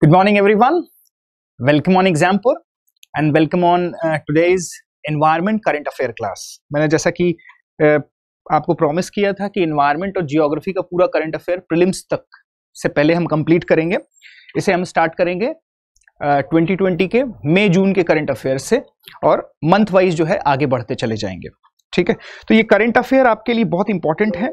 Good morning, everyone. Welcome on Exampur and welcome on uh, today's environment current affair class. मैंने जैसा कि uh, आपको promise किया था कि इन्वायरमेंट और जियोग्राफी का पूरा करंट अफेयर प्रिलिम्स तक से पहले हम कंप्लीट करेंगे इसे हम स्टार्ट करेंगे ट्वेंटी uh, ट्वेंटी के मई जून के करंट अफेयर से और मंथ वाइज जो है आगे बढ़ते चले जाएंगे ठीक है तो ये करंट अफेयर आपके लिए बहुत इंपॉर्टेंट है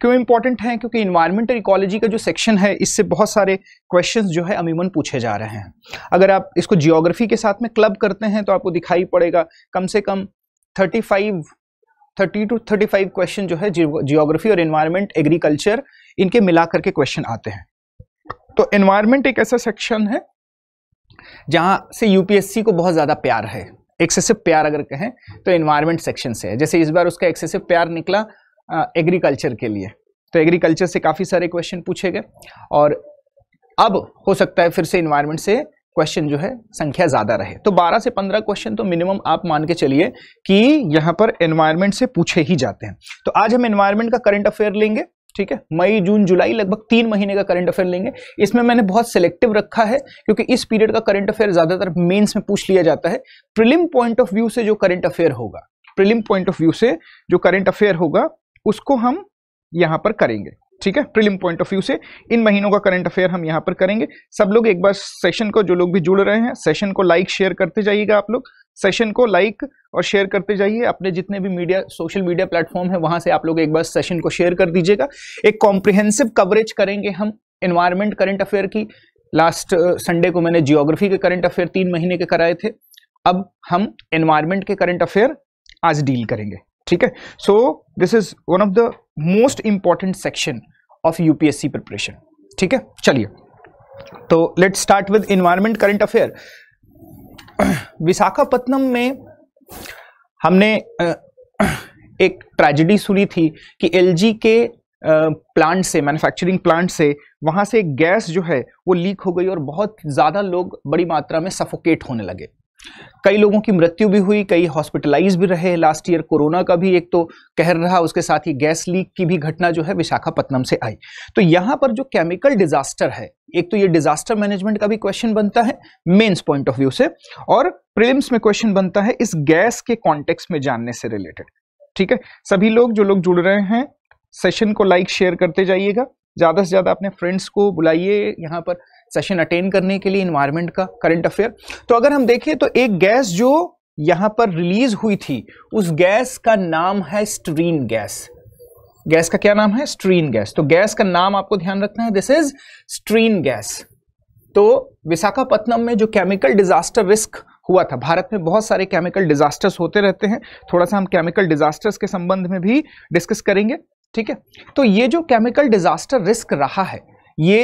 क्यों इंपॉर्टेंट है क्योंकि इन्वायरमेंटल इकोलॉजी का जो सेक्शन है इससे बहुत सारे क्वेश्चन जो है अमूमन पूछे जा रहे हैं अगर आप इसको जियोग्राफी के साथ में क्लब करते हैं तो आपको दिखाई पड़ेगा कम से कम thirty five thirty two thirty five question जो है जियोग्राफी और इन्वायरमेंट एग्रीकल्चर इनके मिला करके क्वेश्चन आते हैं तो इन्वायरमेंट एक ऐसा सेक्शन है जहाँ से यूपीएससी को बहुत ज़्यादा प्यार है एक्सेसिव प्यार अगर कहें तो इन्वायरमेंट सेक्शन से है जैसे इस बार उसका एक्सेसिव प्यार निकला एग्रीकल्चर के लिए तो एग्रीकल्चर से काफ़ी सारे क्वेश्चन पूछे गए और अब हो सकता है फिर से इन्वायरमेंट से क्वेश्चन जो है संख्या ज़्यादा रहे तो 12 से 15 क्वेश्चन तो मिनिमम आप मान के चलिए कि यहाँ पर एनवायरमेंट से पूछे ही जाते हैं तो आज हम एनवायरमेंट का करंट अफेयर लेंगे ठीक है मई जून जुलाई लगभग तीन महीने का करंट अफेयर लेंगे इसमें मैंने बहुत सिलेक्टिव रखा है क्योंकि इस पीरियड का करंट अफेयर ज़्यादातर मेन्स में पूछ लिया जाता है प्रिलिम पॉइंट ऑफ व्यू से जो करंट अफेयर होगा प्रिलिम पॉइंट ऑफ व्यू से जो करंट अफेयर होगा उसको हम यहां पर करेंगे ठीक है प्रिलिम पॉइंट ऑफ व्यू से इन महीनों का करंट अफेयर हम यहां पर करेंगे सब लोग एक बार सेशन को जो लोग भी जुड़ रहे हैं सेशन को लाइक शेयर करते जाइएगा आप लोग सेशन को लाइक और शेयर करते जाइए अपने जितने भी मीडिया सोशल मीडिया प्लेटफॉर्म है वहां से आप लोग एक बार सेशन को शेयर कर दीजिएगा एक कॉम्प्रिहेंसिव कवरेज करेंगे हम इन्वायरमेंट करंट अफेयर की लास्ट संडे uh, को मैंने जियोग्राफी के करंट अफेयर तीन महीने के कराए थे अब हम एनवायरमेंट के करंट अफेयर आज डील करेंगे ठीक है so this is one of the most important section of UPSC preparation ठीक है चलिए तो let start with environment current affair Visakhapatnam में हमने एक ट्रेजिडी सुनी थी कि एलजी के प्लांट से मैन्युफैक्चरिंग प्लांट से वहां से गैस जो है वो लीक हो गई और बहुत ज़्यादा लोग बड़ी मात्रा में सफोकेट होने लगे कई लोगों की मृत्यु भी हुई कई हॉस्पिटलाइज भी रहे लास्ट ईयर कोरोना का भी एक तो कहर रहा उसके साथ ही गैस लीक की भी घटना जो है विशाखापट्टनम से आई तो यहां पर जो केमिकल डिजास्टर है एक तो ये डिजास्टर मैनेजमेंट का भी क्वेश्चन बनता है मेंस पॉइंट ऑफ व्यू से और प्रिलिम्स में क्वेश्चन बनता है इस गैस के कॉन्टेक्स में जानने से रिलेटेड ठीक है सभी लोग जो लोग जुड़ रहे हैं सेशन को लाइक शेयर करते जाइएगा ज़्यादा से ज़्यादा अपने फ्रेंड्स को बुलाइए यहाँ पर सेशन अटेंड करने के लिए इन्वायरमेंट का करंट अफेयर तो अगर हम देखें तो एक गैस जो यहां पर रिलीज हुई थी उस गैस का नाम है स्ट्रीन गैस गैस का क्या नाम है स्ट्रीन गैस तो गैस का नाम आपको ध्यान रखना है दिस इज स्ट्रीन गैस तो विशाखापत्नम में जो केमिकल डिजास्टर रिस्क हुआ था भारत में बहुत सारे केमिकल डिजास्टर्स होते रहते हैं थोड़ा सा हम केमिकल डिजास्टर्स के संबंध में भी डिस्कस करेंगे ठीक है तो ये जो केमिकल डिजास्टर रिस्क रहा है ये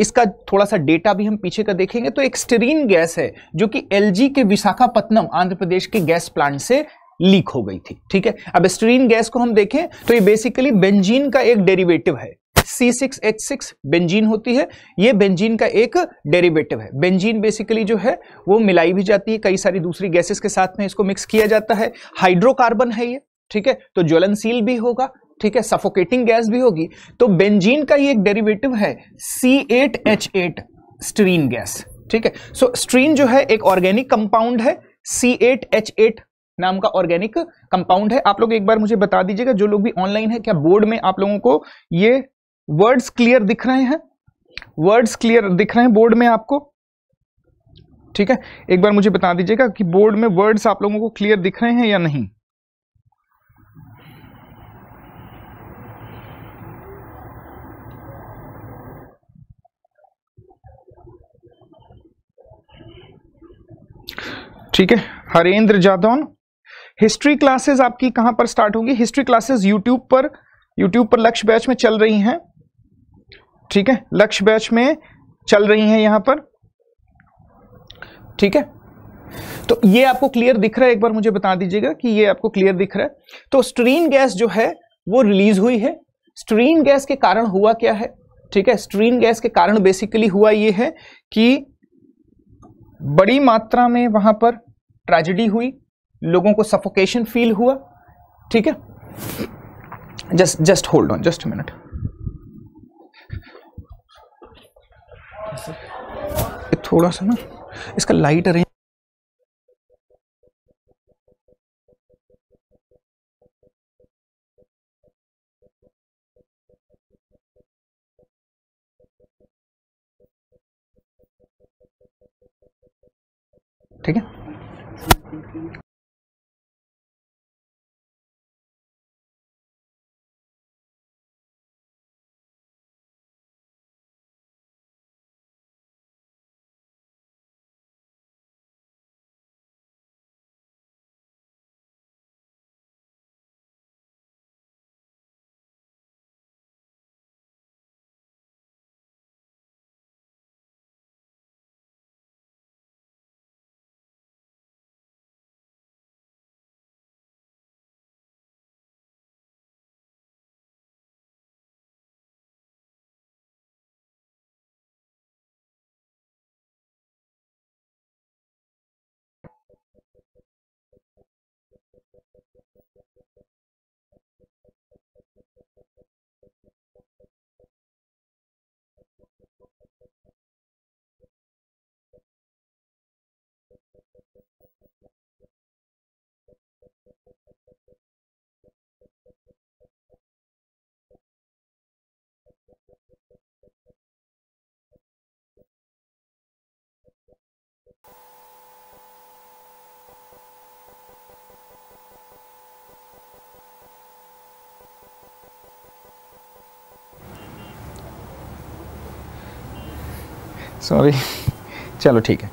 इसका थोड़ा सा डेटा भी हम पीछे का देखेंगे तो एक स्टरीन गैस है जो कि जी के विशाखापत्तनम आंध्र प्रदेश के गैस प्लांट से लीक हो गई थी ठीक है अब स्टरीन गैस को हम देखें तो ये बेसिकली बेंजीन का एक डेरिवेटिव है C6H6 बेंजीन होती है ये बेंजीन का एक डेरिवेटिव है बेंजीन बेसिकली जो है वो मिलाई भी जाती है कई सारी दूसरी गैसेस के साथ में इसको मिक्स किया जाता है हाइड्रोकार्बन है ये ठीक है तो ज्वलनशील भी होगा ठीक है सफोकेटिंग गैस भी होगी तो बेंजीन का ही एक डेरिवेटिव है एट स्ट्रीन गैस ठीक है सो so, स्ट्रीन जो है एक ऑर्गेनिक कंपाउंड है सी एट एच एट नाम का ऑर्गेनिक कंपाउंड है आप लोग एक बार मुझे बता दीजिएगा जो लोग भी ऑनलाइन है क्या बोर्ड में आप लोगों को ये वर्ड्स क्लियर दिख रहे हैं वर्ड्स क्लियर दिख रहे हैं बोर्ड में आपको ठीक है एक बार मुझे बता दीजिएगा कि बोर्ड में वर्ड्स आप लोगों को क्लियर दिख रहे हैं या नहीं ठीक है हरेंद्र जादौन हिस्ट्री क्लासेस आपकी कहां पर स्टार्ट होंगी हिस्ट्री क्लासेस यूट्यूब पर यूट्यूब पर लक्ष्य बैच में चल रही हैं ठीक है लक्ष्य बैच में चल रही हैं यहां पर ठीक है तो ये आपको क्लियर दिख रहा है एक बार मुझे बता दीजिएगा कि ये आपको क्लियर दिख रहा है तो स्ट्रीन गैस जो है वो रिलीज हुई है स्ट्रीन गैस के कारण हुआ क्या है ठीक है स्ट्रीन गैस के कारण बेसिकली हुआ ये है कि बड़ी मात्रा में वहां पर ट्रेजिडी हुई लोगों को सफोकेशन फील हुआ ठीक है just just hold on just minute थोड़ा सा ना इसका लाइट अरेंज ठीक है species सॉरी चलो ठीक है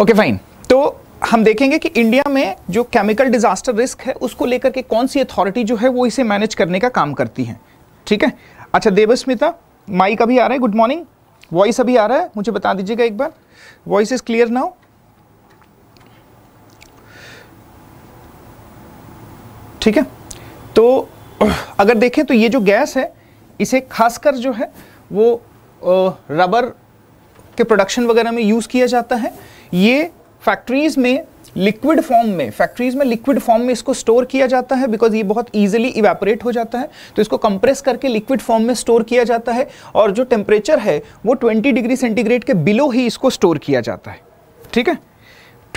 ओके फाइन तो हम देखेंगे कि इंडिया में जो केमिकल डिजास्टर रिस्क है उसको लेकर के कौन सी अथॉरिटी जो है वो इसे मैनेज करने का काम करती है ठीक है अच्छा देवस्मिता माइक अभी आ रहा है गुड मॉर्निंग वॉइस अभी आ रहा है मुझे बता दीजिएगा एक बार वॉइस इज क्लियर नाउ ठीक है तो अगर देखें तो ये जो गैस है इसे खासकर जो है वो रबर के प्रोडक्शन वगैरह में यूज़ किया जाता है ये फैक्ट्रीज़ में लिक्विड फॉर्म में फैक्ट्रीज में लिक्विड फॉर्म में इसको स्टोर किया जाता है बिकॉज ये बहुत ईजिली इवेपोरेट हो जाता है तो इसको कंप्रेस करके लिक्विड फॉर्म में स्टोर किया जाता है और जो टेम्परेचर है वो 20 डिग्री सेंटीग्रेड के बिलो ही इसको स्टोर किया जाता है ठीक है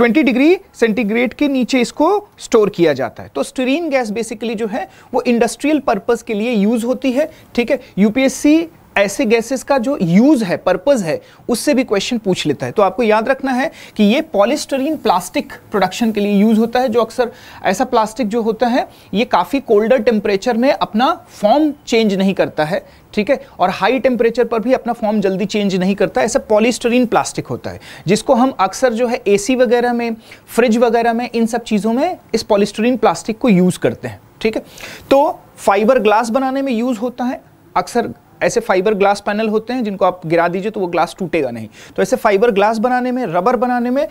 20 डिग्री सेंटीग्रेड के नीचे इसको स्टोर किया जाता है तो स्टरीन गैस बेसिकली जो है वो इंडस्ट्रियल पर्पज़ के लिए यूज़ होती है ठीक है यूपीएससी ऐसे गैसेस का जो यूज है पर्पज है उससे भी क्वेश्चन पूछ लेता है तो आपको याद रखना है कि ये पॉलिस्टरीन प्लास्टिक प्रोडक्शन के लिए यूज होता है जो अक्सर ऐसा प्लास्टिक जो होता है ये काफ़ी कोल्डर टेम्परेचर में अपना फॉर्म चेंज नहीं करता है ठीक है और हाई टेम्परेचर पर भी अपना फॉर्म जल्दी चेंज नहीं करता ऐसा पॉलिस्टरीन प्लास्टिक होता है जिसको हम अक्सर जो है ए वगैरह में फ्रिज वगैरह में इन सब चीज़ों में इस पॉलिस्टरीन प्लास्टिक को यूज़ करते हैं ठीक है तो फाइबर ग्लास बनाने में यूज़ होता है अक्सर ऐसे फाइबर ग्लास पैनल होते हैं जिनको आप गिरा दीजिए तो वो ग्लास टूटेगा नहीं तो ऐसे फाइबर ग्लास बनाने में रबर बनाने में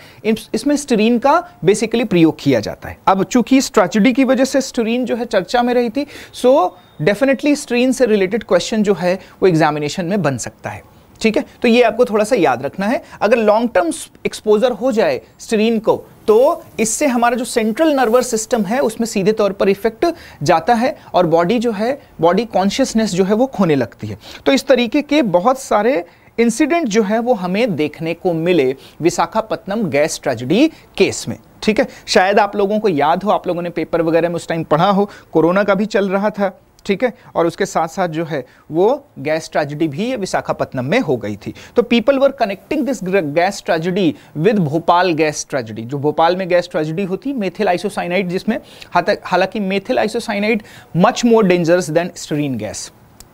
इसमें स्टरीन का बेसिकली प्रयोग किया जाता है अब चूंकि इस की वजह से स्टरीन जो है चर्चा में रही थी सो डेफिनेटली स्ट्रीन से रिलेटेड क्वेश्चन जो है वो एग्जामिनेशन में बन सकता है ठीक है तो ये आपको थोड़ा सा याद रखना है अगर लॉन्ग टर्म एक्सपोजर हो जाए स्टीरीन को तो इससे हमारा जो सेंट्रल नर्वस सिस्टम है उसमें सीधे तौर पर इफेक्ट जाता है और बॉडी जो है बॉडी कॉन्शियसनेस जो है वो खोने लगती है तो इस तरीके के बहुत सारे इंसिडेंट जो है वो हमें देखने को मिले विशाखापत्तनम गैस ट्रेजिडी केस में ठीक है शायद आप लोगों को याद हो आप लोगों ने पेपर वगैरह में उस टाइम पढ़ा हो कोरोना का भी चल रहा था ठीक है और उसके साथ साथ जो है वो गैस ट्रेजिडी भी विशाखापट्टनम में हो गई थी तो people were connecting this gas tragedy with Bhopal gas tragedy जो भोपाल में गैस ट्रेजिडी होती मेथिल आइसोसाइनाइड जिसमें हालांकि methyl isocyanide much more dangerous than styrene gas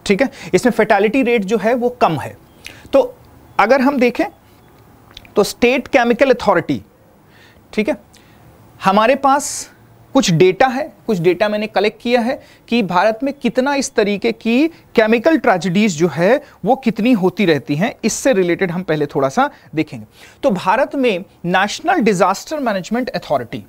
ठीक है इसमें फेटेलिटी रेट जो है वो कम है तो अगर हम देखें तो स्टेट केमिकल अथॉरिटी ठीक है हमारे पास कुछ डेटा है कुछ डेटा मैंने कलेक्ट किया है कि भारत में कितना इस तरीके की केमिकल ट्रेजिडीज जो है वो कितनी होती रहती हैं इससे रिलेटेड हम पहले थोड़ा सा देखेंगे तो भारत में national disaster management authority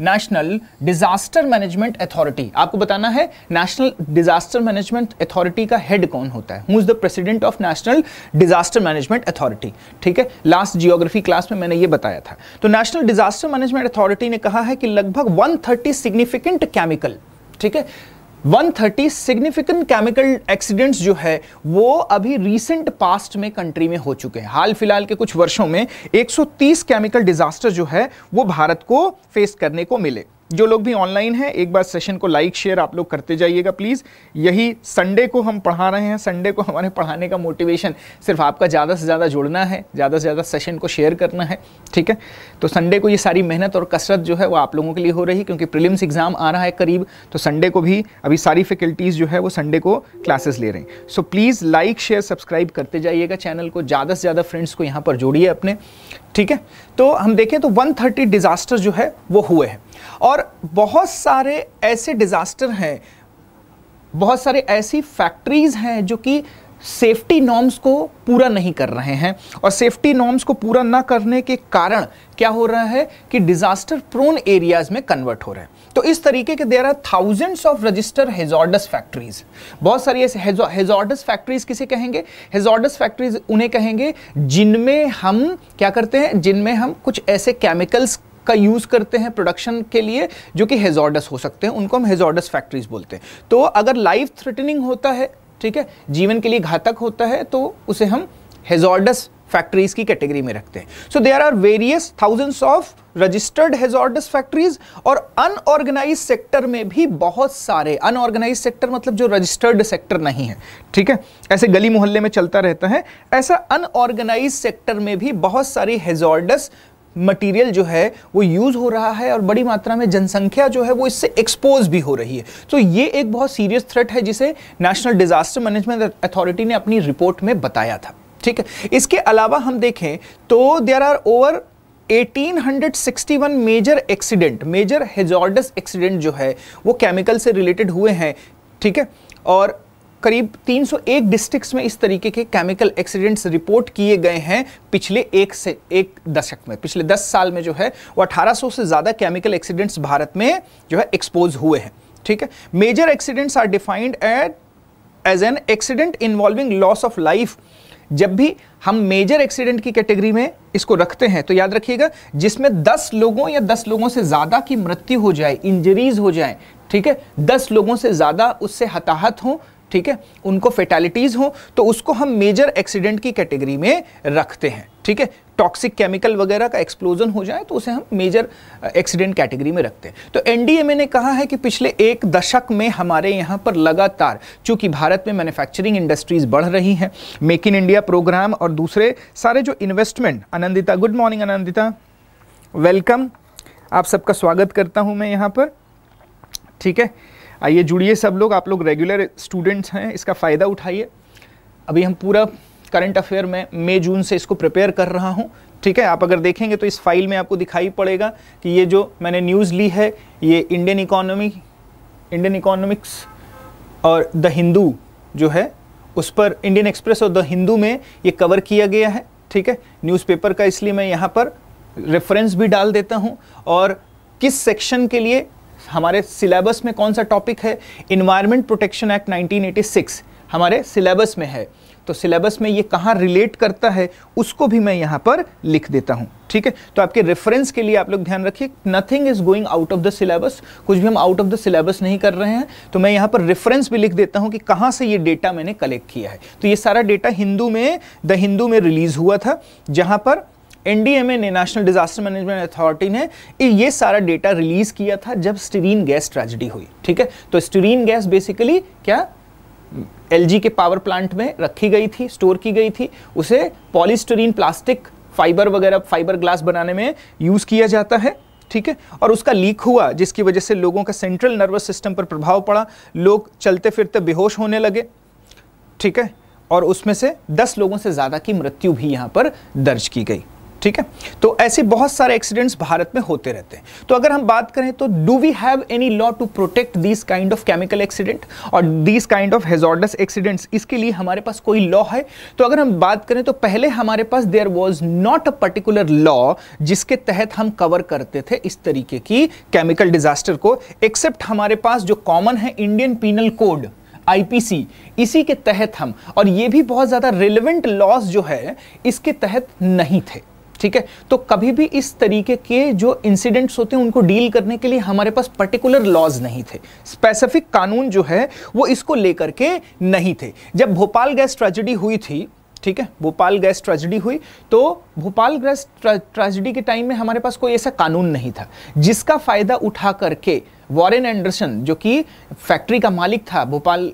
national disaster management authority आपको बताना है नेशनल डिजास्टर मैनेजमेंट अथॉरिटी का हेड कौन होता है who is the president of national disaster management authority ठीक है लास्ट जियोग्राफी क्लास में मैंने ये बताया था तो नेशनल डिजास्टर मैनेजमेंट अथॉरिटी ने कहा है कि लगभग 130 सिग्निफिकेंट केमिकल ठीक है 130 सिग्निफिकेंट केमिकल एक्सीडेंट्स जो है वो अभी रीसेंट पास्ट में कंट्री में हो चुके हैं हाल फिलहाल के कुछ वर्षों में 130 केमिकल डिजास्टर जो है वो भारत को फेस करने को मिले जो लोग भी ऑनलाइन हैं एक बार सेशन को लाइक शेयर आप लोग करते जाइएगा प्लीज़ यही संडे को हम पढ़ा रहे हैं संडे को हमारे पढ़ाने का मोटिवेशन सिर्फ आपका ज़्यादा से ज़्यादा जुड़ना है ज़्यादा से ज़्यादा सेशन को शेयर करना है ठीक है तो संडे को ये सारी मेहनत और कसरत जो है वो आप लोगों के लिए हो रही है क्योंकि प्रिलिम्स एग्ज़ाम आ रहा है करीब तो संडे को भी अभी सारी फैकल्टीज़ जो है वो संडे को क्लासेस ले रहे हैं so please like share subscribe करते जाइएगा चैनल को ज़्यादा से ज़्यादा फ्रेंड्स को यहाँ पर जोड़िए अपने ठीक है तो हम देखें तो वन डिज़ास्टर जो है वो हुए हैं और बहुत सारे ऐसे डिज़ास्टर हैं बहुत सारे ऐसी फैक्ट्रीज़ हैं जो कि सेफ्टी नॉर्म्स को पूरा नहीं कर रहे हैं और सेफ्टी नॉर्म्स को पूरा ना करने के कारण क्या हो रहा है कि डिजास्टर प्रोन एरियाज में कन्वर्ट हो रहे हैं तो इस तरीके के there are thousands of register hazardous factories बहुत सारी ऐसे हेजॉर्डस फैक्ट्रीज किसे कहेंगे हेजॉर्डस फैक्ट्रीज उन्हें कहेंगे जिनमें हम क्या करते हैं जिनमें हम कुछ ऐसे केमिकल्स का यूज़ करते हैं प्रोडक्शन के लिए जो कि हेजॉर्डस हो सकते हैं उनको हम हेजॉर्डस फैक्ट्रीज बोलते हैं तो अगर लाइफ थ्रेटनिंग होता है ठीक है जीवन के लिए घातक होता है तो उसे हम हेजॉर्डस फैक्ट्रीज की कैटेगरी में रखते हैं so there are various thousands of registered hazardous factories और अनऑर्गेनाइज सेक्टर में भी बहुत सारे अनऑर्गेनाइज सेक्टर मतलब जो रजिस्टर्ड सेक्टर नहीं है ठीक है ऐसे गली मोहल्ले में चलता रहता है ऐसा अनऑर्गेनाइज सेक्टर में भी बहुत सारी हेजॉर्डस मटेरियल जो है वो यूज़ हो रहा है और बड़ी मात्रा में जनसंख्या जो है वो इससे एक्सपोज भी हो रही है तो ये एक बहुत सीरियस थ्रेट है जिसे नेशनल डिजास्टर मैनेजमेंट अथॉरिटी ने अपनी रिपोर्ट में बताया था ठीक है इसके अलावा हम देखें तो there are over 1861 major accident major hazardous accident जो है वो केमिकल से रिलेटेड हुए हैं ठीक है और करीब 301 डिस्ट्रिक्ट्स में इस तरीके के केमिकल एक्सीडेंट्स रिपोर्ट किए गए हैं पिछले एक से एक दशक में पिछले 10 साल में जो है वो 1800 से ज़्यादा केमिकल एक्सीडेंट्स भारत में जो है एक्सपोज हुए हैं ठीक है major accidents are defined at as an accident involving loss of life जब भी हम मेजर एक्सीडेंट की कैटेगरी में इसको रखते हैं तो याद रखिएगा जिसमें 10 लोगों या 10 लोगों से ज़्यादा की मृत्यु हो जाए इंजरीज हो जाए ठीक है 10 लोगों से ज़्यादा उससे हताहत हों ठीक है उनको फेटेलिटीज़ हो तो उसको हम मेजर एक्सीडेंट की कैटेगरी में रखते हैं ठीक है टॉक्सिक केमिकल वगैरह का एक्सप्लोजन हो जाए तो उसे हम मेजर एक्सीडेंट कैटेगरी में रखते हैं तो एनडीएमए ने कहा है कि पिछले एक दशक में हमारे यहां पर लगातार चूंकि भारत में मैन्युफैक्चरिंग इंडस्ट्रीज बढ़ रही हैं मेक इन इंडिया प्रोग्राम और दूसरे सारे जो investment Anandita good morning Anandita welcome आप सबका स्वागत करता हूं मैं यहां पर ठीक है आइए जुड़िए सब लोग आप लोग रेगुलर स्टूडेंट्स हैं इसका फ़ायदा उठाइए अभी हम पूरा करंट अफेयर में मई जून से इसको प्रिपेयर कर रहा हूँ ठीक है आप अगर देखेंगे तो इस फाइल में आपको दिखाई पड़ेगा कि ये जो मैंने न्यूज़ ली है ये इंडियन इकोनॉमी इंडियन इकोनॉमिक्स और द हिंदू जो है उस पर इंडियन एक्सप्रेस और द हिंदू में ये कवर किया गया है ठीक है न्यूज़पेपर का इसलिए मैं यहाँ पर रेफरेंस भी डाल देता हूँ और किस सेक्शन के लिए हमारे सिलेबस में कौन सा टॉपिक है इन्वायरमेंट प्रोटेक्शन एक्ट 1986 हमारे सिलेबस में है तो सिलेबस में ये कहाँ रिलेट करता है उसको भी मैं यहाँ पर लिख देता हूँ ठीक है तो आपके रेफरेंस के लिए आप लोग ध्यान रखिए nothing is going out of the syllabus कुछ भी हम आउट ऑफ द सिलेबस नहीं कर रहे हैं तो मैं यहाँ पर रेफरेंस भी लिख देता हूँ कि कहाँ से ये डेटा मैंने कलेक्ट किया है तो ये सारा डेटा हिंदू में द हिंदू में रिलीज हुआ था जहाँ पर एनडीएमए ने नेशनल डिजास्टर मैनेजमेंट अथॉरिटी ने ये सारा डेटा रिलीज किया था जब स्टीरीन गैस ट्रेजिडी हुई ठीक है तो स्टीरीन गैस बेसिकली क्या एलजी के पावर प्लांट में रखी गई थी स्टोर की गई थी उसे पॉलिस्टरीन प्लास्टिक फाइबर वगैरह फाइबर ग्लास बनाने में यूज़ किया जाता है ठीक है और उसका लीक हुआ जिसकी वजह से लोगों का सेंट्रल नर्वस सिस्टम पर प्रभाव पड़ा लोग चलते फिरते बेहोश होने लगे ठीक है और उसमें से 10 लोगों से ज़्यादा की मृत्यु भी यहाँ पर दर्ज की गई ठीक है तो ऐसे बहुत सारे एक्सीडेंट्स भारत में होते रहते हैं तो अगर हम बात करें तो do we have any law to protect this kind of chemical accident और this kind of hazardous accidents इसके लिए हमारे पास कोई लॉ है तो अगर हम बात करें तो पहले हमारे पास there was not a particular law जिसके तहत हम कवर करते थे इस तरीके की केमिकल डिजास्टर को एक्सेप्ट हमारे पास जो कॉमन है इंडियन पीनल कोड आईपीसी इसी के तहत हम और ये भी बहुत ज़्यादा रिलेवेंट लॉस जो है इसके तहत नहीं थे ठीक है तो कभी भी इस तरीके के जो इंसिडेंट्स होते हैं उनको डील करने के लिए हमारे पास पर्टिकुलर लॉज नहीं थे स्पेसिफिक कानून जो है वो इसको लेकर के नहीं थे जब भोपाल गैस ट्रेजिडी हुई थी ठीक है भोपाल गैस ट्रेजिडी हुई तो भोपाल गैस ट्रेजिडी के टाइम में हमारे पास कोई ऐसा कानून नहीं था जिसका फ़ायदा उठा करके वॉरेन एंडरसन जो कि फैक्ट्री का मालिक था भोपाल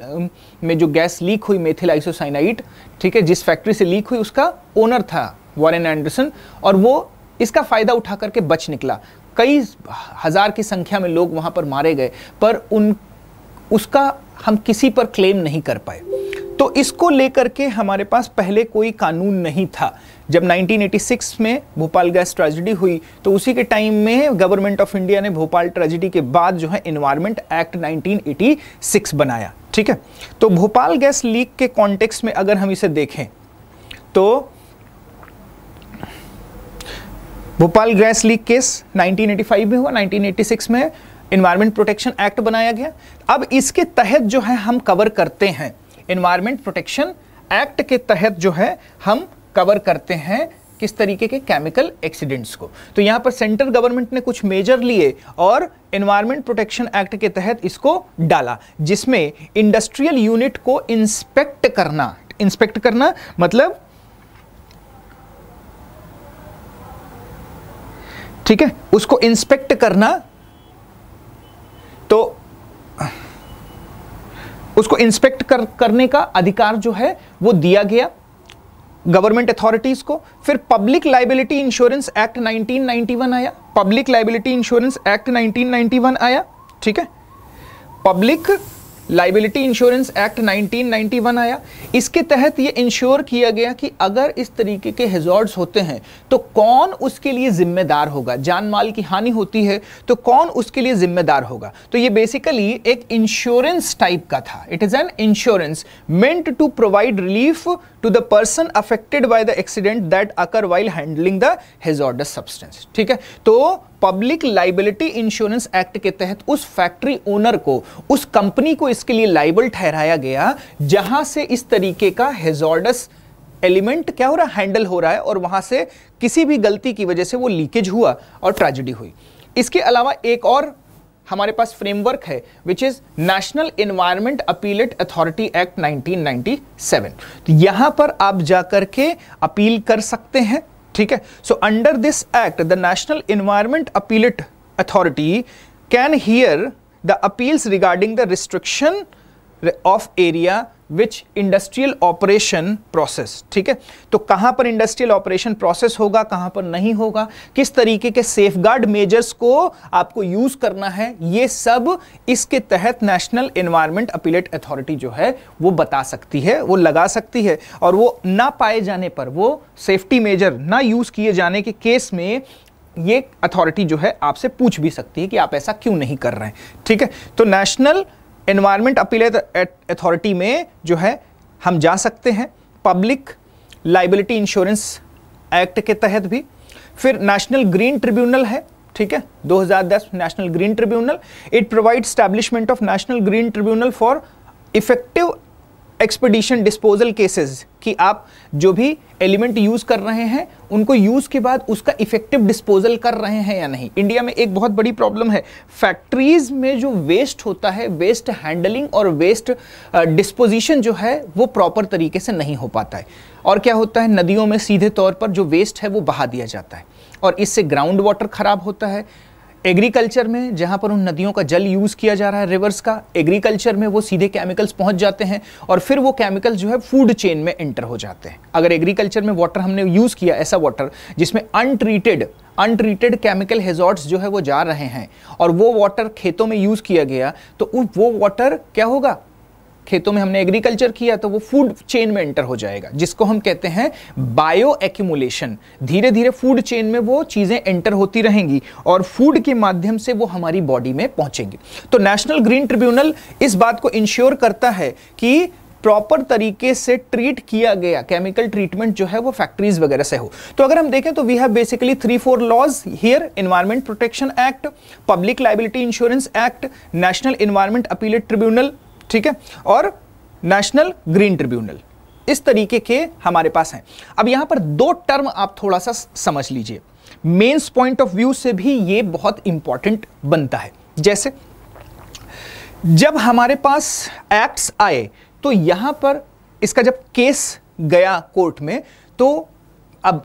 में जो गैस लीक हुई मेथिल आइसोसाइनाइट ठीक है जिस फैक्ट्री से लीक हुई उसका ओनर था वॉरेन एंडरसन और वो इसका फ़ायदा उठा करके बच निकला कई हज़ार की संख्या में लोग वहाँ पर मारे गए पर उन उसका हम किसी पर क्लेम नहीं कर पाए तो इसको लेकर के हमारे पास पहले कोई कानून नहीं था जब 1986 में भोपाल गैस ट्रेजिडी हुई तो उसी के टाइम में गवर्नमेंट ऑफ इंडिया ने भोपाल ट्रेजिडी के बाद जो है इन्वायरमेंट एक्ट 1986 बनाया ठीक है तो भोपाल गैस लीक के कॉन्टेक्स्ट में अगर हम इसे देखें तो भोपाल गैस लीक केस 1985 में हुआ 1986 में इन्वायरमेंट प्रोटेक्शन एक्ट बनाया गया अब इसके तहत जो है हम कवर करते हैं इन्वायरमेंट प्रोटेक्शन एक्ट के तहत जो है हम कवर करते हैं किस तरीके के केमिकल एक्सीडेंट्स को तो यहाँ पर सेंट्रल गवर्नमेंट ने कुछ मेजर लिए और इन्वायरमेंट प्रोटेक्शन एक्ट के तहत इसको डाला जिसमें इंडस्ट्रियल यूनिट को इंस्पेक्ट करना इंस्पेक्ट करना मतलब ठीक है उसको इंस्पेक्ट करना तो उसको इंस्पेक्ट कर, करने का अधिकार जो है वो दिया गया गवर्नमेंट अथॉरिटीज को फिर पब्लिक लाइबिलिटी इंश्योरेंस एक्ट 1991 आया पब्लिक लाइबिलिटी इंश्योरेंस एक्ट 1991 आया ठीक है पब्लिक लाइबिलिटी इंश्योरेंस एक्ट 1991 आया इसके तहत ये इंश्योर किया गया कि अगर इस तरीके के हेजॉर्ड्स होते हैं तो कौन उसके लिए जिम्मेदार होगा जान माल की हानि होती है तो कौन उसके लिए जिम्मेदार होगा तो ये बेसिकली एक इंश्योरेंस टाइप का था it is an insurance meant to provide relief to the person affected by the accident that occur while handling the hazardous substance ठीक है तो पब्लिक लाइबिलिटी इंश्योरेंस एक्ट के तहत उस फैक्ट्री ओनर को उस कंपनी को इसके लिए लाइबल ठहराया गया जहां से इस तरीके का हेजॉर्डस एलिमेंट क्या हो रहा है हैंडल हो रहा है और वहां से किसी भी गलती की वजह से वो लीकेज हुआ और ट्रेजिडी हुई इसके अलावा एक और हमारे पास फ्रेमवर्क है which is national environment appellate authority act 1997 तो यहां पर आप जाकर के अपील कर सकते हैं ठीक है so under this act the national environment appellate authority can hear the appeals regarding the restriction of area which industrial operation process ठीक है तो कहां पर इंडस्ट्रियल ऑपरेशन प्रोसेस होगा कहां पर नहीं होगा किस तरीके के सेफ गार्ड मेजर्स को आपको यूज करना है ये सब इसके तहत नेशनल इन्वायरमेंट अपीलेट अथॉरिटी जो है वो बता सकती है वो लगा सकती है और वो ना पाए जाने पर वो सेफ्टी मेजर ना यूज किए जाने के केस में ये अथॉरिटी जो है आपसे पूछ भी सकती है कि आप ऐसा क्यों नहीं कर रहे हैं ठीक है तो नेशनल एनवायरमेंट अपील अथॉरिटी में जो है हम जा सकते हैं पब्लिक लाइबिलिटी इंश्योरेंस एक्ट के तहत भी फिर नेशनल ग्रीन ट्रिब्यूनल है ठीक है 2010 national green tribunal it provide establishment of national green tribunal for effective expedition disposal cases कि आप जो भी एलिमेंट यूज़ कर रहे हैं उनको यूज़ के बाद उसका इफेक्टिव डिस्पोजल कर रहे हैं या नहीं इंडिया में एक बहुत बड़ी प्रॉब्लम है फैक्ट्रीज़ में जो वेस्ट होता है वेस्ट हैंडलिंग और वेस्ट डिस्पोजिशन जो है वो प्रॉपर तरीके से नहीं हो पाता है और क्या होता है नदियों में सीधे तौर पर जो वेस्ट है वो बहा दिया जाता है और इससे ग्राउंड वाटर ख़राब होता है एग्रीकल्चर में जहाँ पर उन नदियों का जल यूज़ किया जा रहा है रिवर्स का एग्रीकल्चर में वो सीधे केमिकल्स पहुँच जाते हैं और फिर वो केमिकल्स जो है फूड चेन में एंटर हो जाते हैं अगर एग्रीकल्चर में वाटर हमने यूज़ किया ऐसा वाटर जिसमें अनट्रीटेड अनट्रीटेड केमिकल हेजॉर्ट्स जो है वो जा रहे हैं और वो वाटर खेतों में यूज़ किया गया तो वो वाटर क्या होगा खेतों में हमने एग्रीकल्चर किया तो वो फूड चेन में एंटर हो जाएगा जिसको हम कहते हैं बायो एक्यूमुलेशन धीरे धीरे फूड चेन में वो चीज़ें एंटर होती रहेंगी और फूड के माध्यम से वो हमारी बॉडी में पहुंचेंगी तो नेशनल ग्रीन ट्रिब्यूनल इस बात को इंश्योर करता है कि प्रॉपर तरीके से ट्रीट किया गया केमिकल ट्रीटमेंट जो है वो फैक्ट्रीज वगैरह से हो तो अगर हम देखें तो we have basically three four laws here environment protection act public liability insurance act national environment appellate tribunal ठीक है और नेशनल ग्रीन ट्रिब्यूनल इस तरीके के हमारे पास हैं अब यहां पर दो टर्म आप थोड़ा सा समझ लीजिए मेंस पॉइंट ऑफ व्यू से भी ये बहुत इंपॉर्टेंट बनता है जैसे जब हमारे पास एक्ट्स आए तो यहां पर इसका जब केस गया कोर्ट में तो अब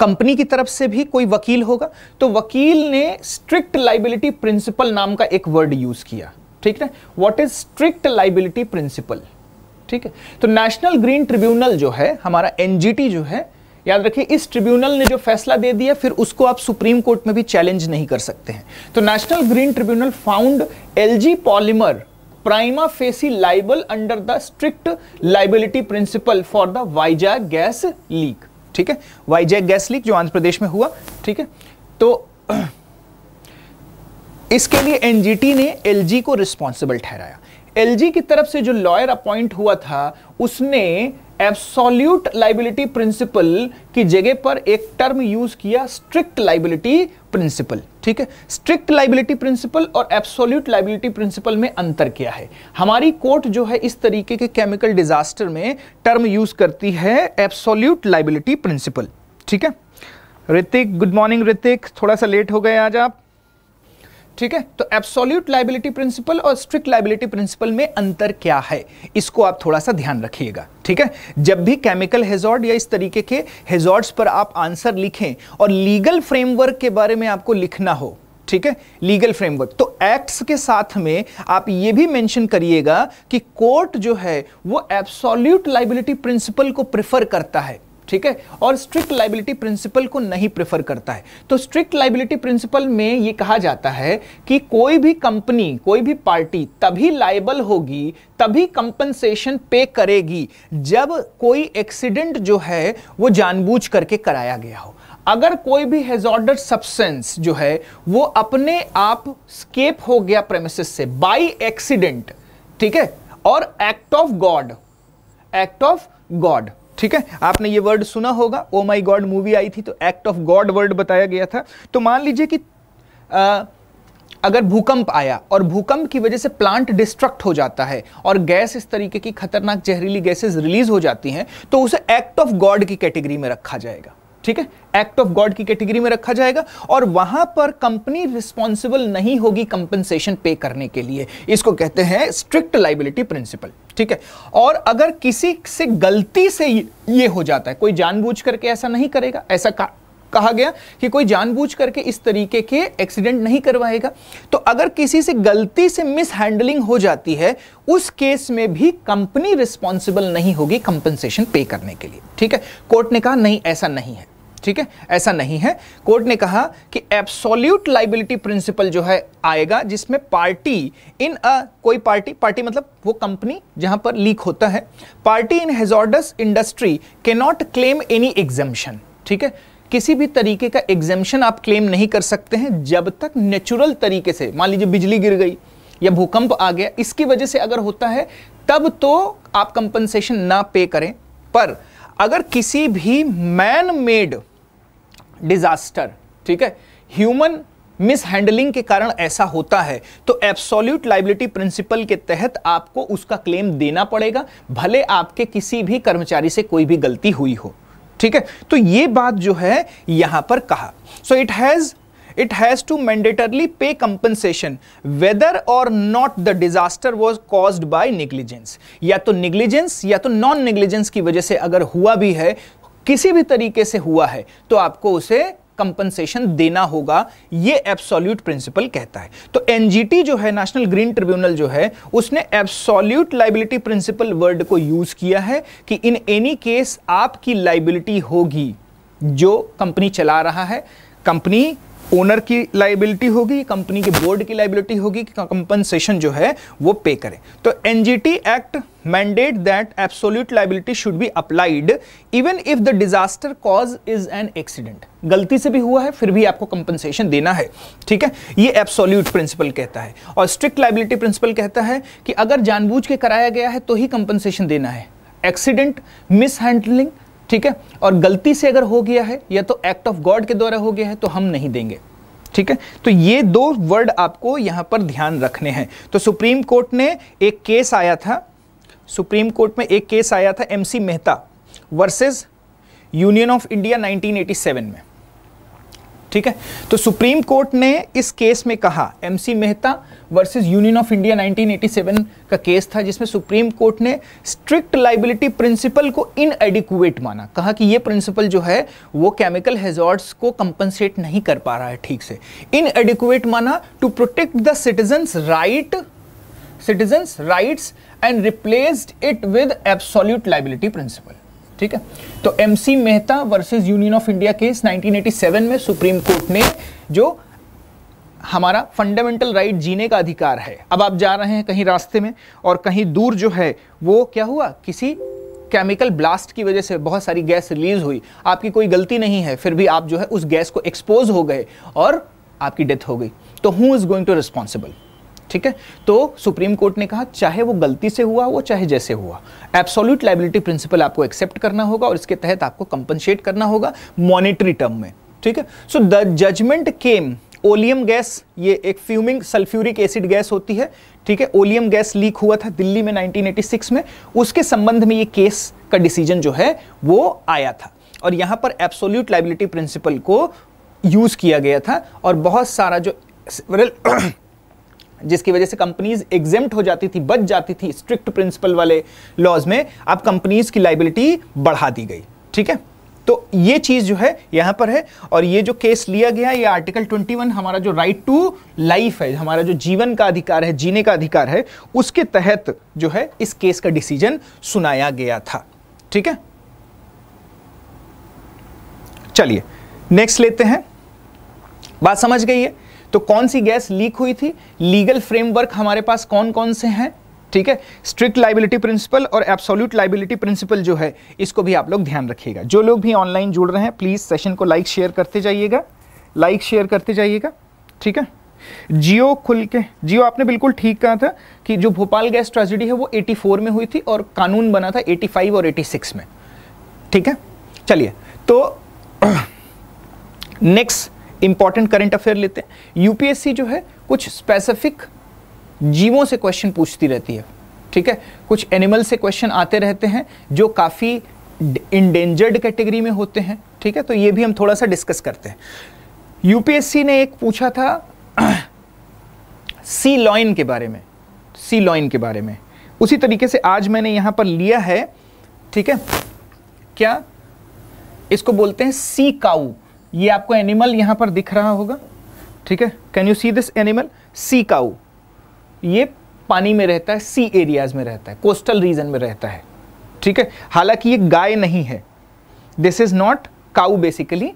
कंपनी की तरफ से भी कोई वकील होगा तो वकील ने स्ट्रिक्ट लाइबिलिटी प्रिंसिपल नाम का एक वर्ड यूज किया ठीक है what is strict liability principle ठीक है तो नेशनल ग्रीन ट्रिब्यूनल जो है हमारा एनजीटी जो है याद रखिए इस ट्रिब्यूनल ने जो फैसला दे दिया फिर उसको आप सुप्रीम कोर्ट में भी चैलेंज नहीं कर सकते हैं तो national green tribunal found LG polymer prima facie liable under the strict liability principle for the Vizag gas leak ठीक है वाइजैग गैस लीक जो आंध्र प्रदेश में हुआ ठीक है तो इसके लिए एनजीटी ने एलजी को रिस्पॉन्सिबल ठहराया एलजी की तरफ से जो लॉयर अपॉइंट हुआ था उसने एब्सोल्यूट लाइबिलिटी प्रिंसिपल की जगह पर एक टर्म यूज किया स्ट्रिक्ट लाइबिलिटी प्रिंसिपल ठीक है स्ट्रिक्ट लाइबिलिटी प्रिंसिपल और एब्सोल्यूट लाइबिलिटी प्रिंसिपल में अंतर क्या है हमारी कोर्ट जो है इस तरीके के केमिकल डिजास्टर में टर्म यूज करती है एब्सोल्यूट लाइबिलिटी प्रिंसिपल ठीक है ऋतिक गुड मॉर्निंग ऋतिक थोड़ा सा लेट हो गए आज आप ठीक है तो एब्सोल्यूट लाइबिलिटी प्रिंसिपल और स्ट्रिक्ट लाइबिलिटी प्रिंसिपल में अंतर क्या है इसको आप थोड़ा सा ध्यान रखिएगा ठीक है जब भी केमिकल हेजॉर्ड या इस तरीके के हेजॉर्ड पर आप आंसर लिखें और लीगल फ्रेमवर्क के बारे में आपको लिखना हो ठीक है लीगल फ्रेमवर्क तो एक्ट्स के साथ में आप ये भी मेंशन करिएगा कि कोर्ट जो है वो एब्सोल्यूट लाइबिलिटी प्रिंसिपल को प्रेफर करता है ठीक है और स्ट्रिक्ट लाइबिलिटी प्रिंसिपल को नहीं प्रेफर करता है तो स्ट्रिक्ट लाइबिलिटी प्रिंसिपल में ये कहा जाता है कि कोई भी कंपनी कोई भी पार्टी तभी लाइबल होगी तभी कंपनसेशन पे करेगी जब कोई एक्सीडेंट जो है वो जानबूझ करके कराया गया हो अगर कोई भी हेजॉर्डर सब्सेंस जो है वो अपने आप स्केप हो गया प्रेमिसिस से बाय एक्सीडेंट ठीक है और act of God act of God ठीक है आपने ये वर्ड सुना होगा ओ माई गॉड मूवी आई थी तो एक्ट ऑफ गॉड वर्ड बताया गया था तो मान लीजिए कि आ, अगर भूकंप आया और भूकंप की वजह से प्लांट डिस्ट्रक्ट हो जाता है और गैस इस तरीके की खतरनाक जहरीली गैसेस रिलीज हो जाती हैं तो उसे एक्ट ऑफ गॉड की कैटेगरी में रखा जाएगा ठीक है एक्ट ऑफ गॉड की कैटेगरी में रखा जाएगा और वहां पर कंपनी रिस्पॉन्सिबल नहीं होगी कंपनसेशन पे करने के लिए इसको कहते हैं स्ट्रिक्ट लाइबिलिटी प्रिंसिपल ठीक है और अगर किसी से गलती से ये हो जाता है कोई जानबूझ करके ऐसा नहीं करेगा ऐसा का, कहा गया कि कोई जानबूझ करके इस तरीके के एक्सीडेंट नहीं करवाएगा तो अगर किसी से गलती से मिस हैंडलिंग हो जाती है उस केस में भी कंपनी रिस्पॉन्सिबल नहीं होगी कंपनसेशन पे करने के लिए ठीक है कोर्ट ने कहा नहीं ऐसा नहीं है ठीक है ऐसा नहीं है कोर्ट ने कहा कि एब्सोल्यूट लाइबिलिटी प्रिंसिपल जो है आएगा जिसमें पार्टी इन अ कोई पार्टी पार्टी मतलब वो कंपनी जहां पर लीक होता है पार्टी इन हेजॉर्डस इंडस्ट्री के नॉट क्लेम एनी एग्जेम्शन ठीक है किसी भी तरीके का एग्जेम्शन आप क्लेम नहीं कर सकते हैं जब तक नेचुरल तरीके से मान लीजिए बिजली गिर गई या भूकंप आ गया इसकी वजह से अगर होता है तब तो आप कंपनसेशन ना पे करें पर अगर किसी भी मैन मेड डिजास्टर ठीक है ह्यूमन मिसहैंडलिंग के कारण ऐसा होता है तो एब्सोल्यूट लाइबिलिटी प्रिंसिपल के तहत आपको उसका क्लेम देना पड़ेगा भले आपके किसी भी कर्मचारी से कोई भी गलती हुई हो ठीक है तो ये बात जो है यहां पर कहा so it has it has to mandatorily pay compensation whether or not the disaster was caused by negligence या तो निग्लिजेंस या तो नॉन निग्लिजेंस की वजह से अगर हुआ भी है किसी भी तरीके से हुआ है तो आपको उसे कंपनसेशन देना होगा ये एब्सोल्यूट प्रिंसिपल कहता है तो एनजीटी जो है नेशनल ग्रीन ट्रिब्यूनल जो है उसने एब्सोल्यूट लाइबिलिटी प्रिंसिपल वर्ड को यूज किया है कि इन एनी केस आपकी लाइबिलिटी होगी जो कंपनी चला रहा है कंपनी ओनर की लाइबिलिटी होगी कंपनी के बोर्ड की लाइबिलिटी होगी कि कंपनसेशन जो है वो पे करे तो NGT act mandate that absolute liability should be applied even if the disaster cause is an accident गलती से भी हुआ है फिर भी आपको कंपनसेशन देना है ठीक है ये एब्सोल्यूट प्रिंसिपल कहता है और स्ट्रिक्ट लाइबिलिटी प्रिंसिपल कहता है कि अगर जानबूझ के कराया गया है तो ही कंपनसेशन देना है एक्सीडेंट मिसहैंडलिंग ठीक है और गलती से अगर हो गया है या तो एक्ट ऑफ गॉड के द्वारा हो गया है तो हम नहीं देंगे ठीक है तो ये दो वर्ड आपको यहां पर ध्यान रखने हैं तो सुप्रीम कोर्ट ने एक केस आया था सुप्रीम कोर्ट में एक केस आया था MC Mehta versus union of India 1987 में ठीक है तो सुप्रीम कोर्ट ने इस केस में कहा MC Mehta versus union of India 1987 का केस था जिसमें सुप्रीम कोर्ट ने स्ट्रिक्ट लाइबिलिटी प्रिंसिपल को इनएडिकुएट माना कहा कि ये प्रिंसिपल जो है वो केमिकल हेजॉर्ड्स को कंपनसेट नहीं कर पा रहा है ठीक से इनएडिकुएट माना to protect the citizens right citizens rights and replaced it with absolute liability principle ठीक है तो MC Mehta versus union of India case 1987 में सुप्रीम कोर्ट ने जो हमारा फंडामेंटल राइट जीने का अधिकार है अब आप जा रहे हैं कहीं रास्ते में और कहीं दूर जो है वो क्या हुआ किसी केमिकल ब्लास्ट की वजह से बहुत सारी गैस रिलीज हुई आपकी कोई गलती नहीं है फिर भी आप जो है उस गैस को एक्सपोज हो गए और आपकी डेथ हो गई तो who is going to responsible ठीक है तो सुप्रीम कोर्ट ने कहा चाहे वो गलती से हुआ हो चाहे जैसे हुआ एब्सोल्यूट लाइबिलिटी प्रिंसिपल आपको एक्सेप्ट करना होगा और इसके तहत आपको कंपनसेट करना होगा मॉनिटरी टर्म में ठीक है so the judgement came oleum gas ये एक फ्यूमिंग सल्फ्यूरिक एसिड गैस होती है ठीक है ओलियम गैस लीक हुआ था दिल्ली में 1986 में उसके संबंध में ये केस का डिसीजन जो है वो आया था और यहाँ पर एब्सोल्यूट लाइबिलिटी प्रिंसिपल को यूज़ किया गया था और बहुत सारा जो जिसकी वजह से कंपनीज एग्जेम हो जाती थी बच जाती थी स्ट्रिक्ट प्रिंसिपल वाले लॉज में अब कंपनीज की लाइबिलिटी बढ़ा दी गई ठीक है तो ये चीज जो है यहां पर है और ये जो केस लिया गया ये आर्टिकल 21 हमारा जो राइट टू लाइफ है हमारा जो जीवन का अधिकार है जीने का अधिकार है उसके तहत जो है इस केस का डिसीजन सुनाया गया था ठीक है चलिए नेक्स्ट लेते हैं बात समझ गई है तो कौन सी गैस लीक हुई थी लीगल फ्रेमवर्क हमारे पास कौन कौन से हैं ठीक है स्ट्रिक्ट लाइबिलिटी प्रिंसिपल और एब्सोल्यूट लाइबिलिटी प्रिंसिपल जो है इसको भी आप लोग ध्यान रखिएगा जो लोग भी ऑनलाइन जुड़ रहे हैं प्लीज़ सेशन को लाइक शेयर करते जाइएगा लाइक शेयर करते जाइएगा ठीक है जियो खुल के जियो आपने बिल्कुल ठीक कहा था कि जो भोपाल गैस ट्रेजिडी है वो 84 में हुई थी और कानून बना था 85 और 86 में ठीक है चलिए तो नेक्स्ट इंपॉर्टेंट करंट अफेयर लेते हैं यूपीएससी जो है कुछ स्पेसिफिक जीवों से क्वेश्चन पूछती रहती है ठीक है कुछ एनिमल से क्वेश्चन आते रहते हैं जो काफ़ी इंडेंजर्ड कैटेगरी में होते हैं ठीक है तो ये भी हम थोड़ा सा डिस्कस करते हैं यूपीएससी ने एक पूछा था सी लॉइन के बारे में सी लॉइन के बारे में उसी तरीके से आज मैंने यहां पर लिया है ठीक है क्या इसको बोलते हैं सी काऊ ये आपको एनिमल यहाँ पर दिख रहा होगा ठीक है can you see this animal see cow ये पानी में रहता है सी एरियाज में रहता है कोस्टल रीजन में रहता है ठीक है हालांकि ये गाय नहीं है this is not cow basically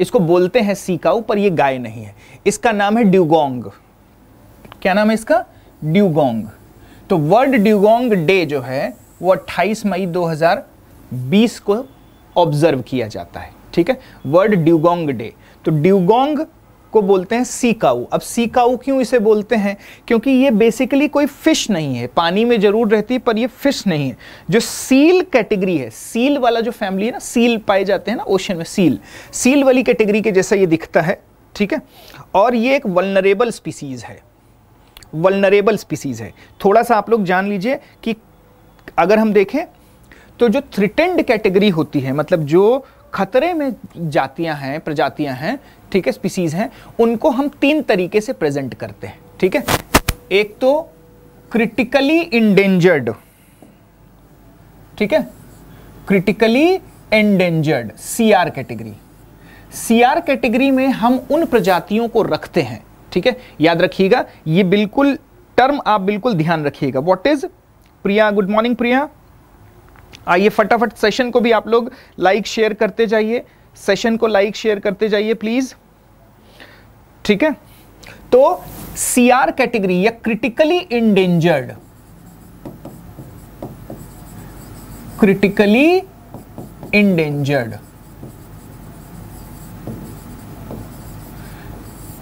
इसको बोलते हैं सी काऊ पर ये गाय नहीं है इसका नाम है ड्यूगोंग क्या नाम है इसका ड्यूगोंग तो वर्ल्ड ड्यूगोंग डे जो है वो 28 मई 2020 को ऑब्जर्व किया जाता है ठीक है वर्ड ड्यूगोंग डे तो ड्यूगोंग को बोलते हैं सीकाऊ अब सीकाऊ क्यों इसे बोलते हैं क्योंकि ये बेसिकली कोई फिश नहीं है पानी में जरूर रहती है पर ये फिश नहीं है जो सील कैटेगरी है सील वाला जो फैमिली है ना सील पाए जाते हैं ना ओशन में सील सील वाली कैटेगरी के जैसा ये दिखता है ठीक है और ये एक वलनरेबल स्पीसीज़ है वलनरेबल स्पीसीज़ है थोड़ा सा आप लोग जान लीजिए कि अगर हम देखें तो जो थ्रिटेंड कैटेगरी होती है मतलब जो खतरे में जातियां हैं प्रजातियां हैं ठीक है स्पीसीज हैं उनको हम तीन तरीके से प्रेजेंट करते हैं ठीक है एक तो क्रिटिकली इंडेंजर्ड ठीक है critically endangered CR category CR category में हम उन प्रजातियों को रखते हैं ठीक है याद रखिएगा ये बिल्कुल टर्म आप बिल्कुल ध्यान रखिएगा what is Priya good morning Priya आइए फटाफट सेशन को भी आप लोग लाइक शेयर करते जाइए सेशन को लाइक शेयर करते जाइए प्लीज ठीक है तो सीआर कैटेगरी या critically endangered critically endangered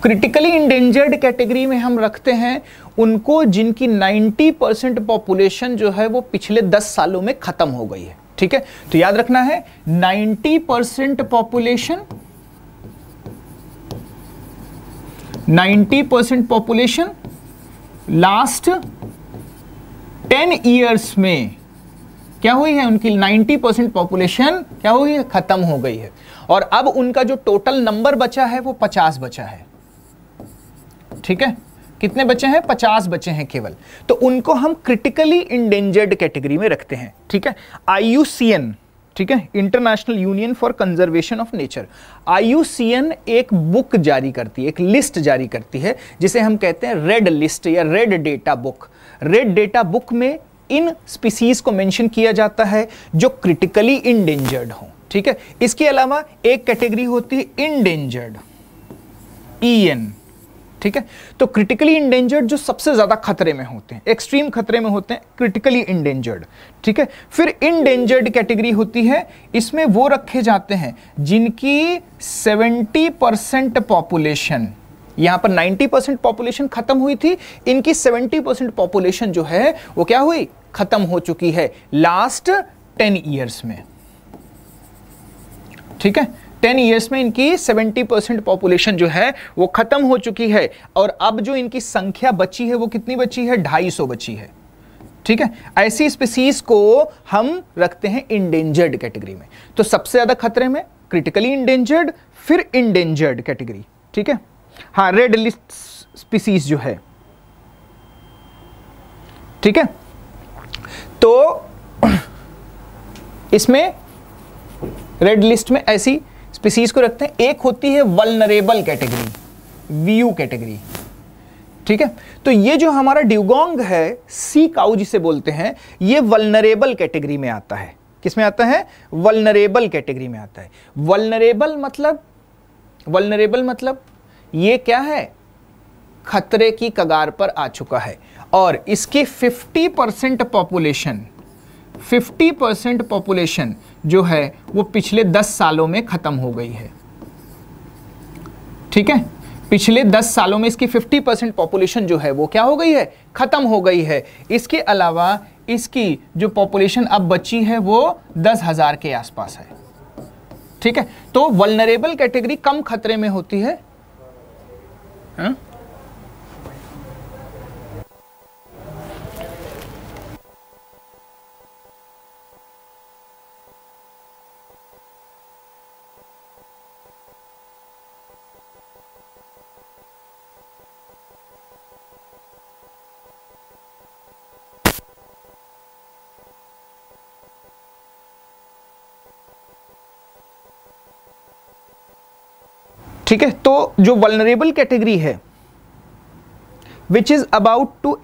critically endangered category में हम रखते हैं उनको जिनकी 90 परसेंट पॉपुलेशन जो है वो पिछले 10 सालों में ख़त्म हो गई है ठीक है तो याद रखना है 90 percent population 90 percent population last 10 years में क्या हुई है उनकी 90 परसेंट पॉपुलेशन क्या हुई है खत्म हो गई है और अब उनका जो टोटल नंबर बचा है वो 50 बचा है ठीक है कितने बच्चे हैं पचास बच्चे हैं केवल तो उनको हम क्रिटिकली इंडेंजर्ड कैटेगरी में रखते हैं ठीक है आई ठीक है international union for conservation of nature आई एक बुक जारी करती है एक लिस्ट जारी करती है जिसे हम कहते हैं रेड लिस्ट या red data book red data book में इन स्पीसीज को मेंशन किया जाता है जो क्रिटिकली इंडेंजर्ड हो ठीक है इसके अलावा एक कैटेगरी होती है इनडेंजर्ड ई एन ठीक है तो क्रिटिकली इंडेंजर्ड जो सबसे ज़्यादा खतरे में होते हैं एक्सट्रीम खतरे में होते हैं क्रिटिकली इंडेंजर्ड ठीक है फिर इनडेंजर्ड कैटेगरी होती है इसमें वो रखे जाते हैं जिनकी 70 परसेंट पॉपुलेशन यहां पर 90 परसेंट पॉपुलेशन खत्म हुई थी इनकी 70 परसेंट पॉपुलेशन जो है वो क्या हुई खत्म हो चुकी है लास्ट 10 ईयर्स में ठीक है टेन ईयर्स में इनकी सेवेंटी परसेंट पॉपुलेशन जो है वो ख़त्म हो चुकी है और अब जो इनकी संख्या बची है वो कितनी बची है ढाई सौ बची है ठीक है ऐसी स्पीसीज को हम रखते हैं इंडेंजर्ड कैटेगरी में तो सबसे ज़्यादा खतरे में क्रिटिकली इंडेंजर्ड फिर इंडेंजर्ड कैटेगरी ठीक है हाँ रेड लिस्ट स्पीसीज जो है ठीक है तो इसमें रेड लिस्ट में ऐसी स्पीसीज को रखते हैं एक होती है वलनरेबल कैटेगरी वीयू कैटेगरी ठीक है तो ये जो हमारा ड्यूगोंग है सी काउ जिसे बोलते हैं ये वलनरेबल कैटेगरी में आता है किस में आता है वलनरेबल कैटेगरी में आता है वलनरेबल मतलब वलनरेबल मतलब ये क्या है खतरे की कगार पर आ चुका है और इसकी 50 परसेंट पॉपुलेशन 50 परसेंट पॉपुलेशन जो है वो पिछले 10 सालों में ख़त्म हो गई है ठीक है पिछले 10 सालों में इसकी 50 परसेंट पॉपुलेशन जो है वो क्या हो गई है ख़त्म हो गई है इसके अलावा इसकी जो पॉपुलेशन अब बची है वो दस हज़ार के आसपास है ठीक है तो वलनरेबल कैटेगरी कम खतरे में होती है हा? ठीक है तो जो वलनरेबल कैटेगरी है which is about to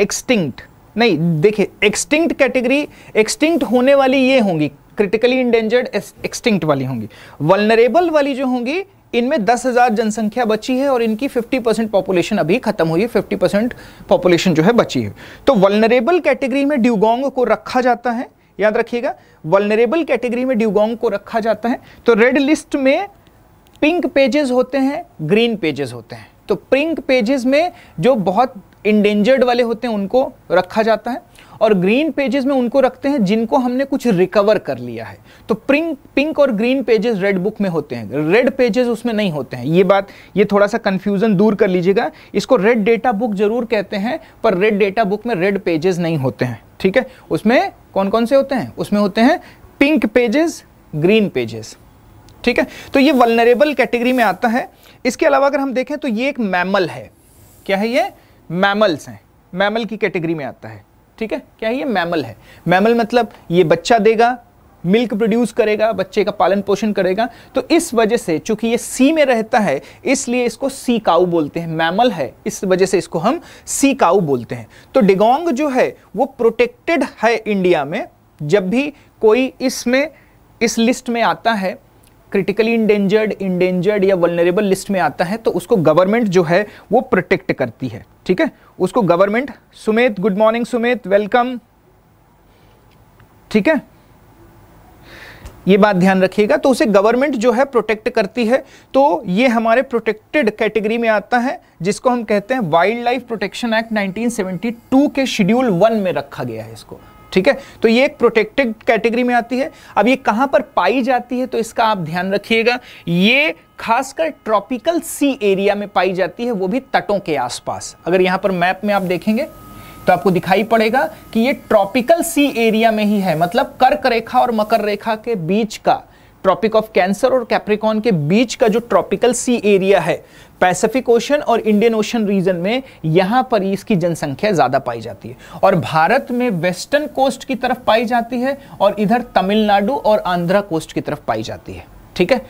extinct नहीं देखिए एक्सटिंक्ट कैटेगरी एक्सटिंक्ट होने वाली ये होंगी क्रिटिकली इंडेंजर्ड एक्सटिंक्ट वाली होंगी वलनरेबल वाली जो होंगी इनमें दस हज़ार जनसंख्या बची है और इनकी 50 परसेंट पॉपुलेशन अभी खत्म हुई है 50 परसेंट पॉपुलेशन जो है बची है तो वलनरेबल कैटेगरी में ड्यूगोंग को रखा जाता है याद रखिएगा वलनरेबल कैटेगरी में ड्यूगोंग को रखा जाता है तो रेड लिस्ट में पिंक पेजेस होते हैं ग्रीन पेजेस होते हैं तो पिंक पेजेस में जो बहुत इंडेंजर्ड वाले होते हैं उनको रखा जाता है और ग्रीन पेजेस में उनको रखते हैं जिनको हमने कुछ रिकवर कर लिया है तो पिंक पिंक और ग्रीन पेजेस रेड बुक में होते हैं रेड पेजेस उसमें नहीं होते हैं ये बात ये थोड़ा सा कंफ्यूजन दूर कर लीजिएगा इसको रेड डेटा बुक जरूर कहते हैं पर रेड डेटा बुक में रेड पेजेस नहीं होते हैं ठीक है उसमें कौन कौन से होते हैं उसमें होते हैं पिंक पेजेस ग्रीन पेजेस ठीक है तो ये वलनरेबल कैटेगरी में आता है इसके अलावा अगर हम देखें तो ये एक मैमल है क्या है ये मैमल्स हैं मैमल की कैटेगरी में आता है ठीक है क्या है ये मैमल है मैमल मतलब ये बच्चा देगा मिल्क प्रोड्यूस करेगा बच्चे का पालन पोषण करेगा तो इस वजह से चूंकि ये सी में रहता है इसलिए इसको सी काऊ बोलते हैं मैमल है इस वजह से इसको हम सी काऊ बोलते हैं तो डिगोंग जो है वो प्रोटेक्टेड है इंडिया में जब भी कोई इसमें इस लिस्ट में आता है क्रिटिकली इंडेंजर्ड इंडेंजर्ड या वलनरेबल लिस्ट में आता है तो उसको गवर्नमेंट जो है वो प्रोटेक्ट करती है ठीक है उसको government Sumit good morning Sumit welcome ठीक है ये बात ध्यान रखिएगा तो उसे गवर्नमेंट जो है प्रोटेक्ट करती है तो ये हमारे प्रोटेक्टेड कैटेगरी में आता है जिसको हम कहते हैं वाइल्ड लाइफ प्रोटेक्शन एक्ट 1972 के शेड्यूल वन में रखा गया है इसको ठीक है तो ये एक प्रोटेक्टेड कैटेगरी में आती है अब ये कहां पर पाई जाती है तो इसका आप ध्यान रखिएगा ये खासकर ट्रॉपिकल सी एरिया में पाई जाती है वो भी तटों के आसपास अगर यहां पर मैप में आप देखेंगे तो आपको दिखाई पड़ेगा कि ये ट्रॉपिकल सी एरिया में ही है मतलब कर्क रेखा और मकर रेखा के बीच का ट्रॉपिक ऑफ कैंसर और कैप्रिकॉन के बीच का जो ट्रॉपिकल सी एरिया है पैसिफिक ओशन और इंडियन ओशन रीजन में यहाँ पर इसकी जनसंख्या ज़्यादा पाई जाती है और भारत में वेस्टर्न कोस्ट की तरफ पाई जाती है और इधर तमिलनाडु और आंध्रा कोस्ट की तरफ पाई जाती है ठीक है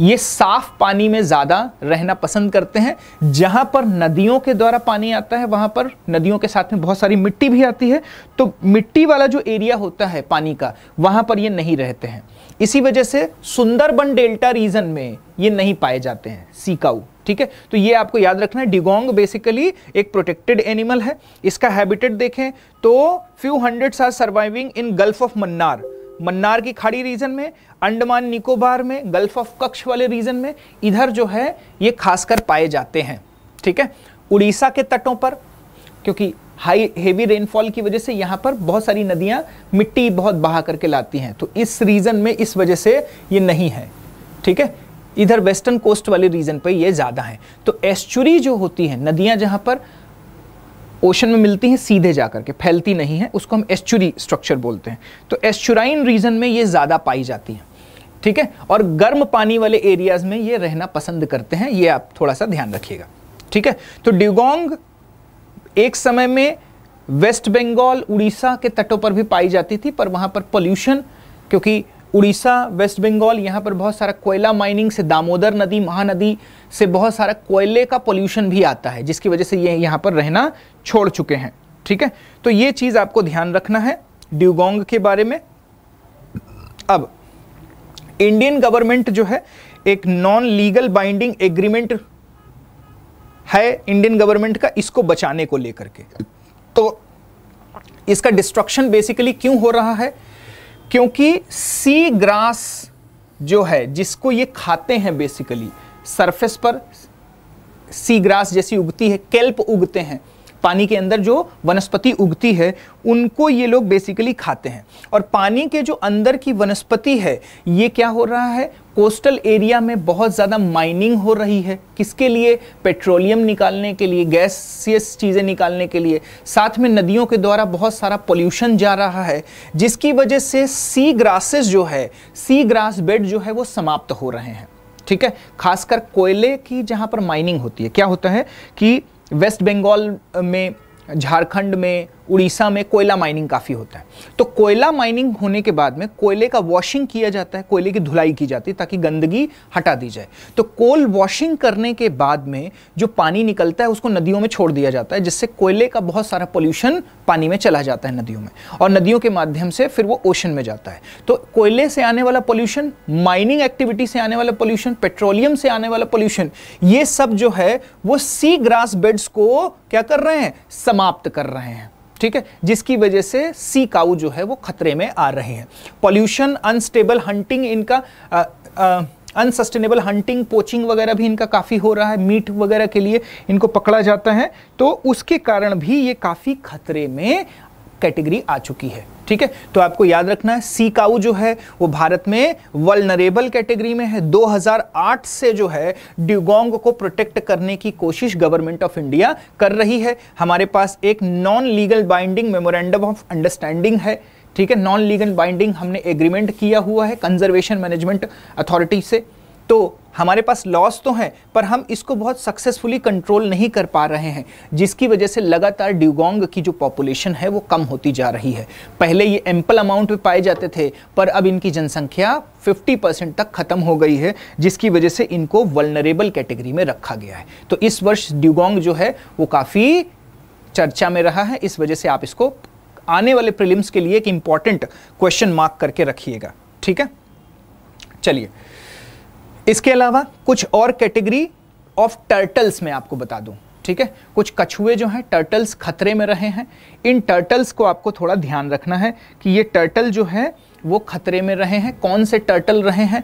ये साफ पानी में ज़्यादा रहना पसंद करते हैं जहां पर नदियों के द्वारा पानी आता है वहां पर नदियों के साथ में बहुत सारी मिट्टी भी आती है तो मिट्टी वाला जो एरिया होता है पानी का वहां पर ये नहीं रहते हैं इसी वजह से सुंदरबन डेल्टा रीजन में ये नहीं पाए जाते हैं सीकाऊ ठीक है तो ये आपको याद रखना है डिगोंग बेसिकली एक प्रोटेक्टेड एनिमल है इसका हैबिटेट देखें तो few hundreds are surviving in gulf of Mannar Mannar की खाड़ी रीजन में अंडमान निकोबार में गल्फ ऑफ कक्ष वाले रीजन में इधर जो है ये खासकर पाए जाते हैं ठीक है उड़ीसा के तटों पर क्योंकि हाई हेवी रेनफॉल की वजह से यहाँ पर बहुत सारी नदियाँ मिट्टी बहुत बहा करके लाती हैं तो इस रीजन में इस वजह से ये नहीं है ठीक है इधर वेस्टर्न कोस्ट वाले रीजन पर ये ज़्यादा हैं तो एस्चुरी जो होती है नदियाँ जहाँ पर ओशन में मिलती हैं सीधे जा करके फैलती नहीं है उसको हम एस्चुरी स्ट्रक्चर बोलते हैं तो एस्चुराइन रीजन में ये ज़्यादा पाई जाती हैं ठीक है और गर्म पानी वाले एरियाज में ये रहना पसंद करते हैं ये आप थोड़ा सा ध्यान रखिएगा ठीक है तो डिगोंग एक समय में वेस्ट बंगाल उड़ीसा के तटों पर भी पाई जाती थी पर वहाँ पर पोल्यूशन क्योंकि उड़ीसा वेस्ट बंगाल यहाँ पर बहुत सारा कोयला माइनिंग से दामोदर नदी महानदी से बहुत सारा कोयले का पोल्यूशन भी आता है जिसकी वजह से ये यहाँ पर रहना छोड़ चुके हैं ठीक है तो ये चीज़ आपको ध्यान रखना है ड्यूगोंग के बारे में अब इंडियन गवर्नमेंट जो है एक नॉन लीगल बाइंडिंग एग्रीमेंट है इंडियन गवर्नमेंट का इसको बचाने को लेकर के तो इसका डिस्ट्रक्शन बेसिकली क्यों हो रहा है क्योंकि सी ग्रास जो है जिसको ये खाते हैं बेसिकली सरफेस पर सी ग्रास जैसी उगती है केल्प उगते हैं पानी के अंदर जो वनस्पति उगती है उनको ये लोग बेसिकली खाते हैं और पानी के जो अंदर की वनस्पति है ये क्या हो रहा है कोस्टल एरिया में बहुत ज़्यादा माइनिंग हो रही है किसके लिए पेट्रोलियम निकालने के लिए गैसियस चीज़ें निकालने के लिए साथ में नदियों के द्वारा बहुत सारा पोल्यूशन जा रहा है जिसकी वजह से सी ग्रासेस जो है सी ग्रास बेड जो है वो समाप्त हो रहे हैं ठीक है खासकर कोयले की जहाँ पर माइनिंग होती है क्या होता है कि वेस्ट बंगाल में झारखंड में उड़ीसा में कोयला माइनिंग काफ़ी होता है तो कोयला माइनिंग होने के बाद में कोयले का वॉशिंग किया जाता है कोयले की धुलाई की जाती है ताकि गंदगी हटा दी जाए तो कोल वॉशिंग करने के बाद में जो पानी निकलता है उसको नदियों में छोड़ दिया जाता है जिससे कोयले का बहुत सारा पोल्यूशन पानी में चला जाता है नदियों में और नदियों के माध्यम से फिर वो ओशन में जाता है तो कोयले से आने वाला पोल्यूशन माइनिंग एक्टिविटी से आने वाला पोल्यूशन पेट्रोलियम से आने वाला पोल्यूशन ये सब जो है वो सी ग्रास बेड्स को क्या कर रहे हैं समाप्त कर रहे हैं ठीक है जिसकी वजह से सी काउ जो है वो खतरे में आ रहे हैं पॉल्यूशन अनस्टेबल हंटिंग इनका uh, uh, unsustainable hunting poaching वगैरह भी इनका काफ़ी हो रहा है मीट वगैरह के लिए इनको पकड़ा जाता है तो उसके कारण भी ये काफ़ी खतरे में कैटेगरी आ चुकी है ठीक है तो आपको याद रखना है सी काऊ जो है वो भारत में वलनरेबल कैटेगरी में है 2008 से जो है ड्यूगोंग को प्रोटेक्ट करने की कोशिश गवर्नमेंट ऑफ इंडिया कर रही है हमारे पास एक non legal binding memorandum of understanding है ठीक है नॉन लीगल बाइंडिंग हमने एग्रीमेंट किया हुआ है कंजर्वेशन मैनेजमेंट अथॉरिटी से तो हमारे पास लॉस तो हैं पर हम इसको बहुत सक्सेसफुली कंट्रोल नहीं कर पा रहे हैं जिसकी वजह से लगातार ड्यूगोंग की जो पॉपुलेशन है वो कम होती जा रही है पहले ये एम्पल अमाउंट में पाए जाते थे पर अब इनकी जनसंख्या 50 परसेंट तक खत्म हो गई है जिसकी वजह से इनको वलनरेबल कैटेगरी में रखा गया है तो इस वर्ष ड्यूगोंग जो है वो काफ़ी चर्चा में रहा है इस वजह से आप इसको आने वाले प्रिलिम्स के लिए एक इंपॉर्टेंट क्वेश्चन मार्क करके रखिएगा ठीक है चलिए इसके अलावा कुछ और कैटेगरी ऑफ टर्टल्स में आपको बता दूं ठीक है कुछ कछुए जो हैं टर्टल्स खतरे में रहे हैं इन टर्टल्स को आपको थोड़ा ध्यान रखना है कि ये टर्टल जो है वो खतरे में रहे हैं कौन से टर्टल रहे हैं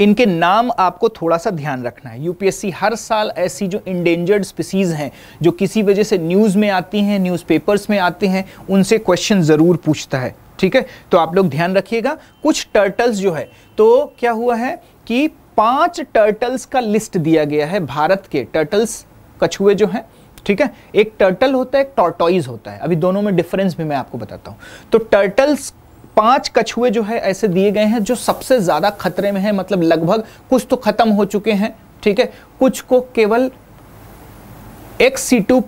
इनके नाम आपको थोड़ा सा ध्यान रखना है यूपीएससी हर साल ऐसी जो इंडेंजर्ड स्पीसीज़ हैं जो किसी वजह से न्यूज़ में आती हैं न्यूज़पेपर्स में आते हैं उनसे क्वेश्चन ज़रूर पूछता है ठीक है तो आप लोग ध्यान रखिएगा कुछ टर्टल्स जो है तो क्या हुआ है कि पांच टर्टल्स का लिस्ट दिया गया है भारत के टर्टल्स कछुए जो हैं ठीक है एक टर्टल होता है एक टॉर्टॉइज होता है अभी दोनों में डिफरेंस भी मैं आपको बताता हूं तो टर्टल्स पांच कछुए जो है ऐसे दिए गए हैं जो सबसे ज़्यादा खतरे में है मतलब लगभग कुछ तो ख़त्म हो चुके हैं ठीक है कुछ को केवल एक सी टू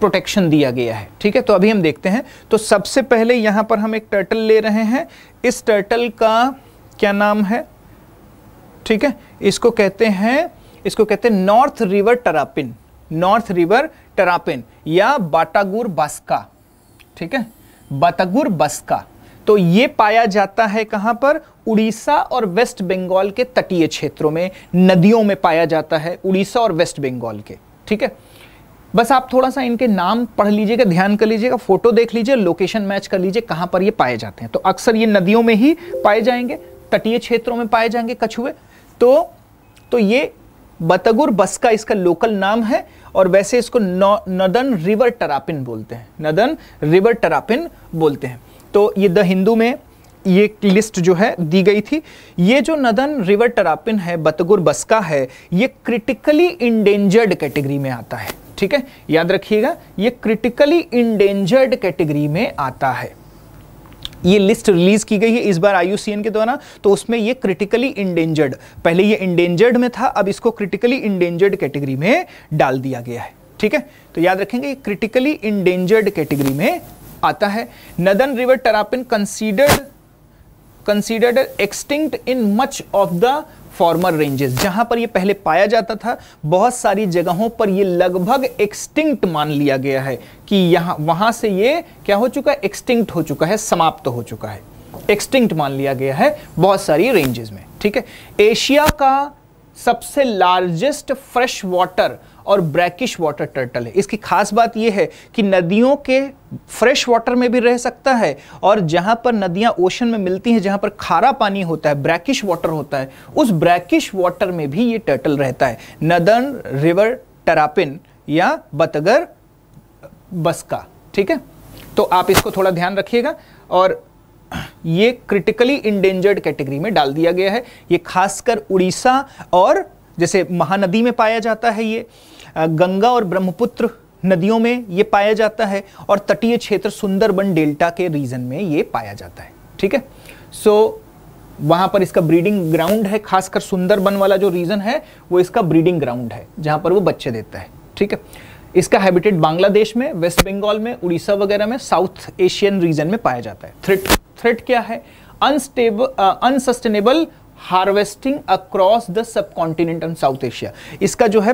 प्रोटेक्शन दिया गया है ठीक है तो अभी हम देखते हैं तो सबसे पहले यहां पर हम एक टर्टल ले रहे हैं इस टर्टल का क्या नाम है ठीक है इसको कहते हैं इसको कहते हैं north river terrapin north river terrapin या बाटागुर बास्का ठीक है बातागुर बस्का तो ये पाया जाता है कहाँ पर उड़ीसा और वेस्ट बंगाल के तटीय क्षेत्रों में नदियों में पाया जाता है उड़ीसा और वेस्ट बंगाल के ठीक है बस आप थोड़ा सा इनके नाम पढ़ लीजिएगा ध्यान कर लीजिएगा फोटो देख लीजिए लोकेशन मैच कर लीजिए कहाँ पर ये पाए जाते हैं तो अक्सर ये नदियों में ही पाए जाएंगे तटीय क्षेत्रों में पाए जाएंगे कछुए तो तो ये बतगुर बसका इसका लोकल नाम है और वैसे इसको नदन रिवर टरापिन बोलते हैं नदन रिवर टरापिन बोलते हैं तो ये द हिंदू में ये लिस्ट जो है दी गई थी ये जो नदन रिवर टरापिन है बतगुर बसका है ये क्रिटिकली इंडेंजर्ड कैटेगरी में आता है ठीक है याद रखिएगा ये क्रिटिकली इंडेंजर्ड कैटेगरी में आता है ये लिस्ट रिलीज की गई है इस बार आई के द्वारा तो उसमें ये क्रिटिकली इंडेंजर्ड पहले ये इंडेंजर्ड में था अब इसको क्रिटिकली इंडेंजर्ड कैटेगरी में डाल दिया गया है ठीक है तो याद रखेंगे ये क्रिटिकली इंडेंजर्ड कैटेगरी में आता है northern river terrapin considered considered extinct in much of the former ranges जहां पर ये पहले पाया जाता था बहुत सारी जगहों पर ये लगभग एक्सटिंक्ट मान लिया गया है कि यहां वहां से ये क्या हो चुका है एक्सटिंक्ट हो चुका है समाप्त तो हो चुका है एक्सटिंक्ट मान लिया गया है बहुत सारी रेंजेस में ठीक है एशिया का सबसे लार्जेस्ट फ्रेश वाटर और ब्रैकिश वाटर टर्टल है इसकी खास बात यह है कि नदियों के फ्रेश वाटर में भी रह सकता है और जहां पर नदियां ओशन में मिलती हैं जहां पर खारा पानी होता है ब्रैकिश वाटर होता है उस ब्रैकिश वाटर में भी ये टर्टल रहता है नदन रिवर टरापिन या बतगर बसका ठीक है तो आप इसको थोड़ा ध्यान रखिएगा और ये क्रिटिकली इंडेंजर्ड कैटेगरी में डाल दिया गया है ये खासकर उड़ीसा और जैसे महानदी में पाया जाता है ये गंगा और ब्रह्मपुत्र नदियों में ये पाया जाता है और तटीय क्षेत्र सुंदरबन डेल्टा के रीजन में ये पाया जाता है ठीक है सो so, पर इसका ब्रीडिंग ग्राउंड है खासकर सुंदरबन वाला जो रीजन है वो इसका ब्रीडिंग ग्राउंड है जहां पर वो बच्चे देता है ठीक है इसका हैबिटेट बांग्लादेश में वेस्ट बंगाल में उड़ीसा वगैरह में साउथ एशियन रीजन में पाया जाता है थ्रेट थ्रेट क्या है unstable unsustainable harvesting across the subcontinent and South Asia इसका जो है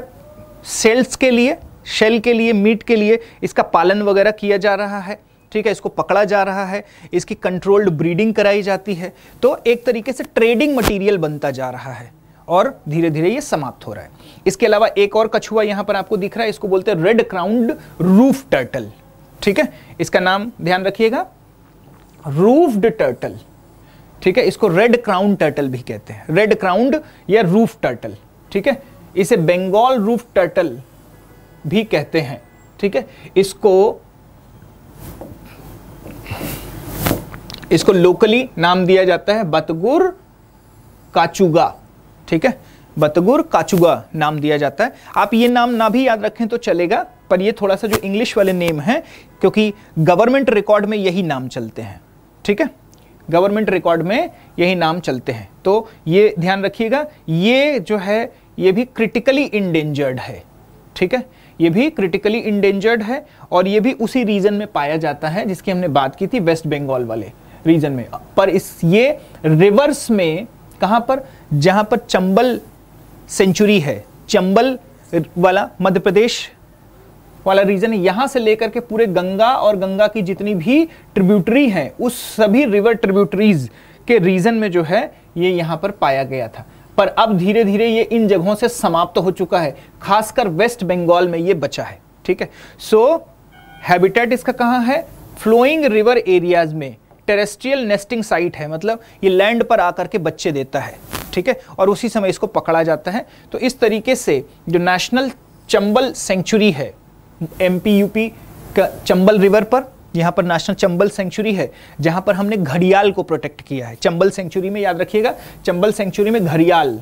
सेल्स के लिए शेल के लिए मीट के लिए इसका पालन वगैरह किया जा रहा है ठीक है इसको पकड़ा जा रहा है इसकी कंट्रोल्ड ब्रीडिंग कराई जाती है तो एक तरीके से ट्रेडिंग मटेरियल बनता जा रहा है और धीरे धीरे ये समाप्त हो रहा है इसके अलावा एक और कछुआ यहाँ पर आपको दिख रहा है इसको बोलते हैं रेड क्राउंड रूफ टर्टल ठीक है इसका नाम ध्यान रखिएगा रूफ्ड टर्टल ठीक है इसको रेड क्राउंड टर्टल भी कहते हैं रेड क्राउंड या रूफ टर्टल ठीक है इसे बंगाल रूफ टर्टल भी कहते हैं ठीक है इसको इसको लोकली नाम दिया जाता है बतगुर काचुगा ठीक है बतगुर काचुगा नाम दिया जाता है आप ये नाम ना भी याद रखें तो चलेगा पर ये थोड़ा सा जो इंग्लिश वाले नेम है क्योंकि गवर्नमेंट रिकॉर्ड में यही नाम चलते हैं ठीक है गवर्नमेंट रिकॉर्ड में यही नाम चलते हैं तो ये ध्यान रखिएगा ये जो है ये भी क्रिटिकली इंडेंजर्ड है ठीक है ये भी क्रिटिकली इंडेंजर्ड है और ये भी उसी रीजन में पाया जाता है जिसकी हमने बात की थी वेस्ट बंगाल वाले रीजन में पर इस ये रिवर्स में कहाँ पर जहाँ पर चंबल सेंचुरी है चंबल वाला मध्य प्रदेश वाला रीजन है यहां से लेकर के पूरे गंगा और गंगा की जितनी भी ट्रिब्यूटरी हैं उस सभी रिवर ट्रिब्यूटरीज के रीजन में जो है ये यहां पर पाया गया था पर अब धीरे धीरे ये इन जगहों से समाप्त हो चुका है खासकर वेस्ट बंगाल में ये बचा है ठीक है सो हैबिटेट इसका कहाँ है फ्लोइंग रिवर एरियाज में टेरेस्ट्रियल नेस्टिंग साइट है मतलब ये लैंड पर आकर के बच्चे देता है ठीक है और उसी समय इसको पकड़ा जाता है तो इस तरीके से जो नेशनल चंबल सेंचुरी है M P UP Chambal river पर यहाँ पर नेशनल चंबल सेंचुरी है जहाँ पर हमने घड़ियाल को प्रोटेक्ट किया है चंबल सेंचुरी में याद रखिएगा चंबल सेंचुरी में घड़ियाल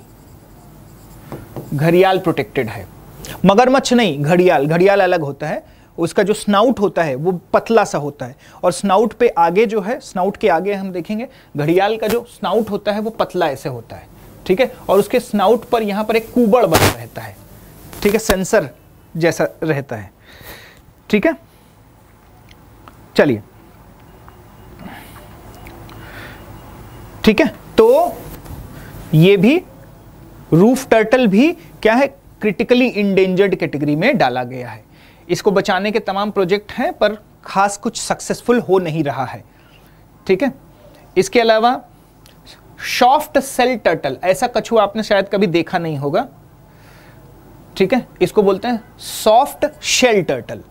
घड़ियाल प्रोटेक्टेड है मगरमच्छ नहीं घड़ियाल घड़ियाल अलग होता है उसका जो स्नाउट होता है वो पतला सा होता है और स्नाउट पे आगे जो है स्नाउट के आगे हम देखेंगे घड़ियाल का जो स्नाउट होता है वो पतला ऐसे होता है ठीक है और उसके स्नाउट पर यहाँ पर एक कुबड़ बना रहता है ठीक है सेंसर जैसा रहता है ठीक है चलिए ठीक है तो ये भी रूफ टर्टल भी क्या है क्रिटिकली इंडेंजर्ड कैटेगरी में डाला गया है इसको बचाने के तमाम प्रोजेक्ट हैं पर खास कुछ सक्सेसफुल हो नहीं रहा है ठीक है इसके अलावा सॉफ्ट सेल टर्टल ऐसा कछुआ आपने शायद कभी देखा नहीं होगा ठीक है इसको बोलते हैं सॉफ्ट शेल टर्टल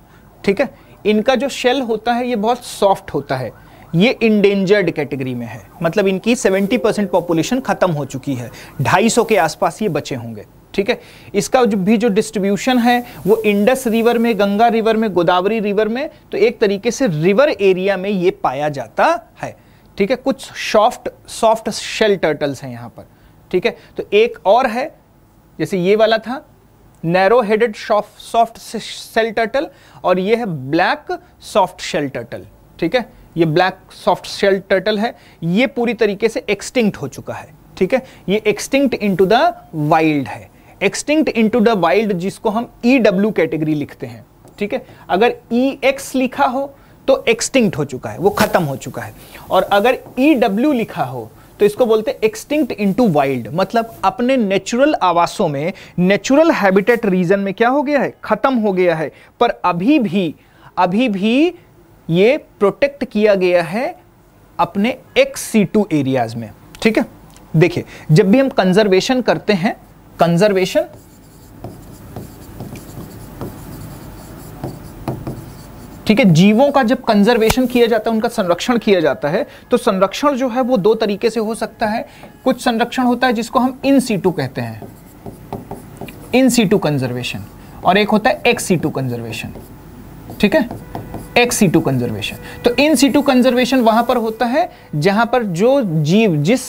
ठीक है इनका जो शेल होता है ये बहुत सॉफ्ट होता है ये इंडेंजर्ड कैटेगरी में है मतलब इनकी 70 परसेंट पॉपुलेशन ख़त्म हो चुकी है 250 के आसपास ये बचे होंगे ठीक है इसका जो भी जो डिस्ट्रीब्यूशन है वो इंडस रिवर में गंगा रिवर में गोदावरी रिवर में तो एक तरीके से रिवर एरिया में ये पाया जाता है ठीक है कुछ सॉफ्ट सॉफ्ट शेल टर्टल्स हैं यहाँ पर ठीक है तो एक और है जैसे ये वाला था narrow headed soft shell turtle और ये है ब्लैक सॉफ्ट शेल टर्टल ठीक है ये ब्लैक सॉफ्ट शेल टर्टल है ये पूरी तरीके से एक्सटिंक्ट हो चुका है ठीक है ये एक्सटिंक्ट इनटू द वाइल्ड है एक्सटिंक्ट इनटू द वाइल्ड जिसको हम ई डब्ल्यू कैटेगरी लिखते हैं ठीक है अगर ई e एक्स लिखा हो तो एक्सटिंक्ट हो चुका है वो खत्म हो चुका है और अगर ई e डब्ल्यू लिखा हो तो इसको बोलते हैं एक्सटिंक्ट इनटू वाइल्ड मतलब अपने नेचुरल आवासों में नेचुरल हैबिटेट रीजन में क्या हो गया है खत्म हो गया है पर अभी भी अभी भी ये प्रोटेक्ट किया गया है अपने एक्स सी टू एरियाज में ठीक है देखिए जब भी हम कंजर्वेशन करते हैं कंजर्वेशन ठीक है जीवों का जब कंजर्वेशन किया जाता है उनका संरक्षण किया जाता है तो संरक्षण जो है वो दो तरीके से हो सकता है कुछ संरक्षण होता है जिसको हम इन सीटू कहते हैं इन सीटू कंजर्वेशन और एक होता है एक्स सीटू कंजर्वेशन ठीक है एक्स सीटू कंजर्वेशन तो इन सीटू कंजर्वेशन वहां पर होता है जहां पर जो जीव जिस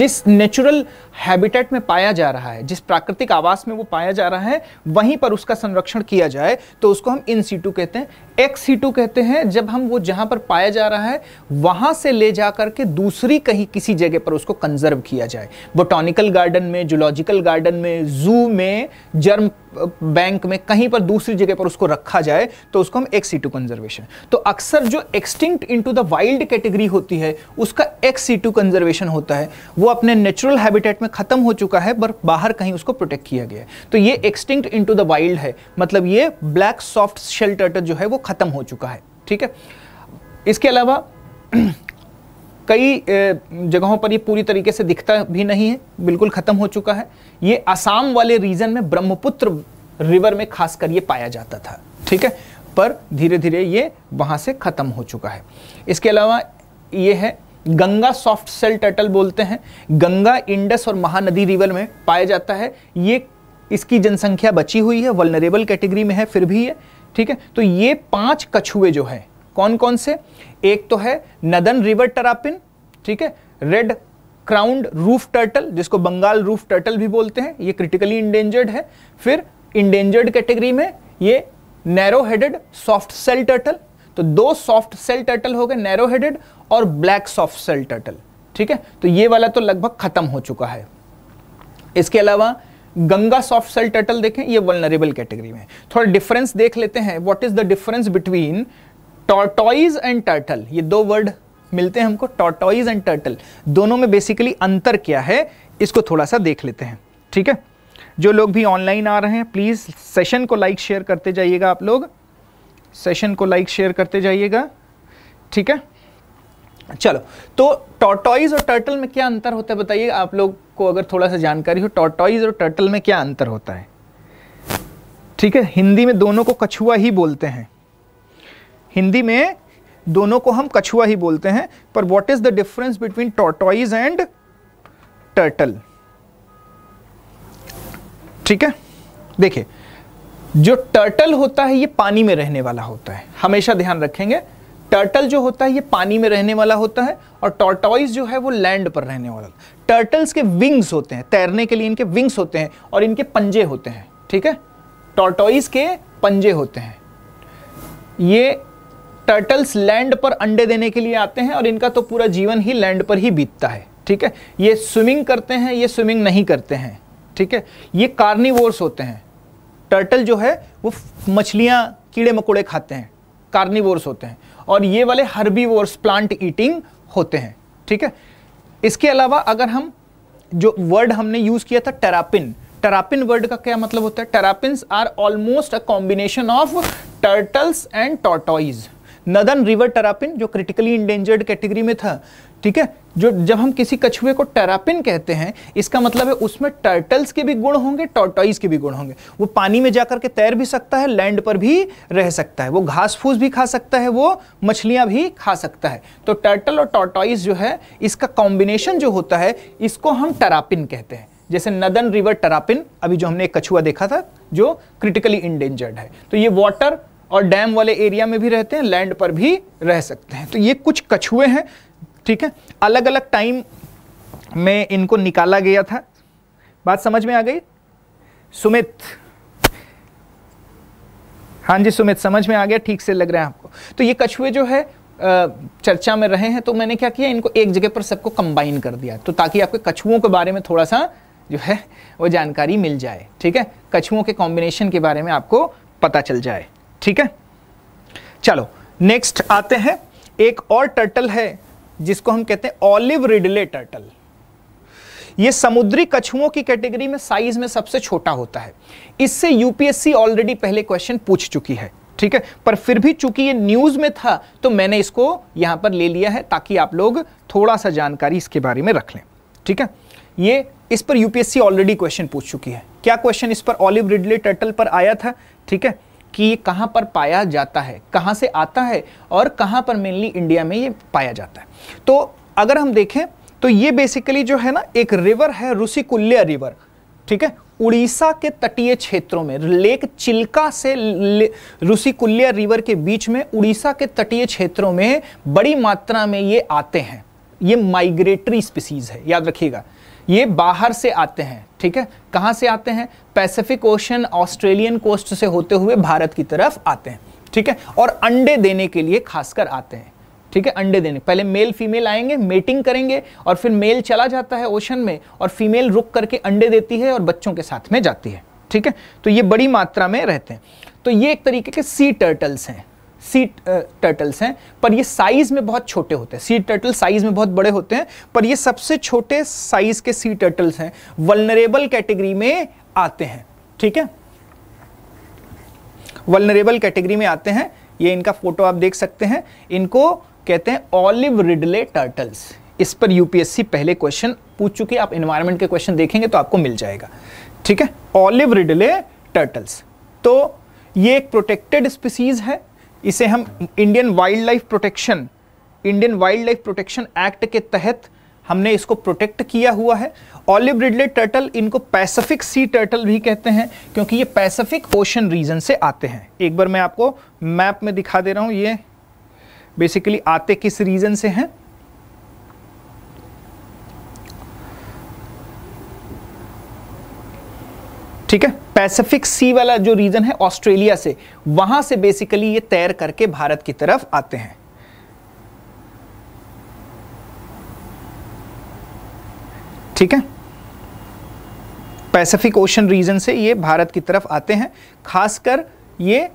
जिस नेचुरल हैबिटेट में पाया जा रहा है जिस प्राकृतिक आवास में वो पाया जा रहा है वहीं पर उसका संरक्षण किया जाए तो उसको हम इन सीटू कहते हैं एक्स सीटू कहते हैं जब हम वो जहां पर पाया जा रहा है वहां से ले जा करके दूसरी कहीं किसी जगह पर उसको कंजर्व किया जाए बोटोनिकल गार्डन में जूलॉजिकल गार्डन में जू में जर्म बैंक में कहीं पर दूसरी जगह पर उसको रखा जाए तो उसको हम एक्स सीटू कंजर्वेशन तो अक्सर जो extinct into the wild category होती है उसका एक्स सीटू कंजर्वेशन होता है वो अपने नेचुरल हैबिटेट में में खत्म हो चुका है पर बाहर कहीं उसको प्रोटेक्ट किया गया है तो ये एक्सटिंक्ट इनटू द वाइल्ड है मतलब ये ब्लैक सॉफ्ट शेल टर्टल जो है वो खत्म हो चुका है ठीक है इसके अलावा कई जगहों पर ये पूरी तरीके से दिखता भी नहीं है बिल्कुल खत्म हो चुका है ये आसाम वाले रीजन में ब्रह्मपुत्र रिवर में खासकर ये पाया जाता था ठीक है पर धीरे धीरे ये वहाँ से ख़त्म हो चुका है इसके अलावा ये है गंगा सॉफ्ट सेल टर्टल बोलते हैं गंगा इंडस और महानदी रिवर में पाया जाता है ये इसकी जनसंख्या बची हुई है वलनरेबल कैटेगरी में है फिर भी है ठीक है तो ये पांच कछुए जो है कौन कौन से एक तो है नदन रिवर टरापिन ठीक है रेड क्राउंड रूफ टर्टल जिसको बंगाल रूफ टर्टल भी बोलते हैं ये क्रिटिकली इंडेंजर्ड है फिर इंडेंजर्ड कैटेगरी में ये narrow headed soft shell turtle तो दो सॉफ्ट सेल टर्टल हो गए नैरो हेडेड और ब्लैक सॉफ्ट सेल टर्टल ठीक है तो ये वाला तो लगभग खत्म हो चुका है इसके अलावा गंगा सॉफ्ट सेल टर्टल देखें ये वलनरेबल कैटेगरी में थोड़ा डिफरेंस देख लेते हैं what is the difference between tortoise and turtle ये दो वर्ड मिलते हैं हमको टॉटॉइज एंड टर्टल दोनों में बेसिकली अंतर क्या है इसको थोड़ा सा देख लेते हैं ठीक है जो लोग भी ऑनलाइन आ रहे हैं प्लीज़ सेशन को लाइक शेयर करते जाइएगा आप लोग सेशन को लाइक शेयर करते जाइएगा ठीक है चलो तो टॉटॉइज और टर्टल में क्या अंतर होता है बताइए आप लोग को अगर थोड़ा सा जानकारी हो टॉटॉइज और टर्टल में क्या अंतर होता है ठीक है हिंदी में दोनों को कछुआ ही बोलते हैं हिंदी में दोनों को हम कछुआ ही बोलते हैं पर what is the difference between tortoise and turtle ठीक है देखिए जो टर्टल होता है ये पानी में रहने वाला होता है हमेशा ध्यान रखेंगे टर्टल जो होता है ये पानी में रहने वाला होता है और टॉर्टॉइज जो है वो लैंड पर रहने वाला टर्टल्स के विंग्स होते हैं तैरने के लिए इनके विंग्स होते हैं और इनके पंजे होते हैं ठीक है टॉर्टॉइज के पंजे होते हैं ये टर्टल्स लैंड पर अंडे देने के लिए आते हैं और इनका तो पूरा जीवन ही लैंड पर ही बीतता है ठीक है ये स्विमिंग करते हैं ये स्विमिंग नहीं करते हैं ठीक है ये कार्निवोर्स होते हैं टर्टल जो है वो मछलियाँ कीड़े मकोड़े खाते हैं कार्निवोर्स होते हैं और ये वाले हर्बीवोर्स प्लांट ईटिंग होते हैं ठीक है इसके अलावा अगर हम जो वर्ड हमने यूज़ किया था टेरापिन टेरापिन वर्ड का क्या मतलब होता है terrapin are almost a combination of turtles and tortoise northern river terrapin जो क्रिटिकली इंडेंजर्ड कैटेगरी में था ठीक है जो जब हम किसी कछुए को टेरापिन कहते हैं इसका मतलब है उसमें टर्टल्स के भी गुण होंगे टॉटॉइज के भी गुण होंगे वो पानी में जाकर के तैर भी सकता है लैंड पर भी रह सकता है वो घास फूस भी खा सकता है वो मछलियाँ भी खा सकता है तो टर्टल और टॉटॉइज जो है इसका कॉम्बिनेशन जो होता है इसको हम टेरापिन कहते हैं जैसे नदन रिवर टेरापिन अभी जो हमने एक कछुआ देखा था जो क्रिटिकली इंडेंजर्ड है तो ये वाटर और डैम वाले एरिया में भी रहते हैं लैंड पर भी रह सकते हैं तो ये कुछ कछुए हैं ठीक है अलग अलग टाइम में इनको निकाला गया था बात समझ में आ गई सुमित हाँ जी सुमित समझ में आ गया ठीक से लग रहा है आपको तो ये कछुए जो है चर्चा में रहे हैं तो मैंने क्या किया इनको एक जगह पर सबको कंबाइन कर दिया तो ताकि आपके कछुओं के बारे में थोड़ा सा जो है वो जानकारी मिल जाए ठीक है कछुओं के कॉम्बिनेशन के बारे में आपको पता चल जाए ठीक है चलो नेक्स्ट आते हैं एक और टर्टल है जिसको हम कहते हैं ऑलिव रिडले टर्टल ये समुद्री कछुओं की कैटेगरी में साइज में सबसे छोटा होता है इससे यूपीएससी ऑलरेडी पहले क्वेश्चन पूछ चुकी है ठीक है पर फिर भी चूंकि ये न्यूज में था तो मैंने इसको यहां पर ले लिया है ताकि आप लोग थोड़ा सा जानकारी इसके बारे में रख लें ठीक है ये इस पर यूपीएससी ऑलरेडी क्वेश्चन पूछ चुकी है क्या क्वेश्चन इस पर ऑलिव रिडले टर्टल पर आया था ठीक है कि ये कहाँ पर पाया जाता है कहाँ से आता है और कहाँ पर मेनली इंडिया में ये पाया जाता है तो अगर हम देखें तो ये बेसिकली जो है ना एक रिवर है रुसिकुल्या रिवर ठीक है उड़ीसा के तटीय क्षेत्रों में लेक चिल्का से ले, रुसिकुल्या रिवर के बीच में उड़ीसा के तटीय क्षेत्रों में बड़ी मात्रा में ये आते हैं ये माइग्रेटरी स्पीसीज है याद रखिएगा ये बाहर से आते हैं ठीक है कहां से आते हैं पैसिफिक ओशन ऑस्ट्रेलियन कोस्ट से होते हुए भारत की तरफ आते हैं ठीक है और अंडे देने के लिए खासकर आते हैं ठीक है अंडे देने पहले मेल फीमेल आएंगे मेटिंग करेंगे और फिर मेल चला जाता है ओशन में और फीमेल रुक करके अंडे देती है और बच्चों के साथ में जाती है ठीक है तो ये बड़ी मात्रा में रहते हैं तो ये एक तरीके के सी टर्टल्स हैं सी टर्टल्स uh, हैं पर ये साइज़ में बहुत छोटे होते हैं सी टर्टल साइज़ में बहुत बड़े होते हैं पर ये सबसे छोटे साइज़ के सी टर्टल्स हैं वलनरेबल कैटेगरी में आते हैं ठीक है वलनरेबल कैटेगरी में आते हैं ये इनका फोटो आप देख सकते हैं इनको कहते हैं ऑलिव रिडले टर्टल्स इस पर यूपीएससी पहले क्वेश्चन पूछ चुके आप इन्वायरमेंट के क्वेश्चन देखेंगे तो आपको मिल जाएगा ठीक है ऑलिव रिडले टर्टल्स तो ये एक प्रोटेक्टेड स्पीसीज है इसे हम Indian wild life protection Indian wild life protection act के तहत हमने इसको प्रोटेक्ट किया हुआ है ऑलिव रिडले टर्टल इनको पैसिफिक सी टर्टल भी कहते हैं क्योंकि ये पैसिफिक ओशन रीजन से आते हैं एक बार मैं आपको मैप में दिखा दे रहा हूँ ये बेसिकली आते किस रीजन से हैं ठीक है पैसिफिक सी वाला जो रीजन है ऑस्ट्रेलिया से वहां से बेसिकली ये तैर करके भारत की तरफ आते हैं ठीक है पैसिफिक ओशन रीजन से ये भारत की तरफ आते हैं खासकर ये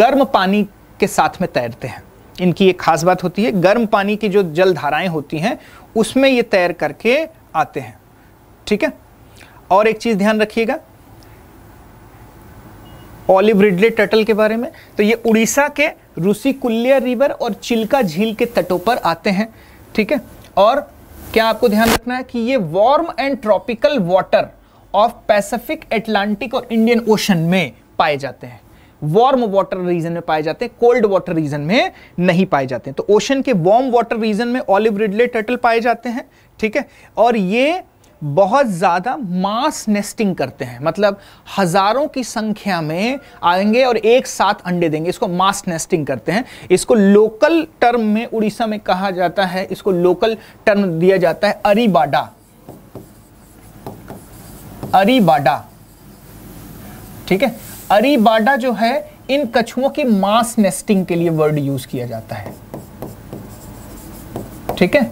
गर्म पानी के साथ में तैरते हैं इनकी एक खास बात होती है गर्म पानी की जो जल धाराएं होती हैं उसमें ये तैर करके आते हैं ठीक है और एक चीज़ ध्यान रखिएगा ऑलिव रिडले टटल के बारे में तो ये उड़ीसा के रूसिकुल्लिया रिवर और चिल्का झील के तटों पर आते हैं ठीक है और क्या आपको ध्यान रखना है कि ये warm and tropical water of Pacific Atlantic और इंडियन ओशन में पाए जाते हैं वार्म वाटर रीजन में पाए जाते हैं कोल्ड वाटर रीजन में नहीं पाए जाते हैं तो ओशन के वार्म वाटर रीजन में ऑलिव रिडले टटल पाए जाते हैं ठीक है और ये बहुत ज़्यादा मास नेस्टिंग करते हैं मतलब हज़ारों की संख्या में आएंगे और एक साथ अंडे देंगे इसको मास नेस्टिंग करते हैं इसको लोकल टर्म में उड़ीसा में कहा जाता है इसको लोकल टर्म दिया जाता है अरीबाडा अरीबाडा ठीक है अरीबाडा जो है इन कछुओं की मास नेस्टिंग के लिए वर्ड यूज किया जाता है ठीक है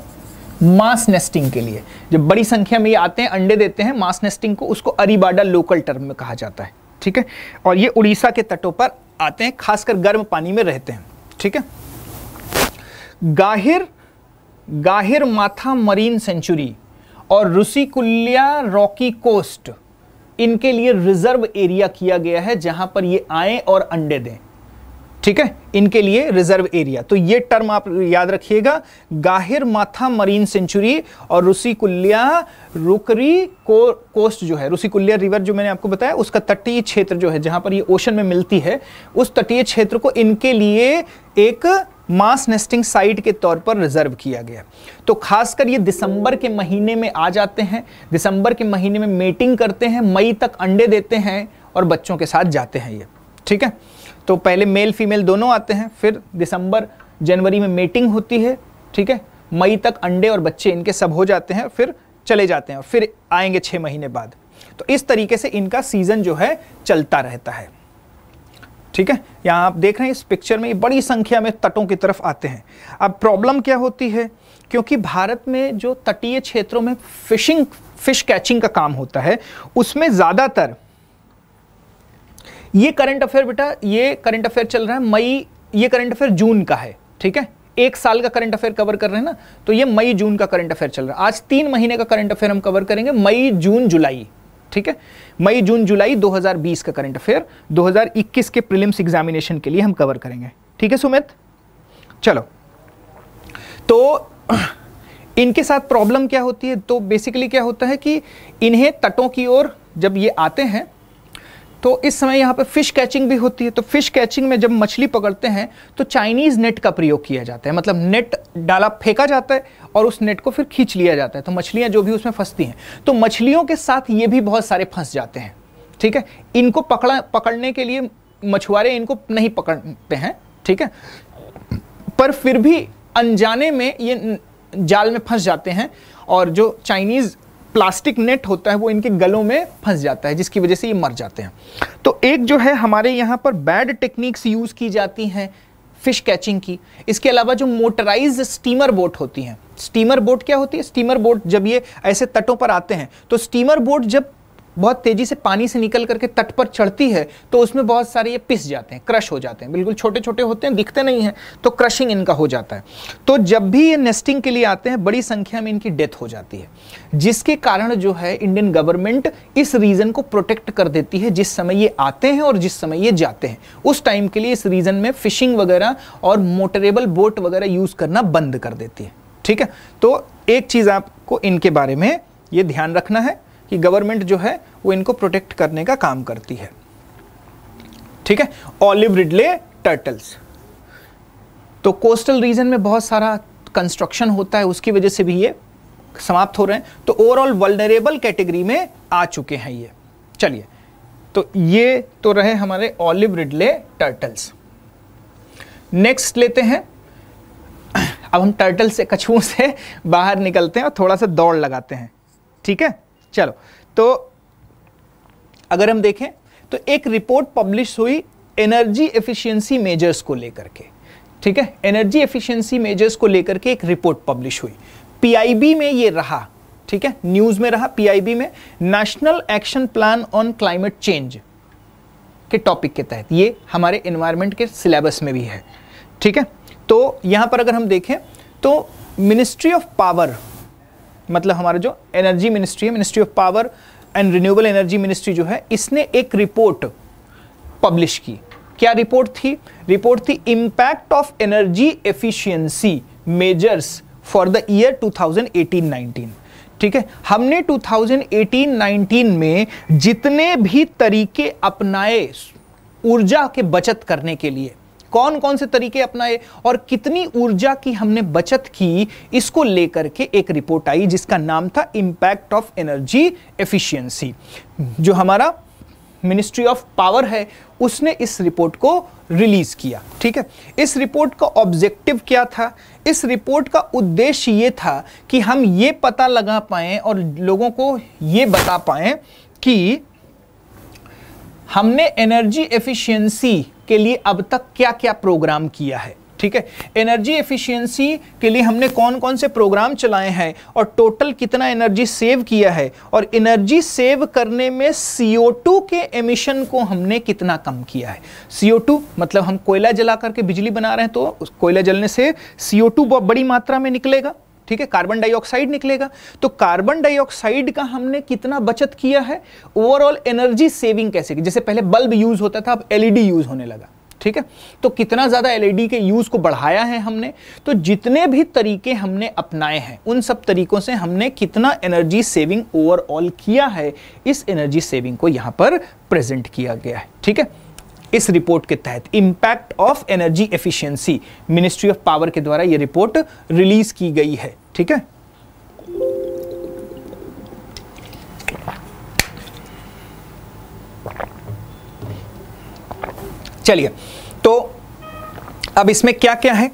मास नेस्टिंग के लिए जब बड़ी संख्या में ये आते हैं अंडे देते हैं मास नेस्टिंग को उसको अरीबाडा लोकल टर्म में कहा जाता है ठीक है और ये उड़ीसा के तटों पर आते हैं खासकर गर्म पानी में रहते हैं ठीक है गाहिर गाहिर माथा मरीन सेंचुरी और रुसिकुल्या रॉकी कोस्ट इनके लिए रिजर्व एरिया किया गया है जहां पर ये आए और अंडे दें ठीक है इनके लिए रिजर्व एरिया तो ये टर्म आप याद रखिएगा गाहिर माथा मरीन सेंचुरी और रुसिकुल्या रुकरी को कोस्ट जो है रुसिकुल्या रिवर जो मैंने आपको बताया उसका तटीय क्षेत्र जो है जहां पर ये ओशन में मिलती है उस तटीय क्षेत्र को इनके लिए एक मास नेस्टिंग साइट के तौर पर रिजर्व किया गया तो खासकर ये दिसंबर के महीने में आ जाते हैं दिसंबर के महीने में मेटिंग करते हैं मई तक अंडे देते हैं और बच्चों के साथ जाते हैं ये ठीक है तो पहले मेल फीमेल दोनों आते हैं फिर दिसंबर जनवरी में मेटिंग होती है ठीक है मई तक अंडे और बच्चे इनके सब हो जाते हैं फिर चले जाते हैं और फिर आएंगे छः महीने बाद तो इस तरीके से इनका सीज़न जो है चलता रहता है ठीक है यहाँ आप देख रहे हैं इस पिक्चर में ये बड़ी संख्या में तटों की तरफ आते हैं अब प्रॉब्लम क्या होती है क्योंकि भारत में जो तटीय क्षेत्रों में फिशिंग फिश कैचिंग का काम होता है उसमें ज़्यादातर ये करंट अफेयर बेटा ये करंट अफेयर चल रहा है मई ये करंट अफेयर जून का है ठीक है एक साल का करंट अफेयर कवर कर रहे हैं ना तो ये मई जून का करंट अफेयर चल रहा है आज तीन महीने का करंट अफेयर हम कवर करेंगे मई जून जुलाई ठीक है मई जून जुलाई 2020 का करंट अफेयर 2021 के प्रीलिम्स एग्जामिनेशन के लिए हम कवर करेंगे ठीक है सुमित चलो तो इनके साथ प्रॉब्लम क्या होती है तो बेसिकली क्या होता है कि इन्हें तटों की ओर जब ये आते हैं तो इस समय यहाँ पे फिश कैचिंग भी होती है तो फिश कैचिंग में जब मछली पकड़ते हैं तो चाइनीज़ नेट का प्रयोग किया जाता है मतलब नेट डाला फेंका जाता है और उस नेट को फिर खींच लिया जाता है तो मछलियाँ जो भी उसमें फंसती हैं तो मछलियों के साथ ये भी बहुत सारे फंस जाते हैं ठीक है इनको पकड़ा पकड़ने के लिए मछुआरे इनको नहीं पकड़ते हैं ठीक है पर फिर भी अनजाने में ये जाल में फंस जाते हैं और जो चाइनीज़ प्लास्टिक नेट होता है वो इनके गलों में फंस जाता है जिसकी वजह से ये मर जाते हैं तो एक जो है हमारे यहाँ पर बैड टेक्निक्स यूज़ की जाती हैं फिश कैचिंग की इसके अलावा जो मोटराइज स्टीमर बोट होती हैं स्टीमर बोट क्या होती है स्टीमर बोट जब ये ऐसे तटों पर आते हैं तो स्टीमर बोट जब बहुत तेज़ी से पानी से निकल करके तट पर चढ़ती है तो उसमें बहुत सारे ये पिस जाते हैं क्रश हो जाते हैं बिल्कुल छोटे छोटे होते हैं दिखते नहीं हैं तो क्रशिंग इनका हो जाता है तो जब भी ये नेस्टिंग के लिए आते हैं बड़ी संख्या में इनकी डेथ हो जाती है जिसके कारण जो है इंडियन गवर्नमेंट इस रीज़न को प्रोटेक्ट कर देती है जिस समय ये आते हैं और जिस समय ये जाते हैं उस टाइम के लिए इस रीज़न में फिशिंग वगैरह और मोटरेबल बोट वगैरह यूज़ करना बंद कर देती है ठीक है तो एक चीज़ आपको इनके बारे में ये ध्यान रखना है कि गवर्नमेंट जो है वो इनको प्रोटेक्ट करने का काम करती है ठीक है ऑलिव रिडले टर्टल्स तो कोस्टल रीजन में बहुत सारा कंस्ट्रक्शन होता है उसकी वजह से भी ये समाप्त हो रहे हैं तो ओवरऑल वल्नरेबल कैटेगरी में आ चुके हैं ये चलिए तो ये तो रहे हमारे ऑलिव रिडले टर्टल्स नेक्स्ट लेते हैं अब हम टर्टल से कछुओं से बाहर निकलते हैं और थोड़ा सा दौड़ लगाते हैं ठीक है चलो तो अगर हम देखें तो एक रिपोर्ट पब्लिश हुई एनर्जी एफिशिएंसी मेजर्स को लेकर के ठीक है एनर्जी एफिशिएंसी मेजर्स को लेकर के एक रिपोर्ट पब्लिश हुई पीआईबी में ये रहा ठीक है न्यूज में रहा पीआईबी में national action plan on climate change के टॉपिक के तहत ये हमारे इन्वायरमेंट के सिलेबस में भी है ठीक है तो यहां पर अगर हम देखें तो मिनिस्ट्री ऑफ पावर मतलब हमारा जो एनर्जी मिनिस्ट्री है ministry of power and renewable energy ministry जो है इसने एक रिपोर्ट पब्लिश की क्या रिपोर्ट थी रिपोर्ट थी impact of energy efficiency measures for the year 2018-19 ठीक है हमने 2018-19 में जितने भी तरीके अपनाए ऊर्जा के बचत करने के लिए कौन कौन से तरीके अपनाए और कितनी ऊर्जा की हमने बचत की इसको लेकर के एक रिपोर्ट आई जिसका नाम था इम्पैक्ट ऑफ एनर्जी एफिशिएंसी जो हमारा मिनिस्ट्री ऑफ पावर है उसने इस रिपोर्ट को रिलीज किया ठीक है इस रिपोर्ट का ऑब्जेक्टिव क्या था इस रिपोर्ट का उद्देश्य ये था कि हम ये पता लगा पाए और लोगों को ये बता पाए कि हमने एनर्जी एफिशिएंसी के लिए अब तक क्या क्या प्रोग्राम किया है ठीक है एनर्जी एफिशिएंसी के लिए हमने कौन कौन से प्रोग्राम चलाए हैं और टोटल कितना एनर्जी सेव किया है और एनर्जी सेव करने में CO2 के एमिशन को हमने कितना कम किया है CO2 मतलब हम कोयला जला करके बिजली बना रहे हैं तो कोयला जलने से CO2 बहुत बड़ी मात्रा में निकलेगा ठीक है कार्बन डाइऑक्साइड निकलेगा तो कार्बन डाइऑक्साइड का हमने कितना बचत किया है ओवरऑल एनर्जी सेविंग कैसे की जैसे पहले बल्ब यूज होता था अब एलईडी यूज होने लगा ठीक है तो कितना ज़्यादा एलईडी के यूज़ को बढ़ाया है हमने तो जितने भी तरीके हमने अपनाए हैं उन सब तरीकों से हमने कितना एनर्जी सेविंग ओवरऑल किया है इस एनर्जी सेविंग को यहां पर प्रेजेंट किया गया है ठीक है इस रिपोर्ट के तहत impact of energy efficiency ministry of power के द्वारा यह रिपोर्ट रिलीज की गई है ठीक है चलिए तो अब इसमें क्या क्या है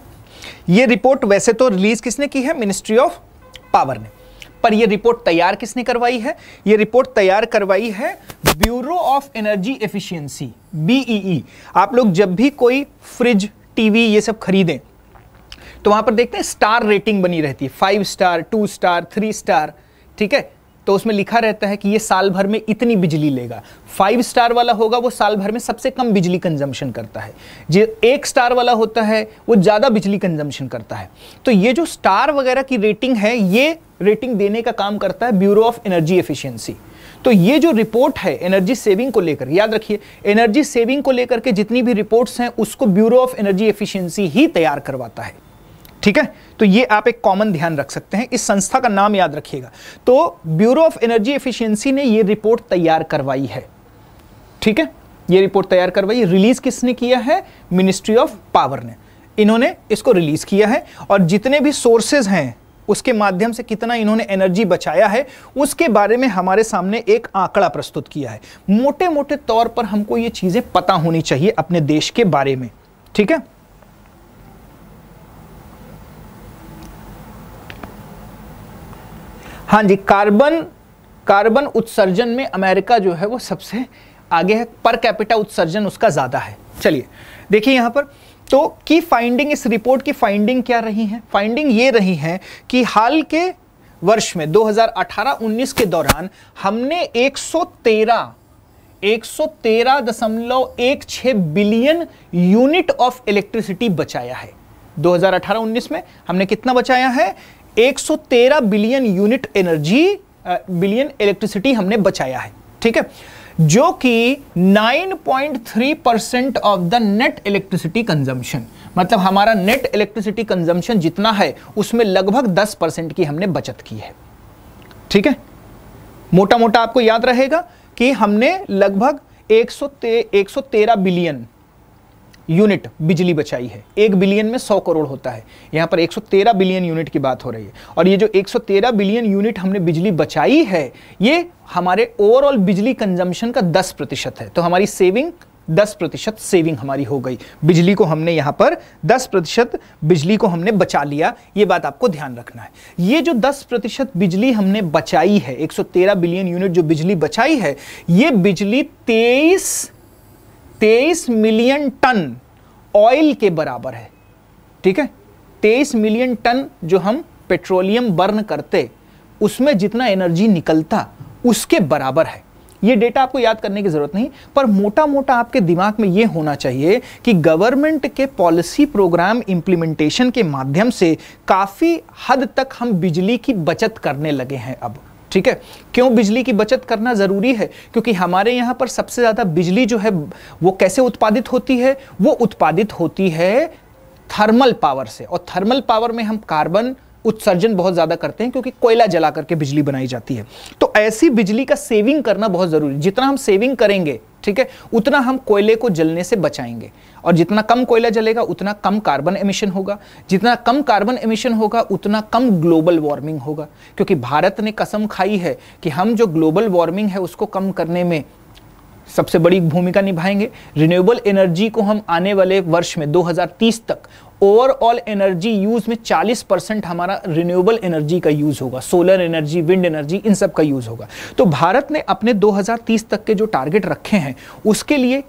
यह रिपोर्ट वैसे तो रिलीज किसने की है मिनिस्ट्री ऑफ पावर ने पर ये रिपोर्ट तैयार किसने करवाई है यह रिपोर्ट तैयार करवाई है bureau of energy efficiency BEE आप लोग जब भी कोई फ्रिज टीवी ये सब खरीदें तो वहां पर देखते हैं स्टार रेटिंग बनी रहती है five star two star three star ठीक है तो उसमें लिखा रहता है कि ये साल भर में इतनी बिजली लेगा फाइव स्टार वाला होगा वो साल भर में सबसे कम बिजली कंजम्पशन करता है जो एक स्टार वाला होता है वो ज़्यादा बिजली कंजम्पशन करता है तो ये जो स्टार वगैरह की रेटिंग है ये रेटिंग देने का काम करता है ब्यूरो ऑफ एनर्जी एफिशिएंसी तो ये जो रिपोर्ट है एनर्जी सेविंग को लेकर याद रखिए एनर्जी सेविंग को लेकर के जितनी भी रिपोर्ट्स हैं उसको ब्यूरो ऑफ एनर्जी एफिशिएंसी ही तैयार करवाता है ठीक है तो ये आप एक कॉमन ध्यान रख सकते हैं इस संस्था का नाम याद रखिएगा तो ब्यूरो ऑफ एनर्जी एफिशिएंसी ने ये रिपोर्ट तैयार करवाई है ठीक है ये रिपोर्ट तैयार करवाई रिलीज किसने किया है मिनिस्ट्री ऑफ पावर ने इन्होंने इसको रिलीज किया है और जितने भी सोर्सेज हैं उसके माध्यम से कितना इन्होंने एनर्जी बचाया है उसके बारे में हमारे सामने एक आंकड़ा प्रस्तुत किया है मोटे मोटे तौर पर हमको ये चीज़ें पता होनी चाहिए अपने देश के बारे में ठीक है हाँ जी कार्बन कार्बन उत्सर्जन में अमेरिका जो है वो सबसे आगे है पर कैपिटा उत्सर्जन उसका ज़्यादा है चलिए देखिए यहाँ पर तो की फाइंडिंग इस रिपोर्ट की फाइंडिंग क्या रही है फाइंडिंग ये रही है कि हाल के वर्ष में 2018-19 के दौरान हमने 113 113.16 बिलियन यूनिट ऑफ इलेक्ट्रिसिटी बचाया है 2018-19 में हमने कितना बचाया है 113 billion unit energy billion electricity हमने बचाया है ठीक है जो कि 9.3 percent of the net electricity consumption मतलब हमारा नेट इलेक्ट्रिसिटी कंजम्पशन जितना है उसमें लगभग 10 परसेंट की हमने बचत की है ठीक है मोटा मोटा आपको याद रहेगा कि हमने लगभग एक सौ बिलियन यूनिट बिजली बचाई है एक बिलियन में सौ करोड़ होता है यहाँ पर 113 बिलियन यूनिट की बात हो रही है और ये जो 113 बिलियन यूनिट हमने बिजली बचाई है ये हमारे ओवरऑल बिजली कंजम्पशन का 10 प्रतिशत है तो हमारी सेविंग 10 प्रतिशत सेविंग हमारी हो गई बिजली को हमने यहाँ पर 10 प्रतिशत बिजली को हमने बचा लिया ये बात आपको ध्यान रखना है ये जो 10 प्रतिशत बिजली हमने बचाई है 113 बिलियन यूनिट जो बिजली बचाई है ये बिजली तेईस तेईस मिलियन टन ऑयल के बराबर है ठीक है तेईस मिलियन टन जो हम पेट्रोलियम बर्न करते उसमें जितना एनर्जी निकलता उसके बराबर है ये डेटा आपको याद करने की ज़रूरत नहीं पर मोटा मोटा आपके दिमाग में ये होना चाहिए कि गवर्नमेंट के पॉलिसी प्रोग्राम इम्प्लीमेंटेशन के माध्यम से काफ़ी हद तक हम बिजली की बचत करने लगे हैं अब ठीक है क्यों बिजली की बचत करना ज़रूरी है क्योंकि हमारे यहां पर सबसे ज़्यादा बिजली जो है वो कैसे उत्पादित होती है वो उत्पादित होती है थर्मल पावर से और थर्मल पावर में हम कार्बन उत्सर्जन बहुत ज़्यादा करते हैं क्योंकि कोयला जला करके बिजली बनाई जाती है तो ऐसी बिजली का सेविंग करना बहुत ज़रूरी जितना हम सेविंग करेंगे ठीक है उतना हम कोयले को जलने से बचाएंगे और जितना कम कोयला जलेगा उतना कम कार्बन एमिशन होगा जितना कम कार्बन एमिशन होगा उतना कम ग्लोबल वार्मिंग होगा क्योंकि भारत ने कसम खाई है कि हम जो ग्लोबल वार्मिंग है उसको कम करने में सबसे बड़ी भूमिका निभाएंगे रिन्यूएबल एनर्जी को हम आने वाले वर्ष में 2030 तक ओवरऑल एनर्जी यूज में 40 परसेंट हमारा रिन्यूएबल एनर्जी का यूज होगा सोलर एनर्जी विंड एनर्जी इन सब का यूज होगा तो भारत ने अपने 2030 तक के जो टारगेट रखे हैं उसके लिए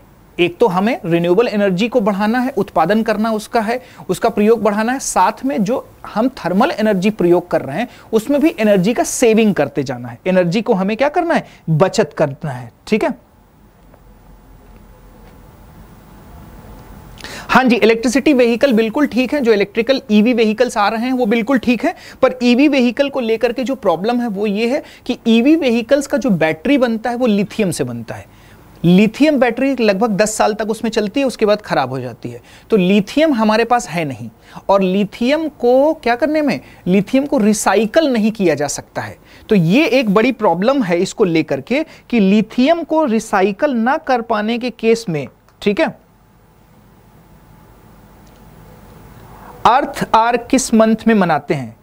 एक तो हमें रिन्यूएबल एनर्जी को बढ़ाना है उत्पादन करना उसका है उसका प्रयोग बढ़ाना है साथ में जो हम थर्मल एनर्जी प्रयोग कर रहे हैं उसमें भी एनर्जी का सेविंग करते जाना है एनर्जी को हमें क्या करना है बचत करना है ठीक है हाँ जी इलेक्ट्रिसिटी व्हीकल बिल्कुल ठीक है जो इलेक्ट्रिकल ईवी व्हीकल्स आ रहे हैं वो बिल्कुल ठीक है पर ईवी e व्हीकल को लेकर के जो प्रॉब्लम है वो ये है कि ईवी e व्हीकल्स का जो बैटरी बनता है वो लिथियम से बनता है लिथियम बैटरी लगभग 10 साल तक उसमें चलती है उसके बाद ख़राब हो जाती है तो लिथियम हमारे पास है नहीं और लिथियम को क्या करने में लिथियम को रिसाइकल नहीं किया जा सकता है तो ये एक बड़ी प्रॉब्लम है इसको लेकर के कि लिथियम को रिसाइकल ना कर पाने के केस में ठीक है अर्थ आर किस मंथ में मनाते हैं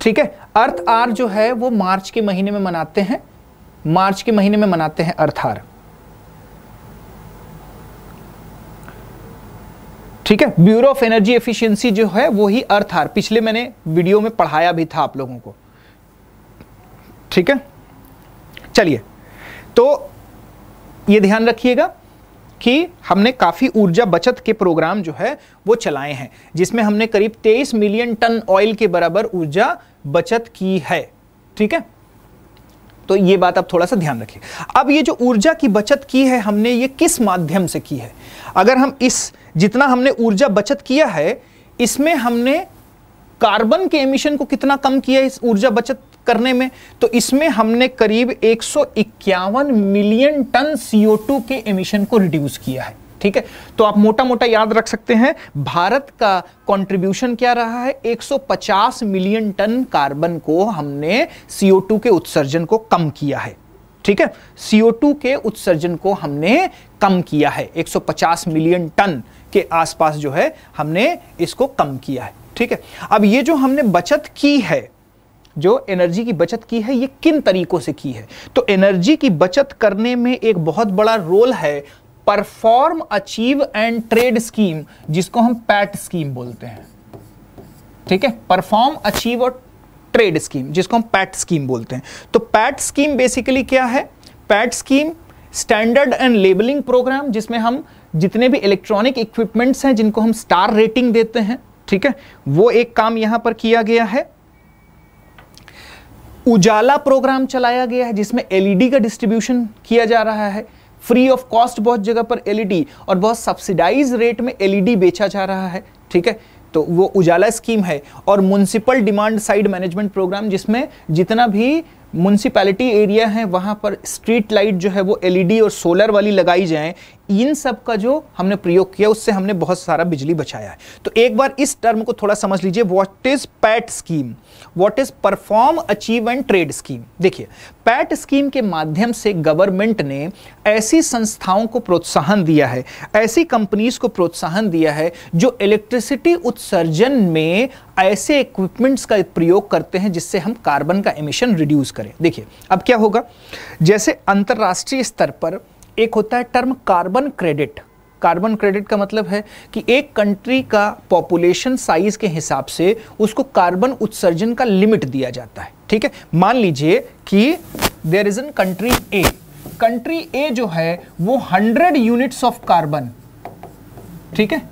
ठीक है अर्थ आर जो है वो मार्च के महीने में मनाते हैं मार्च के महीने में मनाते हैं अर्थ आर ठीक है ब्यूरो ऑफ एनर्जी एफिशिएंसी जो है वो ही अर्थ आर पिछले मैंने वीडियो में पढ़ाया भी था आप लोगों को ठीक है चलिए तो ये ध्यान रखिएगा कि हमने काफ़ी ऊर्जा बचत के प्रोग्राम जो है वो चलाए हैं जिसमें हमने करीब 23 मिलियन टन ऑयल के बराबर ऊर्जा बचत की है ठीक है तो ये बात आप थोड़ा सा ध्यान रखिए अब ये जो ऊर्जा की बचत की है हमने ये किस माध्यम से की है अगर हम इस जितना हमने ऊर्जा बचत किया है इसमें हमने कार्बन के एमिशन को कितना कम किया है इस ऊर्जा बचत करने में तो इसमें हमने करीब एक मिलियन टन CO2 के एमिशन को रिड्यूस किया है ठीक है तो आप मोटा मोटा याद रख सकते हैं भारत का कंट्रीब्यूशन क्या रहा है 150 मिलियन टन कार्बन को हमने CO2 के उत्सर्जन को कम किया है ठीक है CO2 के उत्सर्जन को हमने कम किया है 150 मिलियन टन के आसपास जो है हमने इसको कम किया है ठीक है अब ये जो हमने बचत की है जो एनर्जी की बचत की है ये किन तरीकों से की है तो एनर्जी की बचत करने में एक बहुत बड़ा रोल है perform achieve and trade scheme जिसको हम पैट स्कीम बोलते हैं ठीक है परफॉर्म अचीव और ट्रेड स्कीम जिसको हम पैट स्कीम बोलते हैं तो पैट स्कीम बेसिकली क्या है PAT scheme standard and labelling programme जिसमें हम जितने भी इलेक्ट्रॉनिक इक्विपमेंट्स हैं जिनको हम स्टार रेटिंग देते हैं ठीक है वो एक काम यहां पर किया गया है उजाला प्रोग्राम चलाया गया है जिसमें एलईडी e का डिस्ट्रीब्यूशन किया जा रहा है फ्री ऑफ कॉस्ट बहुत जगह पर एलईडी e और बहुत सब्सिडाइज रेट में एलईडी e बेचा जा रहा है ठीक है तो वो उजाला स्कीम है और municipal demand side management programme जिसमें जितना भी म्यूनसिपैलिटी एरिया है वहां पर स्ट्रीट लाइट जो है वो एलईडी और सोलर वाली लगाई जाए इन सब का जो हमने प्रयोग किया उससे हमने बहुत सारा बिजली बचाया है तो एक बार इस टर्म को थोड़ा समझ लीजिए what is PAT scheme what is perform achieve and trade scheme देखिए पैट स्कीम के माध्यम से गवर्नमेंट ने ऐसी संस्थाओं को प्रोत्साहन दिया है ऐसी कंपनीज को प्रोत्साहन दिया है जो इलेक्ट्रिसिटी उत्सर्जन में ऐसे इक्विपमेंट्स का प्रयोग करते हैं जिससे हम कार्बन का एमिशन रिड्यूस करें देखिए अब क्या होगा जैसे अंतर्राष्ट्रीय स्तर पर एक होता है term carbon credit carbon credit का मतलब है कि एक कंट्री का पॉपुलेशन साइज के हिसाब से उसको कार्बन उत्सर्जन का लिमिट दिया जाता है ठीक है मान लीजिए कि there is an country A country A जो है वो 100 यूनिट्स ऑफ कार्बन ठीक है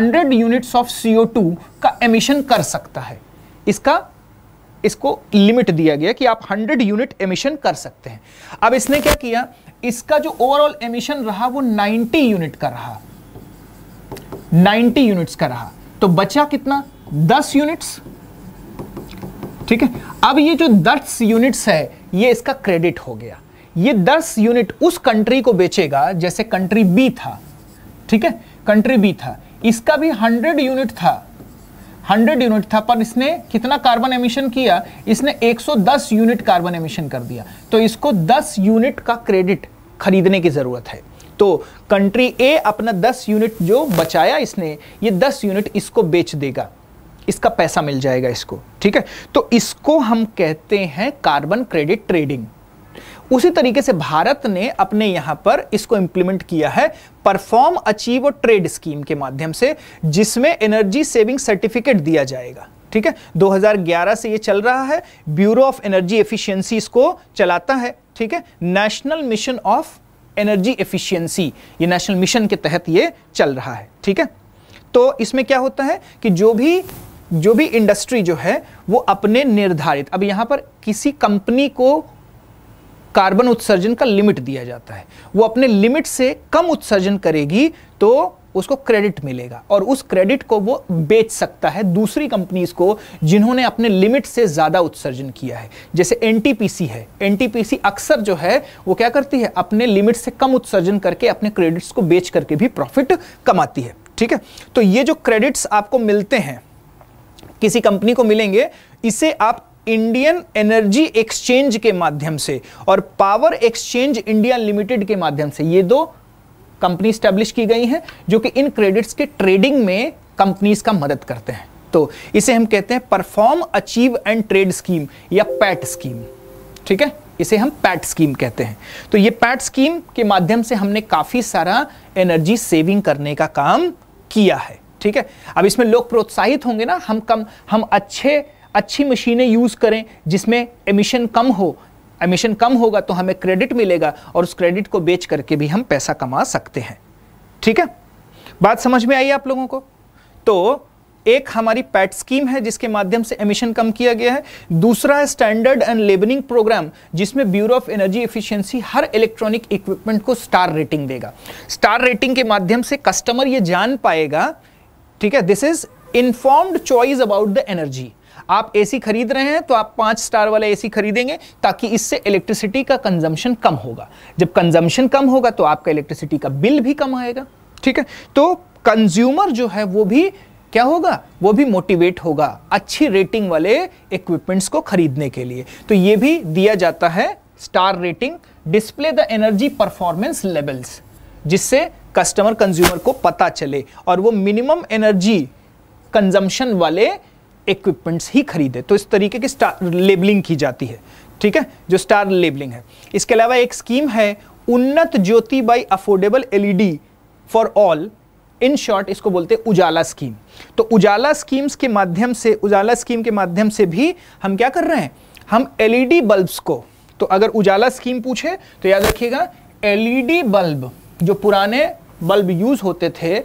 100 यूनिट्स ऑफ टू का एमिशन कर सकता है इसका इसको लिमिट दिया गया कि आप 100 यूनिट एमिशन कर सकते हैं अब इसने क्या किया इसका जो ओवरऑल एमिशन रहा वो 90 यूनिट का रहा 90 यूनिट्स का रहा तो बचा कितना 10 यूनिट्स ठीक है अब ये जो 10 यूनिट्स है ये इसका क्रेडिट हो गया ये 10 यूनिट उस कंट्री को बेचेगा जैसे कंट्री बी था ठीक है कंट्री बी था इसका भी हंड्रेड यूनिट था 100 यूनिट था पर इसने कितना कार्बन एमिशन किया इसने 110 यूनिट कार्बन एमिशन कर दिया तो इसको 10 यूनिट का क्रेडिट खरीदने की ज़रूरत है तो कंट्री ए अपना 10 यूनिट जो बचाया इसने ये 10 यूनिट इसको बेच देगा इसका पैसा मिल जाएगा इसको ठीक है तो इसको हम कहते हैं कार्बन क्रेडिट ट्रेडिंग उसी तरीके से भारत ने अपने यहां पर इसको इंप्लीमेंट किया है परफॉर्म अचीव और ट्रेड स्कीम के माध्यम से जिसमें एनर्जी सेविंग सर्टिफिकेट दिया जाएगा ठीक है 2011 से ये चल रहा है ब्यूरो ऑफ एनर्जी एफिशिएंसी इसको चलाता है ठीक है national mission of energy efficiency ये नेशनल मिशन के तहत ये चल रहा है ठीक है तो इसमें क्या होता है कि जो भी जो भी इंडस्ट्री जो है वो अपने निर्धारित अब यहाँ पर किसी कंपनी को कार्बन उत्सर्जन का लिमिट दिया जाता है वो अपने लिमिट से कम उत्सर्जन करेगी तो उसको क्रेडिट मिलेगा और उस क्रेडिट को वो बेच सकता है दूसरी कंपनीज को जिन्होंने अपने लिमिट से ज़्यादा उत्सर्जन किया है जैसे एनटीपीसी है एनटीपीसी अक्सर जो है वो क्या करती है अपने लिमिट से कम उत्सर्जन करके अपने क्रेडिट्स को बेच करके भी प्रॉफिट कमाती है ठीक है तो ये जो क्रेडिट्स आपको मिलते हैं किसी कंपनी को मिलेंगे इसे आप इंडियन एनर्जी एक्सचेंज के माध्यम से और पावर एक्सचेंज इंडिया लिमिटेड के माध्यम से ये दो कंपनी स्टैब्लिश की गई हैं जो कि इन क्रेडिट्स के ट्रेडिंग में कंपनीज का मदद करते हैं तो इसे हम कहते हैं perform achieve and trade scheme या पैट स्कीम ठीक है इसे हम पैट स्कीम कहते हैं तो ये पैट स्कीम के माध्यम से हमने काफ़ी सारा एनर्जी सेविंग करने का काम किया है ठीक है अब इसमें लोग प्रोत्साहित होंगे ना हम कम हम अच्छे अच्छी मशीनें यूज़ करें जिसमें एमिशन कम हो एमिशन कम होगा तो हमें क्रेडिट मिलेगा और उस क्रेडिट को बेच करके भी हम पैसा कमा सकते हैं ठीक है बात समझ में आई आप लोगों को तो एक हमारी पैट स्कीम है जिसके माध्यम से एमिशन कम किया गया है दूसरा है स्टैंडर्ड एंड लेबनिंग प्रोग्राम जिसमें ब्यूरो ऑफ एनर्जी एफिशिएंसी हर इलेक्ट्रॉनिक इक्विपमेंट को स्टार रेटिंग देगा स्टार रेटिंग के माध्यम से कस्टमर ये जान पाएगा ठीक है this is informed choice about the energy आप एसी खरीद रहे हैं तो आप पाँच स्टार वाला एसी खरीदेंगे ताकि इससे इलेक्ट्रिसिटी का कंजम्पशन कम होगा जब कंजम्पशन कम होगा तो आपका इलेक्ट्रिसिटी का बिल भी कम आएगा ठीक है तो कंज्यूमर जो है वो भी क्या होगा वो भी मोटिवेट होगा अच्छी रेटिंग वाले इक्विपमेंट्स को खरीदने के लिए तो ये भी दिया जाता है star rating display the energy performance levels जिससे कस्टमर कंज्यूमर को पता चले और वो मिनिमम एनर्जी कंजम्पशन वाले इक्विपमेंट्स ही खरीदे तो इस तरीके की स्टार लेबलिंग की जाती है ठीक है जो स्टार लेबलिंग है इसके अलावा एक स्कीम है Unnat Jyoti by affordable LED for all in short इसको बोलते हैं उजाला स्कीम तो उजाला स्कीम्स के माध्यम से उजाला स्कीम के माध्यम से भी हम क्या कर रहे हैं हम एलईडी बल्ब्स e को तो अगर उजाला स्कीम पूछे तो याद रखिएगा एलईडी बल्ब e जो पुराने बल्ब यूज होते थे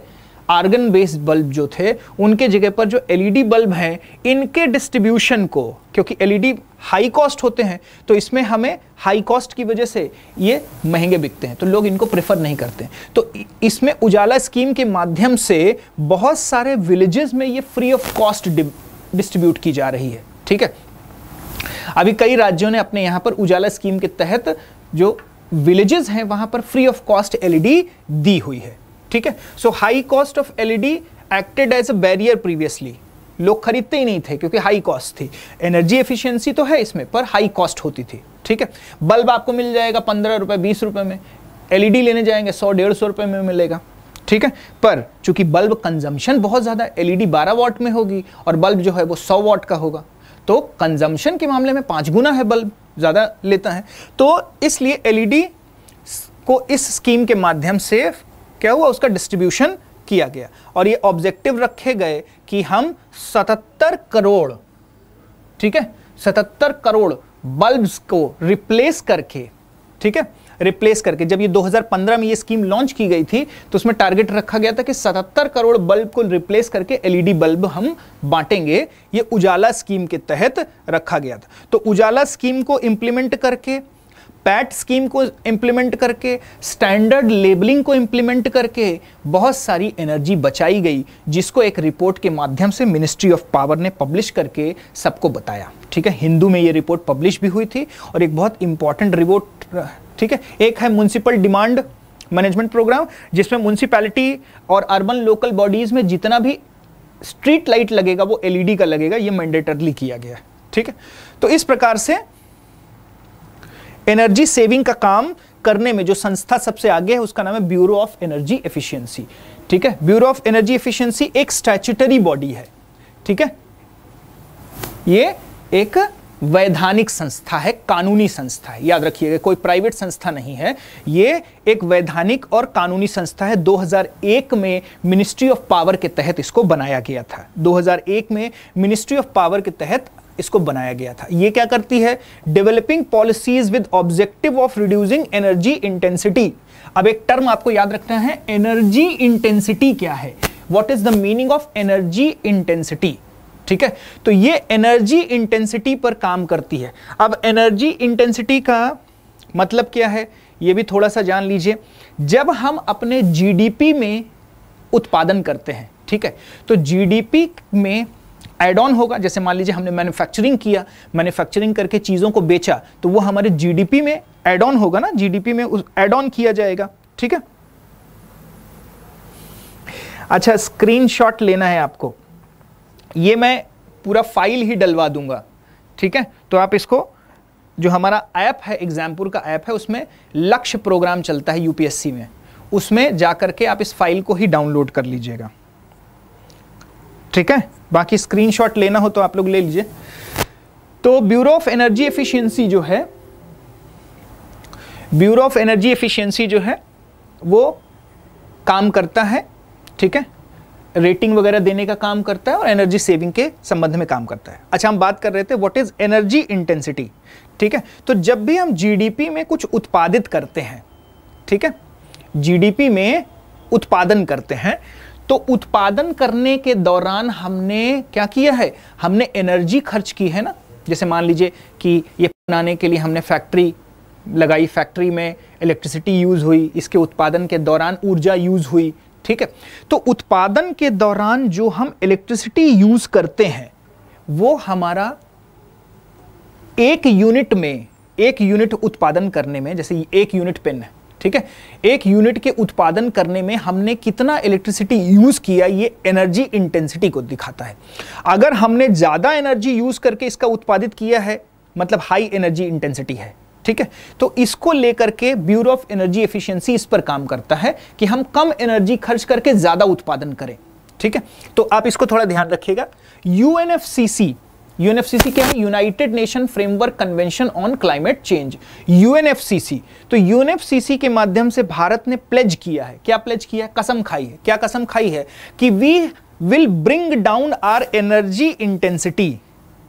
आर्गन बेस्ड बल्ब जो थे उनके जगह पर जो एलईडी e बल्ब हैं इनके डिस्ट्रीब्यूशन को क्योंकि एलईडी हाई कॉस्ट होते हैं तो इसमें हमें हाई कॉस्ट की वजह से ये महंगे बिकते हैं तो लोग इनको प्रेफर नहीं करते तो इसमें उजाला स्कीम के माध्यम से बहुत सारे विलेजेस में ये फ्री ऑफ कॉस्ट डिस्ट्रीब्यूट की जा रही है ठीक है अभी कई राज्यों ने अपने यहाँ पर उजाला स्कीम के तहत जो विलेजेस हैं वहाँ पर फ्री ऑफ कॉस्ट एलईडी दी हुई है ठीक है so high cost of LED acted as a barrier previously लोग खरीदते ही नहीं थे क्योंकि हाई कॉस्ट थी एनर्जी एफिशिएंसी तो है इसमें पर हाई कॉस्ट होती थी ठीक है बल्ब आपको मिल जाएगा पंद्रह रुपए बीस रुपए में एलईडी e लेने जाएंगे सौ डेढ़ सौ रुपए में मिलेगा ठीक है पर चूंकि बल्ब कंजम्पशन बहुत ज़्यादा एलईडी e बारह वॉट में होगी और बल्ब जो है वो सौ वाट का होगा तो कंजम्पशन के मामले में पांच गुना है बल्ब ज़्यादा लेता है तो इसलिए एलईडी e को इस स्कीम के माध्यम से क्या हुआ उसका डिस्ट्रीब्यूशन किया गया और ये ऑब्जेक्टिव रखे गए कि हम 77 करोड़ ठीक है 77 करोड़ बल्ब्स को रिप्लेस करके ठीक है रिप्लेस करके जब ये 2015 में ये स्कीम लॉन्च की गई थी तो उसमें टारगेट रखा गया था कि 77 करोड़ बल्ब को रिप्लेस करके एलईडी बल्ब हम बांटेंगे ये उजाला स्कीम के तहत रखा गया था तो उजाला स्कीम को इंप्लीमेंट करके पैट स्कीम को इम्प्लीमेंट करके स्टैंडर्ड लेबलिंग को इम्प्लीमेंट करके बहुत सारी एनर्जी बचाई गई जिसको एक रिपोर्ट के माध्यम से मिनिस्ट्री ऑफ पावर ने पब्लिश करके सबको बताया ठीक है हिंदू में ये रिपोर्ट पब्लिश भी हुई थी और एक बहुत इंपॉर्टेंट रिपोर्ट ठीक है एक है म्यूनसिपल डिमांड मैनेजमेंट प्रोग्राम जिसमें म्यूनसिपैलिटी और अर्बन लोकल बॉडीज़ में जितना भी स्ट्रीट लाइट लगेगा वो एलईडी का लगेगा ये मैंडेटरली किया गया ठीक है तो इस प्रकार से एनर्जी सेविंग का काम करने में जो संस्था सबसे आगे है उसका नाम है ब्यूरो ऑफ एनर्जी एफिशिएंसी ठीक है ब्यूरो ऑफ एनर्जी एफिशिएंसी एक स्टैचूटरी बॉडी है ठीक है ये एक वैधानिक संस्था है कानूनी संस्था है याद रखिएगा कोई प्राइवेट संस्था नहीं है ये एक वैधानिक और कानूनी संस्था है 2001 में मिनिस्ट्री ऑफ पावर के तहत इसको बनाया गया था 2001 में मिनिस्ट्री ऑफ पावर के तहत इसको बनाया गया था ये क्या करती है developing policies with objective of reducing energy intensity अब एक टर्म आपको याद रखना है एनर्जी इंटेंसिटी क्या है what is the meaning of energy intensity ठीक है तो ये एनर्जी इंटेंसिटी पर काम करती है अब एनर्जी इंटेंसिटी का मतलब क्या है ये भी थोड़ा सा जान लीजिए जब हम अपने जीडीपी में उत्पादन करते हैं ठीक है तो जीडीपी में एड ऑन होगा जैसे मान लीजिए हमने मैन्युफैक्चरिंग किया मैन्युफैक्चरिंग करके चीज़ों को बेचा तो वो हमारे जीडीपी में एड ऑन होगा ना जीडीपी में उस एड ऑन किया जाएगा ठीक है अच्छा स्क्रीनशॉट लेना है आपको ये मैं पूरा फाइल ही डलवा दूंगा ठीक है तो आप इसको जो हमारा ऐप है एग्जामपुर का ऐप है उसमें लक्ष्य प्रोग्राम चलता है यूपीएससी में उसमें जा के आप इस फाइल को ही डाउनलोड कर लीजिएगा ठीक है बाकी स्क्रीनशॉट लेना हो तो आप लोग ले लीजिए तो ब्यूरो ऑफ एनर्जी एफिशिएंसी जो है ब्यूरो ऑफ एनर्जी एफिशिएंसी जो है वो काम करता है ठीक है रेटिंग वगैरह देने का काम करता है और एनर्जी सेविंग के संबंध में काम करता है अच्छा हम बात कर रहे थे व्हाट इज़ एनर्जी इंटेंसिटी ठीक है तो जब भी हम जीडीपी में कुछ उत्पादित करते हैं ठीक है जीडीपी में उत्पादन करते हैं तो उत्पादन करने के दौरान हमने क्या किया है हमने एनर्जी खर्च की है ना जैसे मान लीजिए कि ये बनाने के लिए हमने फैक्ट्री लगाई फैक्ट्री में इलेक्ट्रिसिटी यूज़ हुई इसके उत्पादन के दौरान ऊर्जा यूज़ हुई ठीक है तो उत्पादन के दौरान जो हम इलेक्ट्रिसिटी यूज़ करते हैं वो हमारा एक यूनिट में एक यूनिट उत्पादन करने में जैसे एक यूनिट पेन है ठीक है एक यूनिट के उत्पादन करने में हमने कितना इलेक्ट्रिसिटी यूज किया ये एनर्जी इंटेंसिटी को दिखाता है अगर हमने ज्यादा एनर्जी यूज करके इसका उत्पादित किया है मतलब हाई एनर्जी इंटेंसिटी है ठीक है तो इसको लेकर के ब्यूरो ऑफ एनर्जी एफिशिएंसी इस पर काम करता है कि हम कम एनर्जी खर्च करके ज्यादा उत्पादन करें ठीक है तो आप इसको थोड़ा ध्यान रखिएगा यूएनएफसीसी यूएनएफसीसी क्या है United Nation framework convention on climate change UNFCC तो यूएनएफसीसी के माध्यम से भारत ने प्लेज किया है क्या प्लेज किया है कसम खाई है क्या कसम खाई है कि we will bring down our energy intensity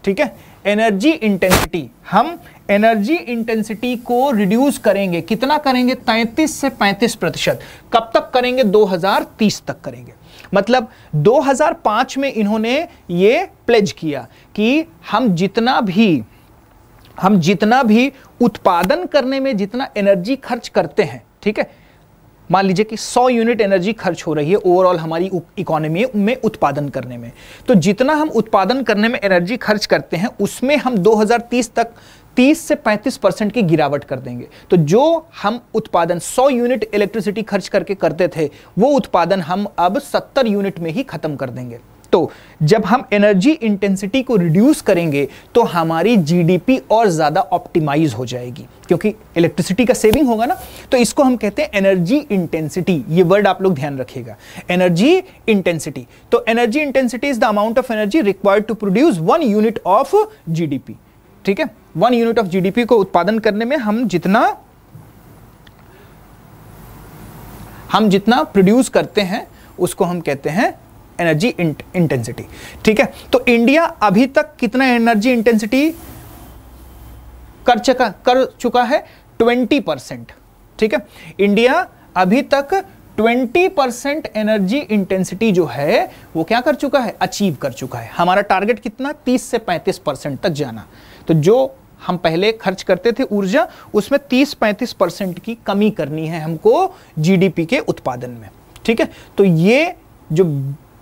ठीक है एनर्जी इंटेंसिटी हम एनर्जी इंटेंसिटी को रिड्यूस करेंगे कितना करेंगे 33 से 35 प्रतिशत कब तक करेंगे 2030 तक करेंगे मतलब 2005 में इन्होंने ये प्लेज किया कि हम जितना भी हम जितना भी उत्पादन करने में जितना एनर्जी खर्च करते हैं ठीक है मान लीजिए कि 100 यूनिट एनर्जी खर्च हो रही है ओवरऑल हमारी इकोनॉमी में उत्पादन करने में तो जितना हम उत्पादन करने में एनर्जी खर्च करते हैं उसमें हम 2030 तक 30 से 35 परसेंट की गिरावट कर देंगे तो जो हम उत्पादन 100 यूनिट इलेक्ट्रिसिटी खर्च करके करते थे वो उत्पादन हम अब 70 यूनिट में ही खत्म कर देंगे तो जब हम एनर्जी इंटेंसिटी को रिड्यूस करेंगे तो हमारी जीडीपी और ज़्यादा ऑप्टिमाइज हो जाएगी क्योंकि इलेक्ट्रिसिटी का सेविंग होगा ना तो इसको हम कहते हैं एनर्जी इंटेंसिटी ये वर्ड आप लोग ध्यान रखिएगा एनर्जी इंटेंसिटी तो energy intensity is the amount of energy required to produce one unit of GDP ठीक है वन यूनिट ऑफ जीडीपी को उत्पादन करने में हम जितना हम जितना प्रोड्यूस करते हैं उसको हम कहते हैं एनर्जी इंटेंसिटी ठीक है तो इंडिया अभी तक कितना एनर्जी इंटेंसिटी कर चुका कर चुका है 20 परसेंट ठीक है इंडिया अभी तक 20 परसेंट एनर्जी इंटेंसिटी जो है वो क्या कर चुका है अचीव कर चुका है हमारा टारगेट कितना 30 से 35 परसेंट तक जाना तो जो हम पहले खर्च करते थे ऊर्जा उसमें 30-35 परसेंट की कमी करनी है हमको जीडीपी के उत्पादन में ठीक है तो ये जो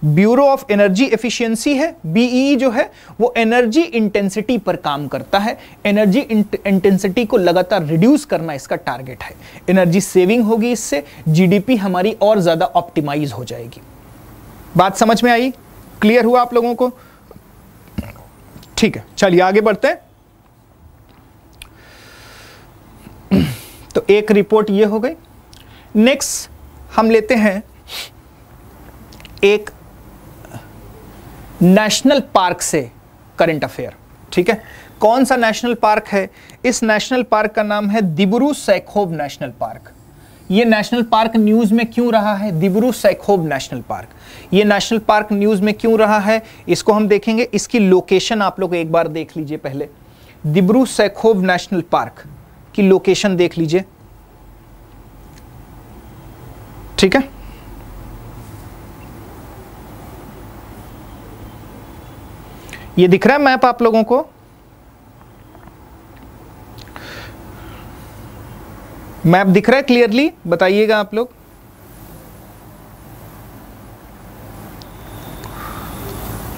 ब्यूरो ऑफ एनर्जी एफिशिएंसी है बीई e e जो है वो एनर्जी इंटेंसिटी पर काम करता है एनर्जी इंटेंसिटी को लगातार रिड्यूस करना इसका टारगेट है एनर्जी सेविंग होगी इससे जीडीपी हमारी और ज़्यादा ऑप्टिमाइज हो जाएगी बात समझ में आई क्लियर हुआ आप लोगों को ठीक है चलिए आगे बढ़ते हैं तो एक रिपोर्ट ये हो गई नेक्स्ट हम लेते हैं एक नेशनल पार्क से करंट अफेयर ठीक है कौन सा नेशनल पार्क है इस नेशनल पार्क का नाम है दिब्रू सैखोब नेशनल पार्क ये नेशनल पार्क न्यूज़ में क्यों रहा है दिब्रू सैखोब नेशनल पार्क ये नेशनल पार्क न्यूज़ में क्यों रहा है इसको हम देखेंगे इसकी लोकेशन आप लोग एक बार देख लीजिए पहले दिब्रू सैखोब नेशनल पार्क की लोकेशन देख लीजिए ठीक है ये दिख रहा है मैप आप लोगों को मैप दिख रहा है क्लियरली बताइएगा आप लोग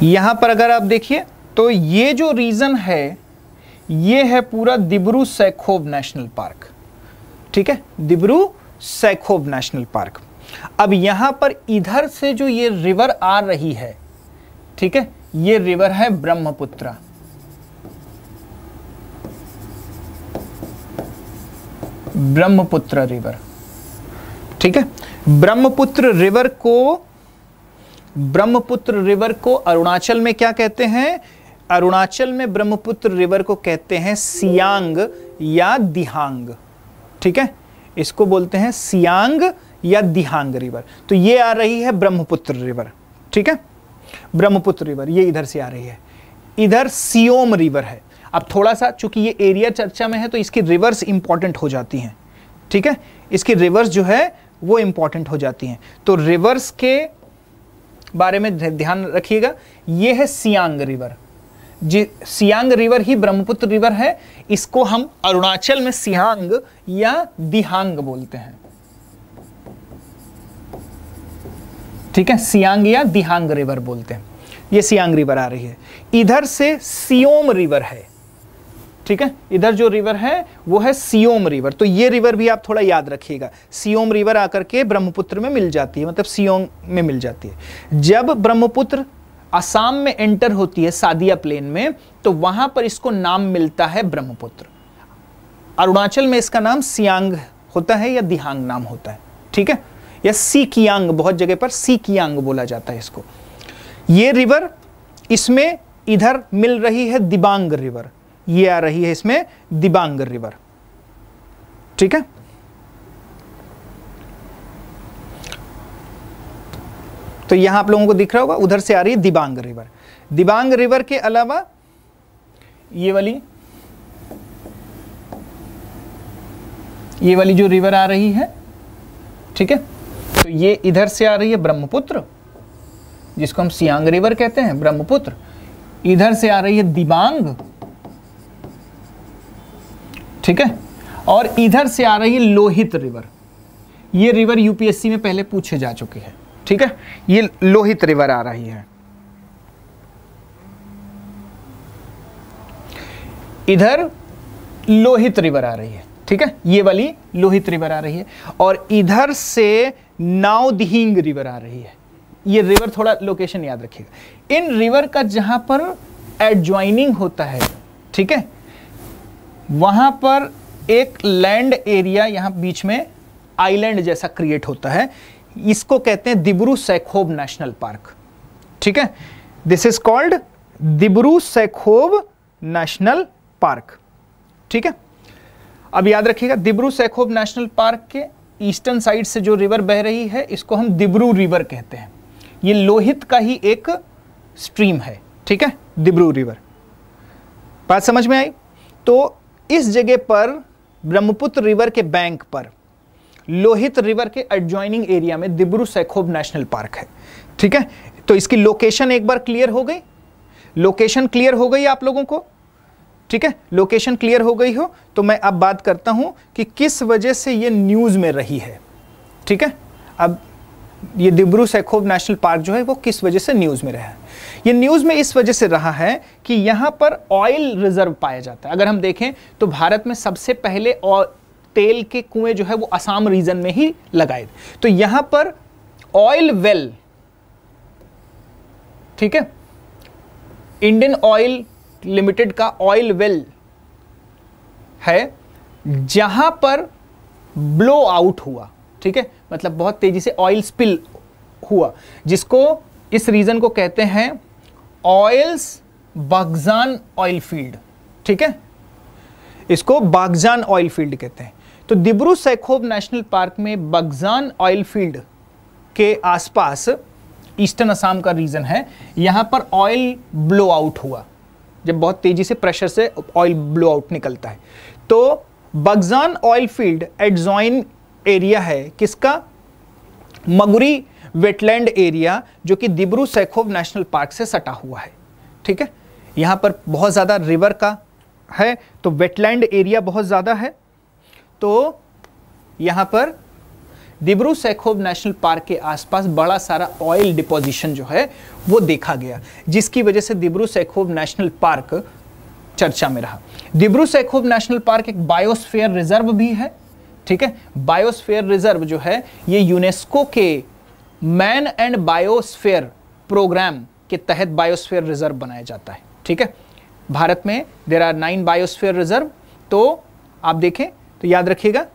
यहां पर अगर आप देखिए तो ये जो रीजन है ये है पूरा दिब्रू सैखोब नेशनल पार्क ठीक है दिब्रू सैखोब नेशनल पार्क अब यहां पर इधर से जो ये रिवर आ रही है ठीक है ये रिवर है ब्रह्मपुत्र ब्रह्मपुत्र रिवर ठीक है ब्रह्मपुत्र रिवर को ब्रह्मपुत्र रिवर को अरुणाचल में क्या कहते हैं अरुणाचल में ब्रह्मपुत्र रिवर को कहते हैं सियांग या दिहांग ठीक है इसको बोलते हैं सियांग या दिहांग रिवर तो ये आ रही है ब्रह्मपुत्र रिवर ठीक है ब्रह्मपुत्र रिवर ये इधर से आ रही है इधर सियोम रिवर है अब थोड़ा सा चूंकि ये एरिया चर्चा में है तो इसकी रिवर्स इंपॉर्टेंट हो जाती हैं ठीक है इसकी रिवर्स जो है वो इंपॉर्टेंट हो जाती हैं तो रिवर्स के बारे में ध्यान रखिएगा ये है सियांग रिवर जी सियांग रिवर ही ब्रह्मपुत्र रिवर है इसको हम अरुणाचल में सियांग या दिहांग बोलते हैं ठीक है सियांग या दिहांग रिवर बोलते हैं ये सियांग रिवर आ रही है इधर से सियोम रिवर है ठीक है इधर जो रिवर है वो है सियोम रिवर तो ये रिवर भी आप थोड़ा याद रखिएगा सियोम रिवर आकर के ब्रह्मपुत्र में मिल जाती है मतलब सियोम में मिल जाती है जब ब्रह्मपुत्र असम में एंटर होती है सादिया प्लेन में तो वहां पर इसको नाम मिलता है ब्रह्मपुत्र अरुणाचल में इसका नाम सियांग होता है या दिहांग नाम होता है ठीक है या सीकियांग बहुत जगह पर सीकियांग बोला जाता है इसको ये रिवर इसमें इधर मिल रही है दिबांग रिवर ये आ रही है इसमें दिबांग रिवर ठीक है तो यहां आप लोगों को दिख रहा होगा उधर से आ रही है दिबांग रिवर दिबांग रिवर के अलावा ये वाली ये वाली जो रिवर आ रही है ठीक है तो ये इधर से आ रही है ब्रह्मपुत्र जिसको हम सियांग रिवर कहते हैं ब्रह्मपुत्र इधर से आ रही है दिबांग ठीक है और इधर से आ रही है लोहित रिवर ये रिवर यूपीएससी में पहले पूछे जा चुके हैं ठीक है ये लोहित रिवर आ रही है इधर लोहित रिवर आ रही है ठीक है ये वाली लोहित रिवर आ रही है और इधर से दिंग रिवर आ रही है ये रिवर थोड़ा लोकेशन याद रखिएगा इन रिवर का जहां पर एडज्वाइनिंग होता है ठीक है वहां पर एक लैंड एरिया यहां बीच में आइलैंड जैसा क्रिएट होता है इसको कहते हैं दिब्रू सैखोब नेशनल पार्क ठीक है this is called Dibru Saikhowa national park ठीक है अब याद रखिएगा दिब्रू सैखोब नेशनल पार्क के ईस्टर्न साइड से जो रिवर बह रही है इसको हम दिब्रू रिवर कहते हैं ये लोहित का ही एक स्ट्रीम है ठीक है दिब्रू रिवर बात समझ में आई तो इस जगह पर ब्रह्मपुत्र रिवर के बैंक पर लोहित रिवर के एडजॉइनिंग एरिया में दिब्रू सैखोब नेशनल पार्क है ठीक है तो इसकी लोकेशन एक बार क्लियर हो गई लोकेशन क्लियर हो गई आप लोगों को ठीक है लोकेशन क्लियर हो गई हो तो मैं अब बात करता हूं कि किस वजह से ये न्यूज़ में रही है ठीक है अब ये दिब्रू सैखोब नेशनल पार्क जो है वो किस वजह से न्यूज़ में रहा है ये न्यूज़ में इस वजह से रहा है कि यहां पर ऑयल रिजर्व पाया जाता है अगर हम देखें तो भारत में सबसे पहले तेल के कुएं जो है वो असम रीजन में ही लगाए तो यहां पर ऑयल वेल ठीक है इंडियन ऑयल लिमिटेड का ऑयल वेल है जहां पर ब्लो आउट हुआ ठीक है मतलब बहुत तेजी से ऑयल स्पिल हुआ जिसको इस रीजन को कहते हैं ऑयल्स बागजान ऑयल फील्ड ठीक है इसको बागजान ऑयल फील्ड कहते हैं तो दिब्रू सैखोब नेशनल पार्क में बगजान ऑयल फील्ड के आसपास ईस्टर्न असम का रीजन है यहाँ पर ऑयल ब्लो आउट हुआ जब बहुत तेजी से प्रेशर से ऑयल ब्लो आउट निकलता है तो Baghjan oil field adjoin area है किसका मगुरी वेटलैंड एरिया जो कि दिब्रू सैखोव नेशनल पार्क से सटा हुआ है ठीक है यहाँ पर बहुत ज़्यादा रिवर का है तो वेटलैंड एरिया बहुत ज़्यादा है तो यहाँ पर डिब्रू सैखोब नेशनल पार्क के आसपास बड़ा सारा ऑयल डिपोजिशन जो है वो देखा गया जिसकी वजह से डिब्रू सैखोब नेशनल पार्क चर्चा में रहा डिब्रू सैखोब नेशनल पार्क एक बायोस्फीयर रिजर्व भी है ठीक है बायोस्फीयर रिजर्व जो है ये यूनेस्को के मैन एंड बायोस्फीयर प्रोग्राम के तहत बायोस्फीयर रिजर्व बनाया जाता है ठीक है भारत में there are nine biosphere reserve तो आप देखें तो याद रखिएगा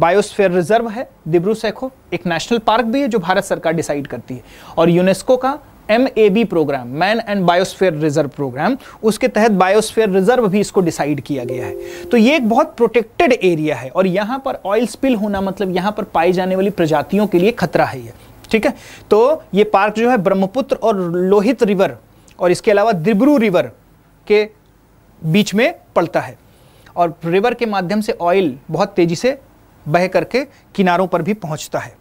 बायोस्फेयर रिजर्व है दिब्रू सैखो एक नेशनल पार्क भी है जो भारत सरकार डिसाइड करती है और यूनेस्को का M A B programme man and biosphere reserve programme उसके तहत बायोस्फेयर रिजर्व भी इसको डिसाइड किया गया है तो ये एक बहुत प्रोटेक्टेड एरिया है और यहाँ पर ऑयल स्पिल होना मतलब यहाँ पर पाई जाने वाली प्रजातियों के लिए खतरा है ये ठीक है तो ये पार्क जो है ब्रह्मपुत्र और लोहित रिवर और इसके अलावा दिब्रू रिवर के बीच में पड़ता है और रिवर के माध्यम से ऑयल बहुत तेज़ी से बह करके किनारों पर भी पहुंचता है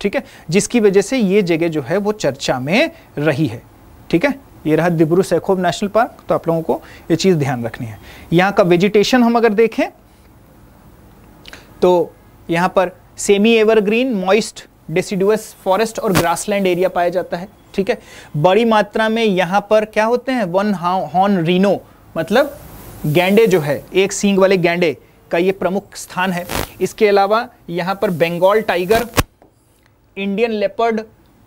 ठीक है जिसकी वजह से ये जगह जो है वो चर्चा में रही है ठीक है ये रहा दिब्रू सैखोब नेशनल पार्क तो आप लोगों को ये चीज़ ध्यान रखनी है यहाँ का वेजिटेशन हम अगर देखें तो यहाँ पर semi evergreen moist deciduous forest और ग्रासलैंड एरिया पाया जाता है ठीक है बड़ी मात्रा में यहाँ पर क्या होते हैं वन हॉर्न रीनो मतलब गैंडे जो है एक सींग वाले गैंडे का ये प्रमुख स्थान है इसके अलावा यहाँ पर Bengal tiger Indian leopard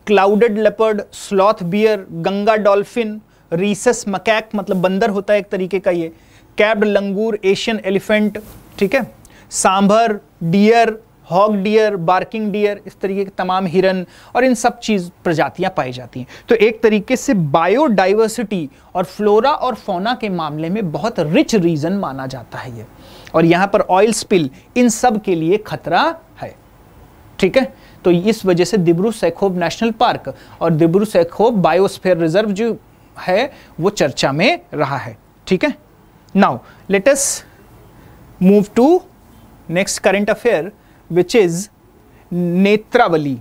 clouded leopard sloth bear Ganga dolphin rhesus macaque मतलब बंदर होता है एक तरीके का ये कैब्ड लंगूर एशियन एलिफेंट ठीक है sambar deer hog deer barking deer इस तरीके के तमाम हिरन और इन सब चीज़ प्रजातियां पाई जाती हैं तो एक तरीके से बायोडाइवर्सिटी और फ्लोरा और फोना के मामले में बहुत रिच रीजन माना जाता है ये और यहाँ पर ऑयल स्पिल इन सब के लिए खतरा है ठीक है तो इस वजह से दिब्रू सैखोब नेशनल पार्क और दिब्रू सैखोब बायोस्फेयर रिजर्व जो है वो चर्चा में रहा है ठीक है now let's move to next current affair which is Netravali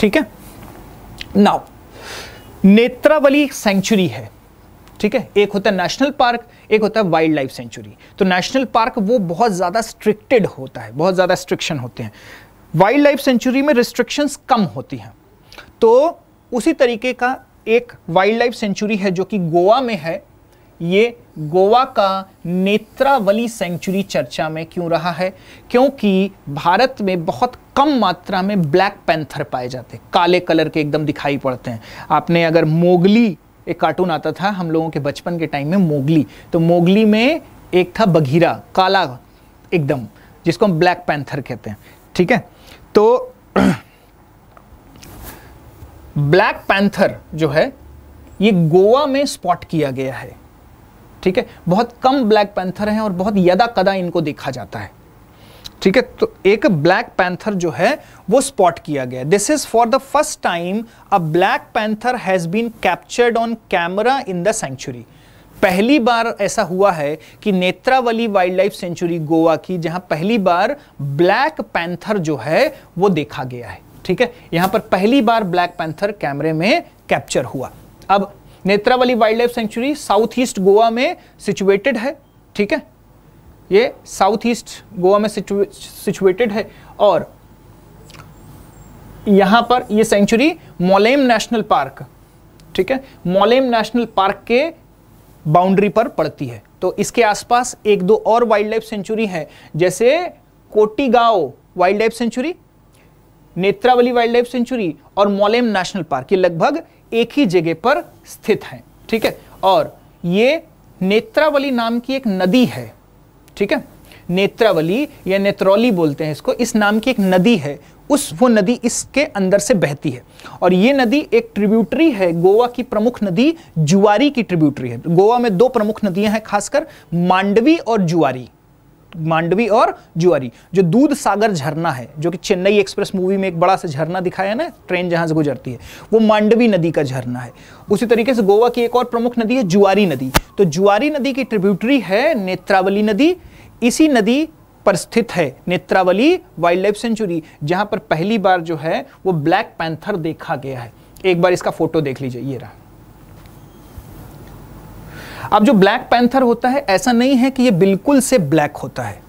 ठीक है नाउ नेत्रावली सेंचुरी है ठीक है एक होता है नेशनल पार्क एक होता है वाइल्ड लाइफ सेंचुरी तो नेशनल पार्क वो बहुत ज़्यादा स्ट्रिक्टेड होता है बहुत ज़्यादा स्ट्रिक्शन होते हैं वाइल्ड लाइफ सेंचुरी में रिस्ट्रिक्शंस कम होती हैं तो उसी तरीके का एक वाइल्ड लाइफ सेंचुरी है जो कि गोवा में है ये गोवा का नेत्रावली सेंचुरी चर्चा में क्यों रहा है क्योंकि भारत में बहुत कम मात्रा में ब्लैक पैंथर पाए जाते हैं काले कलर के एकदम दिखाई पड़ते हैं आपने अगर मोगली एक कार्टून आता था हम लोगों के बचपन के टाइम में मोगली तो मोगली में एक था बघीरा काला एकदम जिसको हम ब्लैक पैंथर कहते हैं ठीक है तो ब्लैक पैंथर जो है ये गोवा में स्पॉट किया गया है ठीक है बहुत कम ब्लैक पैंथर हैं और बहुत यदा कदा इनको देखा जाता है ठीक है तो एक ब्लैक पैंथर जो है वो स्पॉट किया गया this is for the first time a black panther has been captured on camera in the sanctuary पहली बार ऐसा हुआ है कि Netravali wild life sanctuary Goa की जहां पहली बार ब्लैक पैंथर जो है वो देखा गया है ठीक है यहां पर पहली बार ब्लैक पैंथर कैमरे में कैप्चर हुआ अब Netravali wild life sanctuary south east Goa में सिचुएटेड है ठीक है ये साउथ ईस्ट गोवा में सिचुएटेड है और यहां पर ये सेंचुरी मोलेम नेशनल पार्क ठीक है मोलेम नेशनल पार्क के बाउंड्री पर पड़ती है तो इसके आसपास एक दो और वाइल्ड लाइफ सेंचुरी है जैसे Cotigao wild life sanctuary Netravali wild life sanctuary और मोलेम नेशनल पार्क ये लगभग एक ही जगह पर स्थित हैं ठीक है और ये नेत्रावली नाम की एक नदी है ठीक है नेत्रावली या नेत्रौली बोलते हैं इसको इस नाम की एक नदी है उस वो नदी इसके अंदर से बहती है और ये नदी एक ट्रिब्यूटरी है गोवा की प्रमुख नदी जुआरी की ट्रिब्यूटरी है गोवा में दो प्रमुख नदियां हैं खासकर मांडवी और जुआरी मांडवी और जुआरी जो दूध सागर झरना है जो कि चेन्नई एक्सप्रेस मूवी में एक बड़ा सा झरना दिखाया ना ट्रेन जहां से गुजरती है वो मांडवी नदी का झरना है उसी तरीके से गोवा की एक और प्रमुख नदी है जुआरी नदी तो जुआरी नदी की ट्रिब्यूटरी है नेत्रावली नदी इसी नदी पर स्थित है नेत्रावली वाइल्ड लाइफ सेंचुरी जहां पर पहली बार जो है वो ब्लैक पैंथर देखा गया है एक बार इसका फोटो देख लीजिए ये रहा अब जो ब्लैक पैंथर होता है ऐसा नहीं है कि ये बिल्कुल से ब्लैक होता है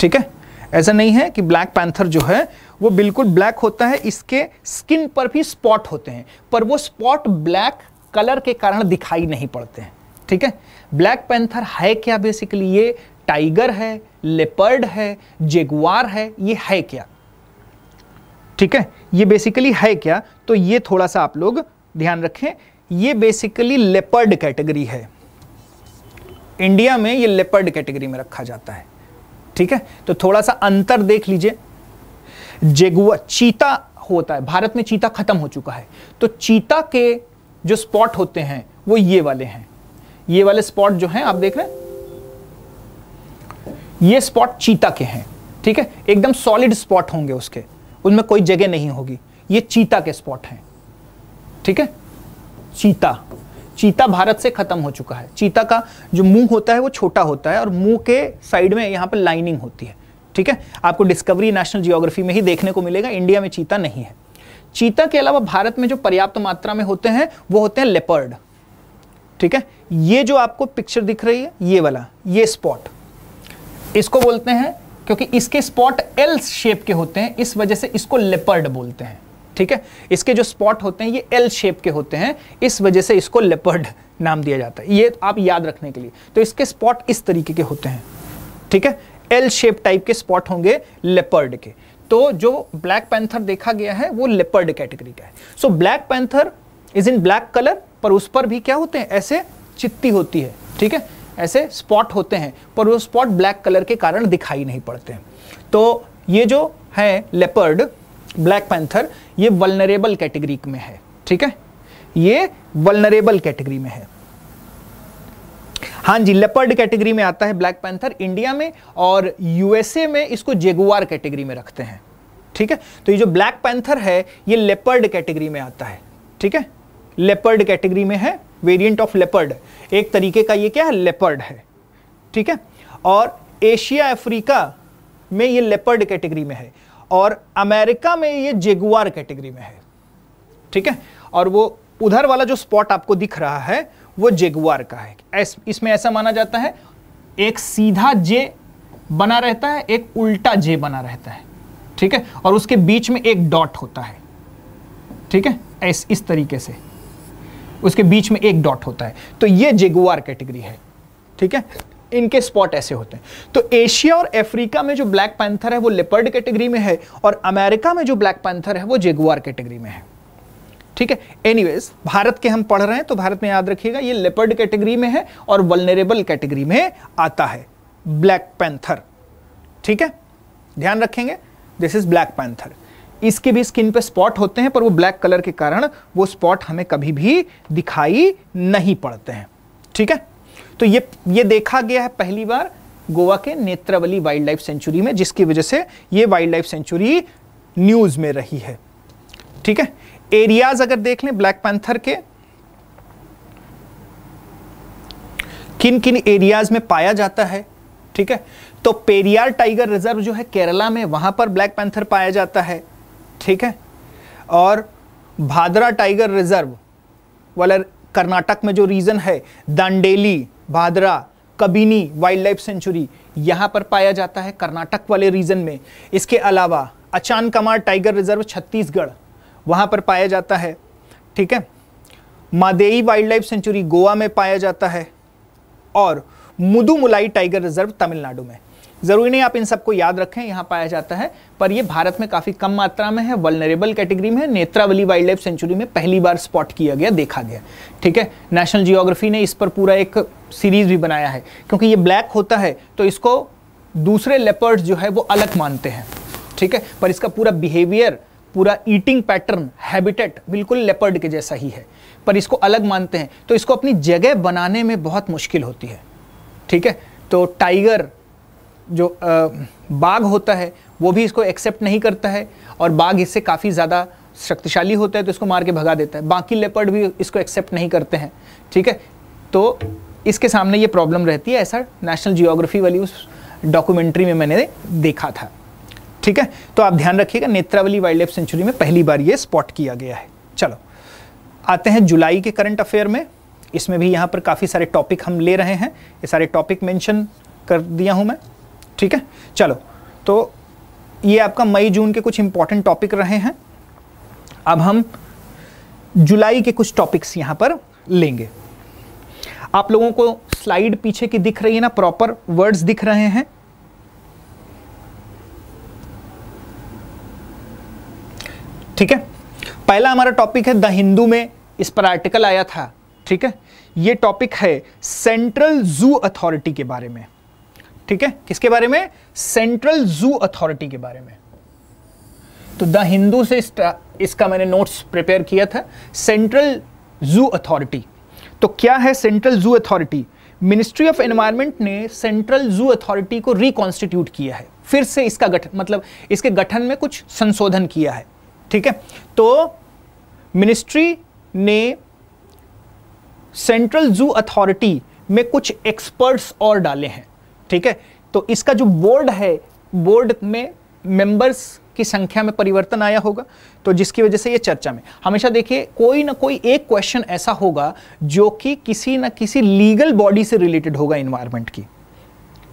ठीक है ऐसा नहीं है कि ब्लैक पैंथर जो है वो बिल्कुल ब्लैक होता है इसके स्किन पर भी स्पॉट होते हैं पर वो स्पॉट ब्लैक कलर के कारण दिखाई नहीं पड़ते हैं ठीक है ब्लैक पैंथर है क्या बेसिकली ये टाइगर है लेपर्ड है जेगुआर है ये है क्या ठीक है ये बेसिकली है क्या तो ये थोड़ा सा आप लोग ध्यान रखें ये बेसिकली लेपर्ड कैटेगरी है इंडिया में ये लेपर्ड कैटेगरी में रखा जाता है ठीक है तो थोड़ा सा अंतर देख लीजिए जेगुआ चीता होता है भारत में चीता खत्म हो चुका है तो चीता के जो स्पॉट होते हैं वो ये वाले हैं ये वाले स्पॉट जो हैं आप देख रहे हैं ये स्पॉट चीता के हैं ठीक है एकदम सॉलिड स्पॉट होंगे उसके उनमें कोई जगह नहीं होगी ये चीता के स्पॉट हैं ठीक है चीता चीता भारत से खत्म हो चुका है चीता का जो मुंह होता है वो छोटा होता है और मुंह के साइड में यहाँ पर लाइनिंग होती है ठीक है आपको डिस्कवरी नेशनल जियोग्राफी में ही देखने को मिलेगा इंडिया में चीता नहीं है चीता के अलावा भारत में जो पर्याप्त मात्रा में होते हैं वो होते हैं लेपर्ड ठीक है ये जो आपको पिक्चर दिख रही है ये वाला ये स्पॉट इसको बोलते हैं क्योंकि इसके स्पॉट एल शेप के होते हैं इस वजह से इसको लेपर्ड बोलते हैं ठीक है इसके जो स्पॉट होते हैं ये एल शेप के होते हैं इस वजह से इसको लेपर्ड नाम दिया जाता है ये आप याद रखने के लिए तो इसके स्पॉट इस तरीके के होते हैं ठीक है एल शेप टाइप के स्पॉट होंगे लेपर्ड के तो जो ब्लैक पैंथर देखा गया है वो लेपर्ड कैटेगरी का है so black panther is in black colour पर उस पर भी क्या होते हैं ऐसे चित्ती होती है ठीक है ऐसे स्पॉट होते हैं पर वो स्पॉट ब्लैक कलर के कारण दिखाई नहीं पड़ते हैं तो ये जो है लेपर्ड ब्लैक पैंथर ये वलनरेबल कैटेगरी में है ठीक है ये वलनरेबल कैटेगरी में है हाँ जी लेपर्ड कैटेगरी में आता है ब्लैक पैंथर इंडिया में और यूएसए में इसको जेगुआर कैटेगरी में रखते हैं ठीक है तो ये जो ब्लैक पैंथर है ये लेपर्ड कैटेगरी में आता है ठीक है लेपर्ड कैटेगरी में है वेरिएंट ऑफ लेपर्ड एक तरीके का ये क्या है लेपर्ड है ठीक है और एशिया अफ्रीका में ये लेपर्ड कैटेगरी में है और अमेरिका में ये जेगुआर कैटेगरी में है ठीक है और वो उधर वाला जो स्पॉट आपको दिख रहा है वो जेगुआर का है एस, इसमें ऐसा माना जाता है एक सीधा जे बना रहता है एक उल्टा जे बना रहता है ठीक है और उसके बीच में एक डॉट होता है ठीक है एस, इस तरीके से उसके बीच में एक डॉट होता है तो ये जेगुआर कैटेगरी है ठीक है इनके स्पॉट ऐसे होते हैं तो एशिया और अफ्रीका में जो ब्लैक पैंथर है वो लिपर्ड कैटेगरी में है और अमेरिका में जो ब्लैक पैंथर है वो जेगुआर कैटेगरी में है ठीक है एनीवेज भारत के हम पढ़ रहे हैं तो भारत में याद रखिएगा ये लिपर्ड कैटेगरी में है और वलनरेबल कैटेगरी में आता है ब्लैक पैंथर ठीक है ध्यान रखेंगे दिस इज ब्लैक पैंथर इसके भी स्किन पे स्पॉट होते हैं पर वो ब्लैक कलर के कारण वो स्पॉट हमें कभी भी दिखाई नहीं पड़ते हैं ठीक है तो ये ये देखा गया है पहली बार गोवा के नेत्रावली वाइल्ड लाइफ सेंचुरी में जिसकी वजह से ये वाइल्ड लाइफ सेंचुरी न्यूज़ में रही है ठीक है एरियाज अगर देख लें ब्लैक पैंथर के किन किन एरियाज में पाया जाता है ठीक है तो पेरियार टाइगर रिजर्व जो है केरला में वहां पर ब्लैक पैंथर पाया जाता है ठीक है और भादरा टाइगर रिजर्व वाला कर्नाटक में जो रीजन है Dandeli Bhadra Kabini wild life sanctuary यहाँ पर पाया जाता है कर्नाटक वाले रीजन में इसके अलावा Achanakmar tiger reserve Chhattisgarh वहाँ पर पाया जाता है ठीक है Mhadei wild life sanctuary Goa में पाया जाता है और मुदुमुलाई टाइगर रिजर्व तमिलनाडु में ज़रूरी नहीं आप इन सबको याद रखें यहाँ पाया जाता है पर ये भारत में काफ़ी कम मात्रा में है वलनरेबल कैटेगरी में नेत्रावली वाइल्ड लाइफ सेंचुरी में पहली बार स्पॉट किया गया देखा गया ठीक है नेशनल जियोग्राफी ने इस पर पूरा एक सीरीज़ भी बनाया है क्योंकि ये ब्लैक होता है तो इसको दूसरे लेपर्ड्स जो है वो अलग मानते हैं ठीक है पर इसका पूरा बिहेवियर पूरा ईटिंग पैटर्न हैबिटेट बिल्कुल लेपर्ड के जैसा ही है पर इसको अलग मानते हैं तो इसको अपनी जगह बनाने में बहुत मुश्किल होती है ठीक है तो टाइगर जो बाघ होता है वो भी इसको एक्सेप्ट नहीं करता है और बाघ इससे काफ़ी ज़्यादा शक्तिशाली होता है तो इसको मार के भगा देता है बाकी लेपर्ड भी इसको एक्सेप्ट नहीं करते हैं ठीक है तो इसके सामने ये प्रॉब्लम रहती है ऐसा नेशनल जियोग्राफी वाली उस डॉक्यूमेंट्री में मैंने देखा था ठीक है तो आप ध्यान रखिएगा नेत्रावली वाइल्ड लाइफ सेंचुरी में पहली बार ये स्पॉट किया गया है चलो आते हैं जुलाई के करंट अफेयर में इसमें भी यहाँ पर काफ़ी सारे टॉपिक हम ले रहे हैं ये सारे टॉपिक मैंशन कर दिया हूँ मैं ठीक है चलो तो ये आपका मई जून के कुछ इंपॉर्टेंट टॉपिक रहे हैं अब हम जुलाई के कुछ टॉपिक्स यहां पर लेंगे आप लोगों को स्लाइड पीछे की दिख रही है ना प्रॉपर वर्ड्स दिख रहे हैं ठीक है पहला हमारा टॉपिक है द हिंदू में इस पर आर्टिकल आया था ठीक है ये टॉपिक है सेंट्रल जू अथॉरिटी के बारे में ठीक है किसके बारे में सेंट्रल जू अथॉरिटी के बारे में तो द हिंदू से इसका मैंने नोट्स प्रिपेयर किया था सेंट्रल जू अथॉरिटी तो क्या है central zoo authority ministry of environment ने सेंट्रल जू अथॉरिटी को रिकॉन्स्टिट्यूट किया है फिर से इसका गठन मतलब इसके गठन में कुछ संशोधन किया है ठीक है तो मिनिस्ट्री ने सेंट्रल जू अथॉरिटी में कुछ एक्सपर्ट्स और डाले हैं ठीक है तो इसका जो बोर्ड है बोर्ड में मेंबर्स की संख्या में परिवर्तन आया होगा तो जिसकी वजह से ये चर्चा में हमेशा देखिए कोई ना कोई एक क्वेश्चन ऐसा होगा जो कि किसी ना किसी लीगल बॉडी से रिलेटेड होगा इन्वायरमेंट की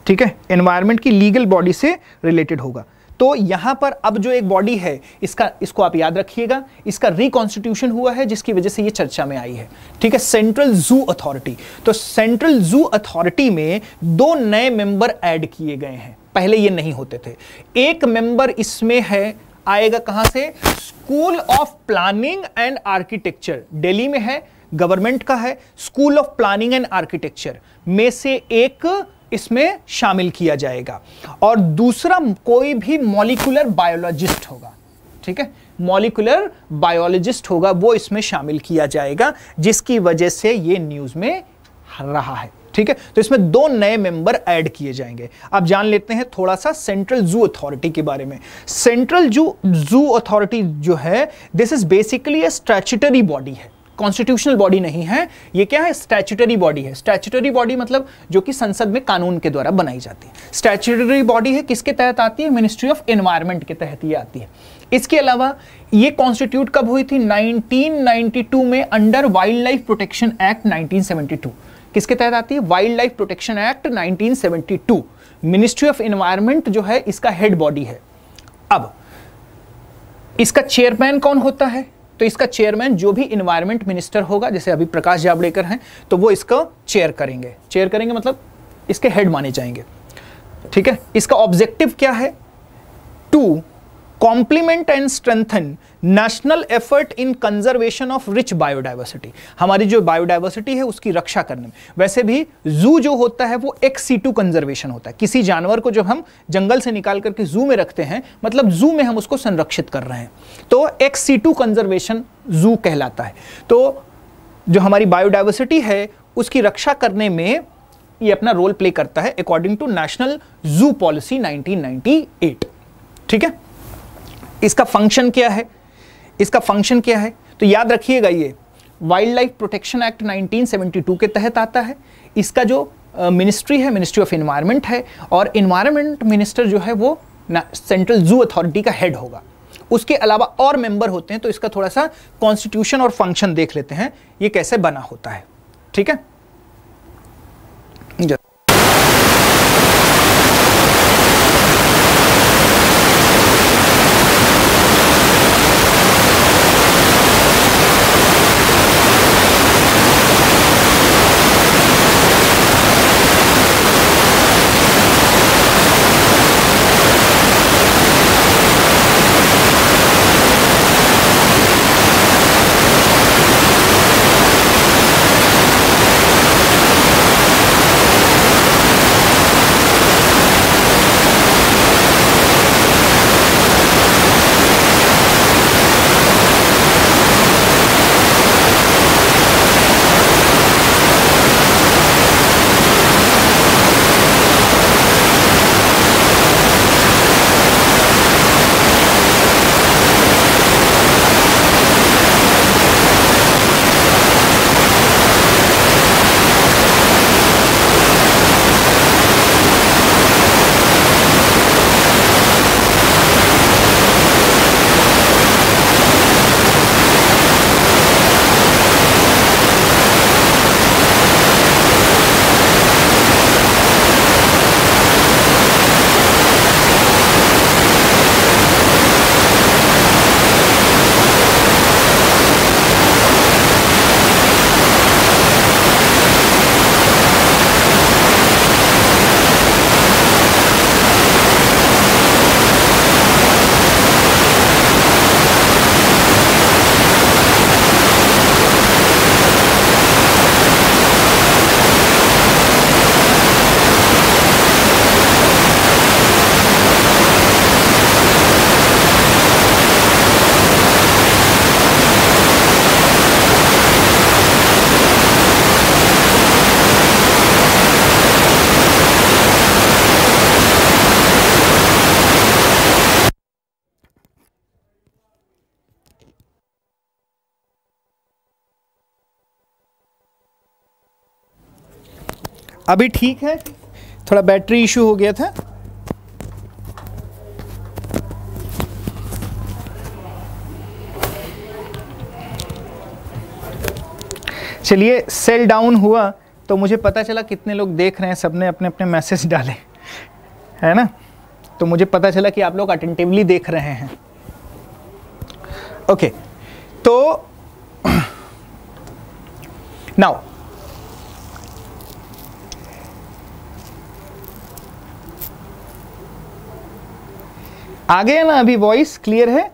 ठीक है एनवायरमेंट की लीगल बॉडी से रिलेटेड होगा तो यहां पर अब जो एक बॉडी है इसका इसको आप याद रखिएगा इसका रिकॉन्स्टिट्यूशन हुआ है जिसकी वजह से ये चर्चा में आई है ठीक है सेंट्रल जू अथॉरिटी तो सेंट्रल जू अथॉरिटी में दो नए मेंबर ऐड किए गए हैं पहले ये नहीं होते थे एक मेंबर इसमें है आएगा कहां से school of planning and architecture Delhi में है गवर्नमेंट का है school of planning and architecture में से एक इसमें शामिल किया जाएगा और दूसरा कोई भी मॉलिकुलर बायोलॉजिस्ट होगा ठीक है मॉलिकुलर बायोलॉजिस्ट होगा वो इसमें शामिल किया जाएगा जिसकी वजह से ये न्यूज़ में रहा है ठीक है तो इसमें दो नए मेंबर ऐड किए जाएंगे अब जान लेते हैं थोड़ा सा सेंट्रल जू अथॉरिटी के बारे में सेंट्रल जू जू अथॉरिटी जो है this is basically a statutory body है कॉन्स्टिट्यूशनल बॉडी नहीं है ये क्या है स्टैचुटरी बॉडी है स्टैचुटरी बॉडी मतलब जो कि संसद में कानून के द्वारा बनाई जाती है स्टैचुटरी बॉडी है किसके तहत आती है मिनिस्ट्री ऑफ एनवायरमेंट के तहत ये आती है इसके अलावा ये कॉन्स्टिट्यूट कब हुई थी 1992 में under wild life protection act 1972 किसके तहत आती है wild life protection act 1972 ministry of environment जो है इसका हेड बॉडी है अब इसका चेयरमैन कौन होता है तो इसका चेयरमैन जो भी इन्वायरमेंट मिनिस्टर होगा जैसे अभी प्रकाश जावड़ेकर हैं तो वो इसको चेयर करेंगे चेयर करेंगे मतलब इसके हेड माने जाएंगे ठीक है इसका ऑब्जेक्टिव क्या है to complement and strengthen national effort in conservation of rich biodiversity हमारी जो बायोडाइवर्सिटी है उसकी रक्षा करने में वैसे भी जू जो होता है वो एक टू कंजर्वेशन होता है किसी जानवर को जब हम जंगल से निकाल करके जू में रखते हैं मतलब जू में हम उसको संरक्षित कर रहे हैं तो एक टू कंजर्वेशन जू कहलाता है तो जो हमारी बायोडाइवर्सिटी है उसकी रक्षा करने में ये अपना रोल प्ले करता है according to national zoo policy 1998 ठीक है इसका फंक्शन क्या है इसका फंक्शन क्या है तो याद रखिएगा ये वाइल्ड लाइफ प्रोटेक्शन एक्ट 1972 के तहत आता है इसका जो मिनिस्ट्री uh, है मिनिस्ट्री ऑफ इन्वायरमेंट है और इन्वायरमेंट मिनिस्टर जो है वो सेंट्रल जू अथॉरिटी का हेड होगा उसके अलावा और मेंबर होते हैं तो इसका थोड़ा सा कॉन्स्टिट्यूशन और फंक्शन देख लेते हैं ये कैसे बना होता है ठीक है अभी ठीक है थोड़ा बैटरी इशू हो गया था चलिए सेल डाउन हुआ तो मुझे पता चला कितने लोग देख रहे हैं सबने अपने अपने मैसेज डाले है ना तो मुझे पता चला कि आप लोग अटेंटिवली देख रहे हैं ओके okay, तो नाउ आ गया ना अभी वॉइस क्लियर है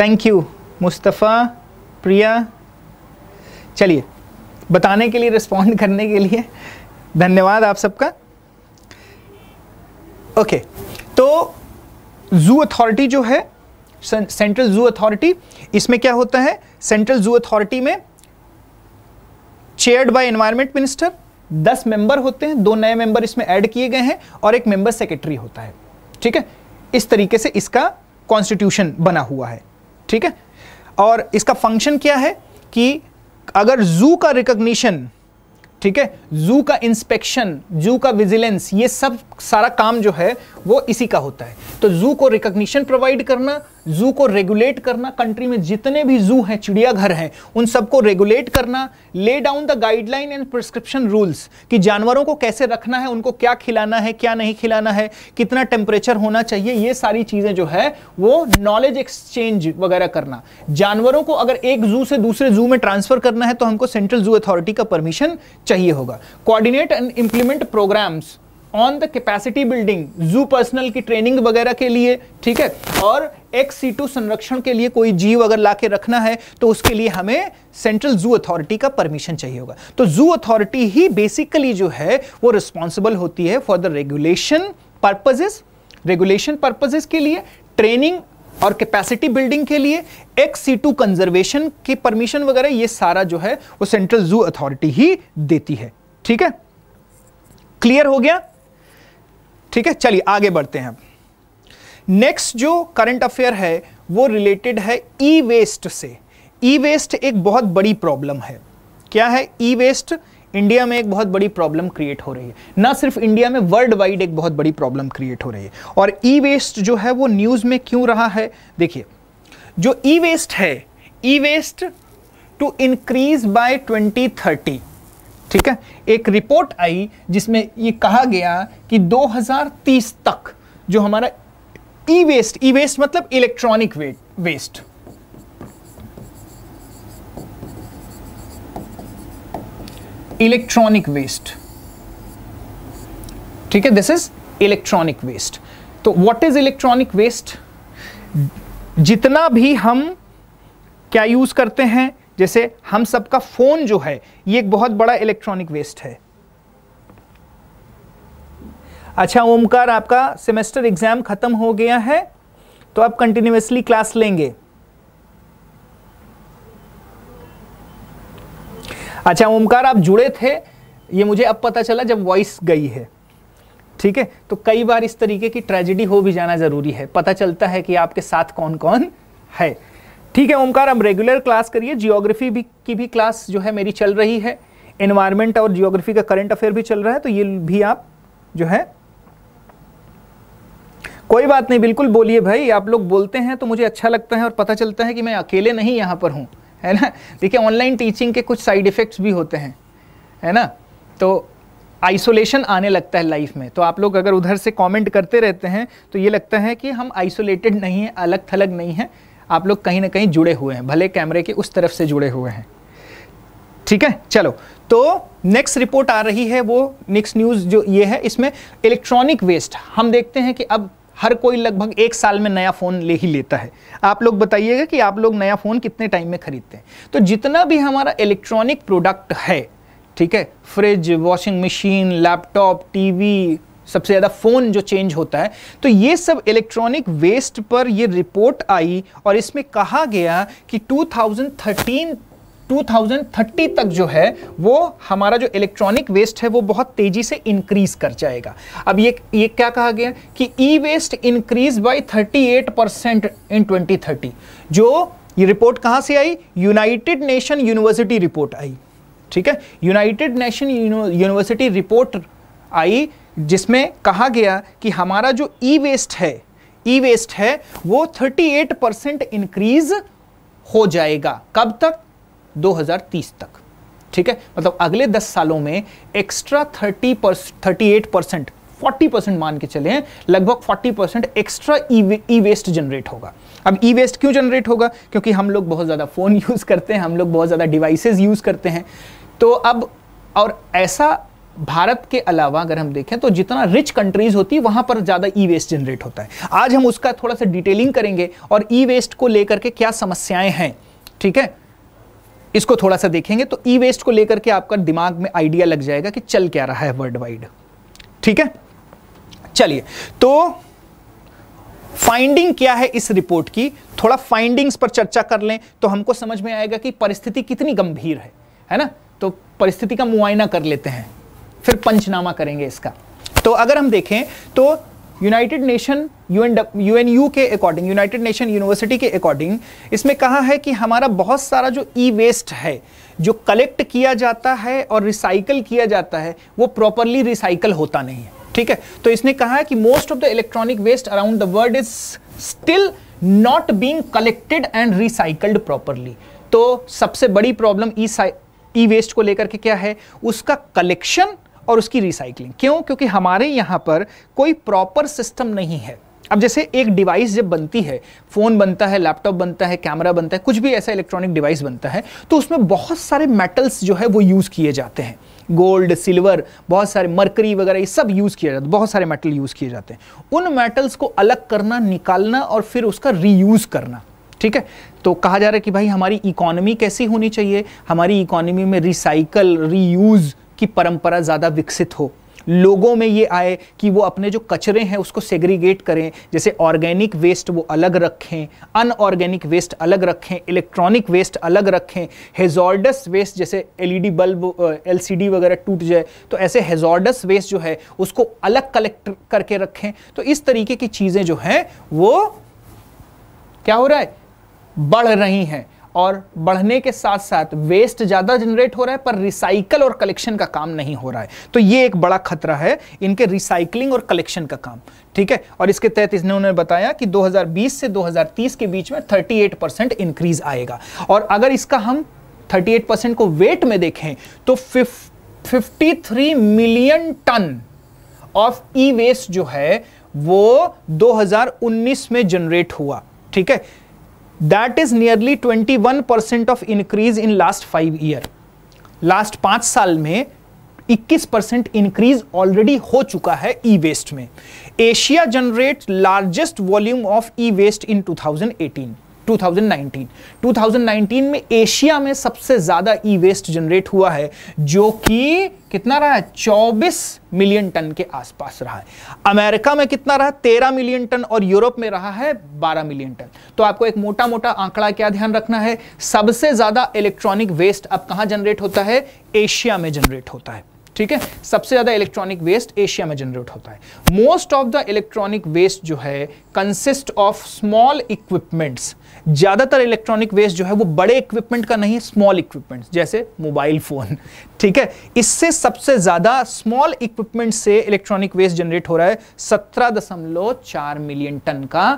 थैंक यू मुस्तफ़ा प्रिया चलिए बताने के लिए रिस्पॉन्ड करने के लिए धन्यवाद आप सबका ओके okay, तो जू अथॉरिटी जो है सेंट्रल जू अथॉरिटी इसमें क्या होता है सेंट्रल जू अथॉरिटी में चेयर्ड बाय एनवायरमेंट मिनिस्टर दस मेंबर होते हैं दो नए मेंबर इसमें ऐड किए गए हैं और एक मेंबर सेक्रेटरी होता है ठीक है इस तरीके से इसका कॉन्स्टिट्यूशन बना हुआ है ठीक है और इसका फंक्शन क्या है कि अगर जू का रिकग्निशन ठीक है जू का इंस्पेक्शन जू का विजिलेंस ये सब सारा काम जो है वो इसी का होता है तो जू को रिकग्निशन प्रोवाइड करना जू को रेगुलेट करना कंट्री में जितने भी जू हैं चिड़ियाघर हैं उन सबको रेगुलेट करना lay down the guideline and prescription rules कि जानवरों को कैसे रखना है उनको क्या खिलाना है क्या नहीं खिलाना है कितना टेम्परेचर होना चाहिए ये सारी चीज़ें जो है वो नॉलेज एक्सचेंज वगैरह करना जानवरों को अगर एक जू से दूसरे जू में ट्रांसफ़र करना है तो हमको सेंट्रल जू अथॉरिटी का परमिशन चाहिए होगा coordinate and implement programmes on the capacity building zoo personnel की ट्रेनिंग वगैरह के लिए ठीक है और एक्स सी टू संरक्षण के लिए कोई जीव अगर लाके रखना है तो उसके लिए हमें सेंट्रल जू अथॉरिटी का परमिशन चाहिए होगा तो जू अथॉरिटी ही बेसिकली जो है वो रिस्पॉन्सिबल होती है for the regulation purposes regulation purposes के लिए ट्रेनिंग और कैपेसिटी बिल्डिंग के लिए एक्स सी टू कंजर्वेशन की परमिशन वगैरह ये सारा जो है वो सेंट्रल जू अथॉरिटी ही देती है ठीक है क्लियर हो गया ठीक है चलिए आगे बढ़ते हैं नेक्स्ट जो करंट अफेयर है वो रिलेटेड है ई वेस्ट से ई वेस्ट एक बहुत बड़ी प्रॉब्लम है क्या है ई वेस्ट इंडिया में एक बहुत बड़ी प्रॉब्लम क्रिएट हो रही है ना सिर्फ इंडिया में वर्ल्ड वाइड एक बहुत बड़ी प्रॉब्लम क्रिएट हो रही है और ई वेस्ट जो है वो न्यूज़ में क्यों रहा है देखिए जो ई वेस्ट है e waste to increase by 2030 ठीक है एक रिपोर्ट आई जिसमें ये कहा गया कि 2030 तक जो हमारा ई वेस्ट ई वेस्ट मतलब इलेक्ट्रॉनिक वेस्ट इलेक्ट्रॉनिक वेस्ट ठीक है दिस इज इलेक्ट्रॉनिक वेस्ट तो व्हाट इज इलेक्ट्रॉनिक वेस्ट जितना भी हम क्या यूज करते हैं जैसे हम सबका फ़ोन जो है ये एक बहुत बड़ा इलेक्ट्रॉनिक वेस्ट है अच्छा ओमकार आपका सेमेस्टर एग्ज़ाम ख़त्म हो गया है तो आप कंटिन्यूसली क्लास लेंगे अच्छा ओमकार आप जुड़े थे ये मुझे अब पता चला जब वॉइस गई है ठीक है तो कई बार इस तरीके की ट्रेजिडी हो भी जाना ज़रूरी है पता चलता है कि आपके साथ कौन कौन है ठीक है ओमकार हम रेगुलर क्लास करिए जियोग्राफी भी की भी क्लास जो है मेरी चल रही है इन्वायरमेंट और जियोग्राफी का करंट अफेयर भी चल रहा है तो ये भी आप जो है कोई बात नहीं बिल्कुल बोलिए भाई आप लोग बोलते हैं तो मुझे अच्छा लगता है और पता चलता है कि मैं अकेले नहीं यहाँ पर हूँ है ना देखिए ऑनलाइन टीचिंग के कुछ साइड इफ़ेक्ट्स भी होते हैं है ना तो आइसोलेशन आने लगता है लाइफ में तो आप लोग अगर उधर से कमेंट करते रहते हैं तो ये लगता है कि हम आइसोलेटेड नहीं हैं अलग थलग नहीं हैं आप लोग कहीं ना कहीं जुड़े हुए हैं भले कैमरे के उस तरफ से जुड़े हुए हैं ठीक है चलो तो नेक्स्ट रिपोर्ट आ रही है वो नेक्स्ट न्यूज़ जो ये है इसमें इलेक्ट्रॉनिक वेस्ट हम देखते हैं कि अब हर कोई लगभग एक साल में नया फ़ोन ले ही लेता है आप लोग बताइएगा कि आप लोग नया फ़ोन कितने टाइम में खरीदते हैं तो जितना भी हमारा इलेक्ट्रॉनिक प्रोडक्ट है ठीक है fridge washing machine laptop TV सबसे ज़्यादा फ़ोन जो चेंज होता है तो ये सब इलेक्ट्रॉनिक वेस्ट पर ये रिपोर्ट आई और इसमें कहा गया कि 2013 2030 तक जो है वो हमारा जो इलेक्ट्रॉनिक वेस्ट है वो बहुत तेज़ी से इंक्रीज कर जाएगा अब ये ये क्या कहा गया कि e waste increase by 38 percent in 2030 जो ये रिपोर्ट कहां से आई यूनाइटेड नेशन यूनिवर्सिटी रिपोर्ट आई ठीक है यूनाइटेड नेशन यूनिवर्सिटी रिपोर्ट आई जिसमें कहा गया कि हमारा जो ई e वेस्ट है ई e वेस्ट है वो 38 परसेंट इंक्रीज हो जाएगा कब तक 2030 तक ठीक है मतलब अगले 10 सालों में एक्स्ट्रा 30 पर थर्टी परसेंट फोर्टी परसेंट मान के चले हैं लगभग forty percent extra e waste generate होगा अब ई e वेस्ट क्यों जनरेट होगा क्योंकि हम लोग बहुत ज़्यादा फ़ोन यूज़ करते हैं हम लोग बहुत ज़्यादा डिवाइसेज यूज़ करते हैं तो अब और ऐसा भारत के अलावा अगर हम देखें तो जितना रिच कंट्रीज होती है वहां पर ज्यादा ई वेस्ट जनरेट होता है आज हम उसका थोड़ा सा डिटेलिंग करेंगे और ई वेस्ट को लेकर के क्या समस्याएं हैं ठीक है इसको थोड़ा सा देखेंगे तो ई वेस्ट को लेकर के आपका दिमाग में आइडिया लग जाएगा कि चल क्या रहा है वर्ल्ड वाइड ठीक है चलिए तो फाइंडिंग क्या है इस रिपोर्ट की थोड़ा फाइंडिंग्स पर चर्चा कर लें तो हमको समझ में आएगा कि परिस्थिति कितनी गंभीर है है ना तो परिस्थिति का मुआयना कर लेते हैं फिर पंचनामा करेंगे इसका तो अगर हम देखें तो United Nation U N U के अकॉर्डिंग यूनाइटेड नेशन यूनिवर्सिटी के अकॉर्डिंग इसमें कहा है कि हमारा बहुत सारा जो ई वेस्ट है जो कलेक्ट किया जाता है और रिसाइकल किया जाता है वो प्रॉपरली रिसाइकल होता नहीं है ठीक है तो इसने कहा है कि most of the electronic waste around the world is still not being collected and recycled properly तो सबसे बड़ी प्रॉब्लम ई ई वेस्ट को लेकर के क्या है उसका कलेक्शन और उसकी रिसाइकलिंग क्यों क्योंकि हमारे यहाँ पर कोई प्रॉपर सिस्टम नहीं है अब जैसे एक डिवाइस जब बनती है फ़ोन बनता है लैपटॉप बनता है कैमरा बनता है कुछ भी ऐसा इलेक्ट्रॉनिक डिवाइस बनता है तो उसमें बहुत सारे मेटल्स जो है वो यूज़ किए जाते हैं गोल्ड सिल्वर बहुत सारे मरकरी वगैरह ये सब यूज़ किया जाता है बहुत सारे मेटल यूज़ किए जाते हैं उन मेटल्स को अलग करना निकालना और फिर उसका रीयूज़ करना ठीक है तो कहा जा रहा है कि भाई हमारी इकोनॉमी कैसी होनी चाहिए हमारी इकोनॉमी में रिसाइकल रीयूज़ कि परंपरा ज़्यादा विकसित हो लोगों में ये आए कि वो अपने जो कचरे हैं उसको सेग्रीगेट करें जैसे ऑर्गेनिक वेस्ट वो अलग रखें अनऑर्गेनिक वेस्ट अलग रखें इलेक्ट्रॉनिक वेस्ट अलग रखें हेजॉर्डस वेस्ट जैसे एलईडी बल्ब एलसीडी वगैरह टूट जाए तो ऐसे हेजॉर्डस वेस्ट जो है उसको अलग कलेक्ट करके रखें तो इस तरीके की चीज़ें जो हैं वो क्या हो रहा है बढ़ रही हैं और बढ़ने के साथ साथ वेस्ट ज़्यादा जनरेट हो रहा है पर रिसाइकल और कलेक्शन का काम नहीं हो रहा है तो ये एक बड़ा खतरा है इनके रिसाइकलिंग और कलेक्शन का काम ठीक है और इसके तहत इसने उन्हें बताया कि 2020 से 2030 के बीच में 38 परसेंट इंक्रीज आएगा और अगर इसका हम 38 परसेंट को वेट में देखें तो fifty million ton of e waste जो है वो दो में जनरेट हुआ ठीक है that is nearly 21 percent of increase in last five year लास्ट पांच साल में 21 परसेंट इंक्रीज ऑलरेडी हो चुका है ई वेस्ट में Asia generate largest volume of e waste in 2018 2019 2019 में एशिया में सबसे ज़्यादा ई वेस्ट जनरेट हुआ है जो कि कितना रहा है 24 मिलियन टन के आसपास रहा है अमेरिका में कितना रहा 13 मिलियन टन और यूरोप में रहा है 12 मिलियन टन तो आपको एक मोटा मोटा आंकड़ा क्या ध्यान रखना है सबसे ज़्यादा इलेक्ट्रॉनिक वेस्ट अब कहा जनरेट होता है एशिया में जनरेट होता है ठीक है सबसे ज़्यादा इलेक्ट्रॉनिक वेस्ट एशिया में जनरेट होता है most of the electronic waste जो है कंसिस्ट ऑफ स्मॉल इक्विपमेंट्स ज़्यादातर इलेक्ट्रॉनिक वेस्ट जो है वो बड़े इक्विपमेंट का नहीं स्मॉल इक्विपमेंट जैसे मोबाइल फ़ोन ठीक है इससे सबसे ज़्यादा स्मॉल इक्विपमेंट से इलेक्ट्रॉनिक वेस्ट जनरेट हो रहा है सत्रह दशमलव चार मिलियन टन का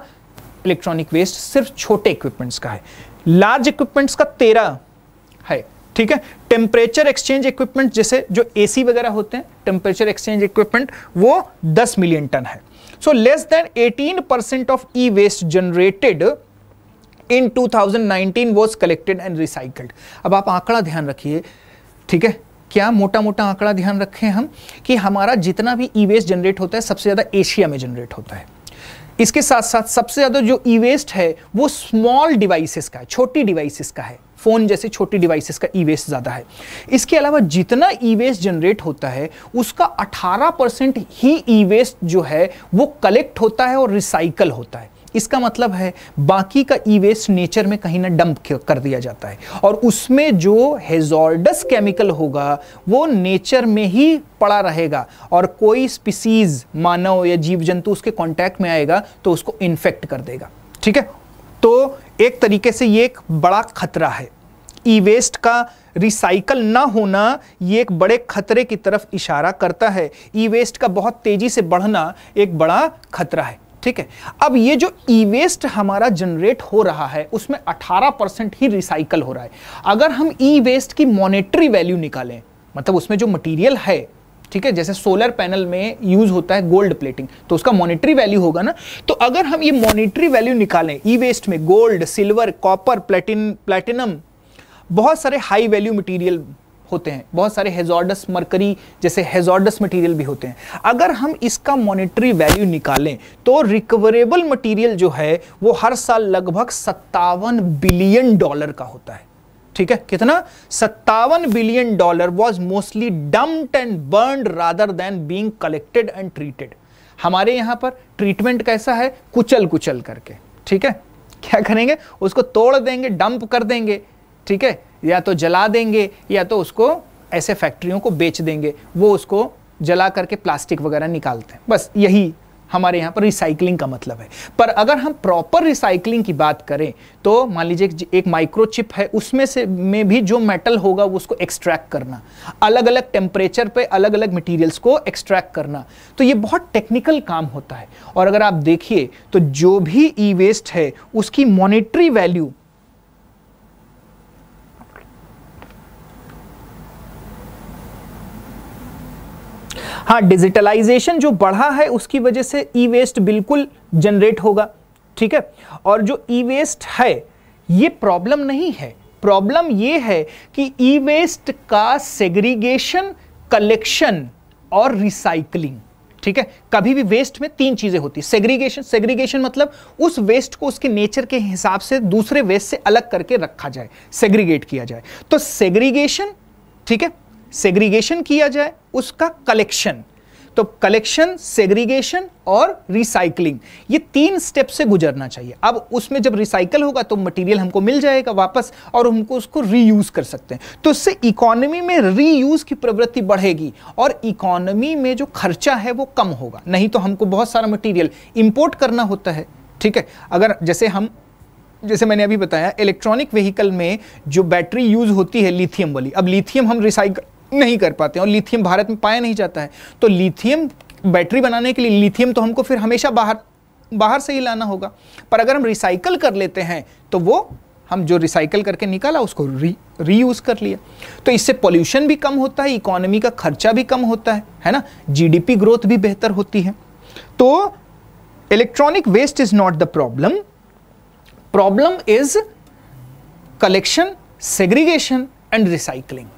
इलेक्ट्रॉनिक वेस्ट सिर्फ छोटे इक्विपमेंट्स का है लार्ज इक्विपमेंट्स का तेरह है ठीक है टेम्परेचर एक्सचेंज इक्विपमेंट जैसे जो एसी वगैरह होते हैं टेम्परेचर एक्सचेंज इक्विपमेंट वो 10 मिलियन टन है so less than 18 percent of e waste generated in 2019 was collected and recycled अब आप आंकड़ा ध्यान रखिए ठीक है क्या मोटा मोटा आंकड़ा ध्यान रखें हम कि हमारा जितना भी ई वेस्ट जनरेट होता है सबसे ज़्यादा एशिया में जनरेट होता है इसके साथ साथ सबसे ज़्यादा जो ई वेस्ट है वो स्मॉल डिवाइसेस का है छोटी डिवाइसेस का है फ़ोन जैसे छोटी डिवाइसेस का ई वेस्ट ज़्यादा है इसके अलावा जितना ई वेस्ट जनरेट होता है उसका 18 परसेंट ही ई वेस्ट जो है वो कलेक्ट होता है और रिसाइकल होता है इसका मतलब है बाकी का ई वेस्ट नेचर में कहीं ना डंप कर दिया जाता है और उसमें जो हेजॉर्डस केमिकल होगा वो नेचर में ही पड़ा रहेगा और कोई स्पीसीज मानव या जीव जंतु उसके कांटेक्ट में आएगा तो उसको इन्फेक्ट कर देगा ठीक है तो एक तरीके से ये एक बड़ा खतरा है ई वेस्ट का रिसाइकल ना होना ये एक बड़े खतरे की तरफ इशारा करता है ई वेस्ट का बहुत तेज़ी से बढ़ना एक बड़ा खतरा है ठीक है अब ये जो ई वेस्ट हमारा जनरेट हो रहा है उसमें 18 परसेंट ही रिसाइकल हो रहा है अगर हम ई वेस्ट की मॉनेटरी वैल्यू निकालें मतलब उसमें जो मटेरियल है ठीक है जैसे सोलर पैनल में यूज होता है गोल्ड प्लेटिंग तो उसका मॉनेटरी वैल्यू होगा ना तो अगर हम ये मॉनेटरी वैल्यू निकालें ई वेस्ट में gold silver copper platin platinum बहुत सारे हाई वैल्यू मटीरियल होते हैं बहुत सारे हेजॉर्डस मरकरी जैसे हेजॉर्डस मटेरियल भी होते हैं अगर हम इसका मॉनेटरी वैल्यू निकालें तो रिकवरेबल मटेरियल जो है वो हर साल लगभग सत्तावन बिलियन डॉलर का होता है ठीक है कितना सत्तावन billion dollar was mostly dumped and burn rather than being collected and treated हमारे यहां पर ट्रीटमेंट कैसा है कुचल कुचल करके ठीक है क्या करेंगे उसको तोड़ देंगे डंप कर देंगे ठीक है या तो जला देंगे या तो उसको ऐसे फैक्ट्रियों को बेच देंगे वो उसको जला करके प्लास्टिक वगैरह निकालते हैं बस यही हमारे यहाँ पर रिसाइकलिंग का मतलब है पर अगर हम प्रॉपर रिसाइकलिंग की बात करें तो मान लीजिए एक माइक्रोचिप है उसमें से में भी जो मेटल होगा वो उसको एक्सट्रैक्ट करना अलग अलग टेम्परेचर पे अलग अलग मटेरियल्स को एक्सट्रैक्ट करना तो ये बहुत टेक्निकल काम होता है और अगर आप देखिए तो जो भी ई वेस्ट है उसकी मॉनिटरी वैल्यू हाँ डिजिटलाइजेशन जो बढ़ा है उसकी वजह से ई वेस्ट बिल्कुल जनरेट होगा ठीक है और जो ई वेस्ट है ये प्रॉब्लम नहीं है प्रॉब्लम ये है कि ई वेस्ट का सेग्रीगेशन कलेक्शन और रिसाइकलिंग ठीक है कभी भी वेस्ट में तीन चीजें होती है सेग्रीगेशन सेग्रीगेशन मतलब उस वेस्ट को उसके नेचर के हिसाब से दूसरे वेस्ट से अलग करके रखा जाए सेग्रीगेट किया जाए तो सेग्रीगेशन ठीक है सेग्रीगेशन किया जाए उसका कलेक्शन तो कलेक्शन सेग्रीगेशन और रिसाइकलिंग ये तीन स्टेप से गुजरना चाहिए अब उसमें जब रिसाइकल होगा तो मटेरियल हमको मिल जाएगा वापस और हमको उसको रीयूज कर सकते हैं तो इससे इकोनॉमी में रीयूज की प्रवृत्ति बढ़ेगी और इकोनॉमी में जो खर्चा है वो कम होगा नहीं तो हमको बहुत सारा मटीरियल इम्पोर्ट करना होता है ठीक है अगर जैसे हम जैसे मैंने अभी बताया इलेक्ट्रॉनिक व्हीकल में जो बैटरी यूज होती है लिथियम वाली अब लिथियम हम रिसाइकल नहीं कर पाते और लिथियम भारत में पाया नहीं जाता है तो लिथियम बैटरी बनाने के लिए लिथियम तो हमको फिर हमेशा बाहर बाहर से ही लाना होगा पर अगर हम रिसाइकल कर लेते हैं तो वो हम जो रिसाइकल करके निकाला उसको री रीयूज़ कर लिया तो इससे पोल्यूशन भी कम होता है इकोनॉमी का खर्चा भी कम होता है है ना जीडीपी ग्रोथ भी बेहतर होती है तो electronic waste is not the problem problem is collection segregation and recycling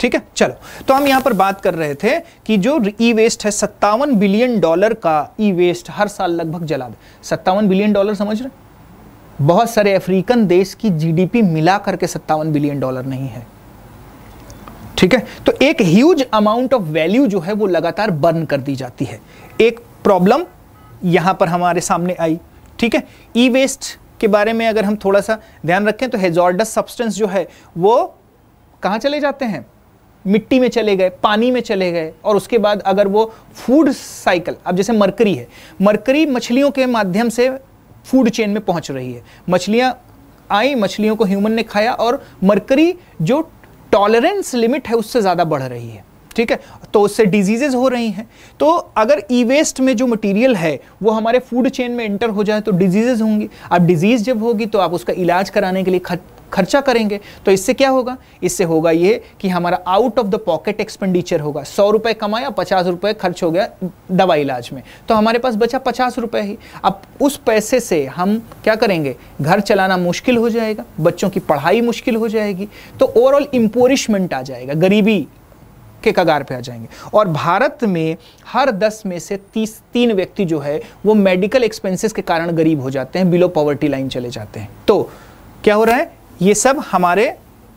ठीक है चलो तो हम यहां पर बात कर रहे थे कि जो ई वेस्ट है सत्तावन बिलियन डॉलर का ई वेस्ट हर साल लगभग जला दे सत्तावन बिलियन डॉलर समझ रहे बहुत सारे अफ्रीकन देश की जीडीपी मिला करके सत्तावन बिलियन डॉलर नहीं है ठीक है तो एक ह्यूज अमाउंट ऑफ वैल्यू जो है वो लगातार बर्न कर दी जाती है एक प्रॉब्लम यहां पर हमारे सामने आई ठीक है ई वेस्ट के बारे में अगर हम थोड़ा सा ध्यान रखें तो हेजॉर्डस सब्सटेंस जो है वो कहां चले जाते हैं मिट्टी में चले गए पानी में चले गए और उसके बाद अगर वो फूड साइकिल अब जैसे मरकरी है मरकरी मछलियों के माध्यम से फूड चेन में पहुंच रही है मछलियाँ आई मछलियों को ह्यूमन ने खाया और मरकरी जो टॉलरेंस लिमिट है उससे ज़्यादा बढ़ रही है ठीक है तो उससे डिजीजेज हो रही हैं तो अगर ई वेस्ट में जो मटेरियल है वो हमारे फूड चेन में एंटर हो जाए तो डिजीजेज होंगी अब डिजीज़ जब होगी तो आप उसका इलाज कराने के लिए खत खर्चा करेंगे तो इससे क्या होगा इससे होगा ये कि हमारा out of the pocket expenditure होगा सौ रुपये कमाया पचास रुपये खर्च हो गया दवा इलाज में तो हमारे पास बचा पचास रुपये ही अब उस पैसे से हम क्या करेंगे घर चलाना मुश्किल हो जाएगा बच्चों की पढ़ाई मुश्किल हो जाएगी तो ओवरऑल इम्पोरिशमेंट आ जाएगा गरीबी के कगार पे आ जाएंगे और भारत में हर दस में से तीस तीन व्यक्ति जो है वो मेडिकल एक्सपेंसेस के कारण गरीब हो जाते हैं बिलो पॉवर्टी लाइन चले जाते हैं तो क्या हो रहा है ये सब हमारे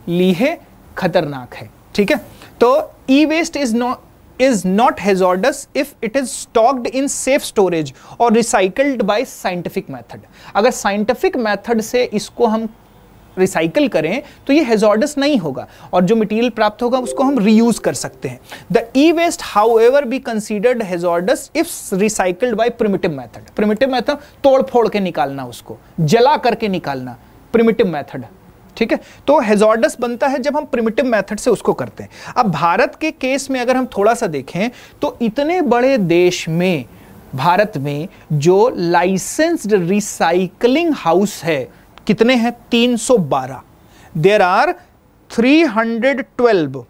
लिए खतरनाक है ठीक है तो e waste is not is not hazardous if it is stocked in safe storage और रिसाइकल्ड बाई साइंटिफिक मैथड अगर साइंटिफिक मैथड से इसको हम रिसाइकल करें तो ये हेजॉर्डस नहीं होगा और जो मटीरियल प्राप्त होगा उसको हम रीयूज कर सकते हैं the e waste however be considered hazardous if recycled by primitive method primitive method तोड़ फोड़ के निकालना उसको जला करके निकालना प्रिमिटिव मैथड ठीक है तो हेजॉर्डस बनता है जब हम प्रिमिटिव मेथड से उसको करते हैं अब भारत के केस में अगर हम थोड़ा सा देखें तो इतने बड़े देश में भारत में जो लाइसेंस्ड रिसाइकलिंग हाउस है कितने हैं 312 there are three hundred twelve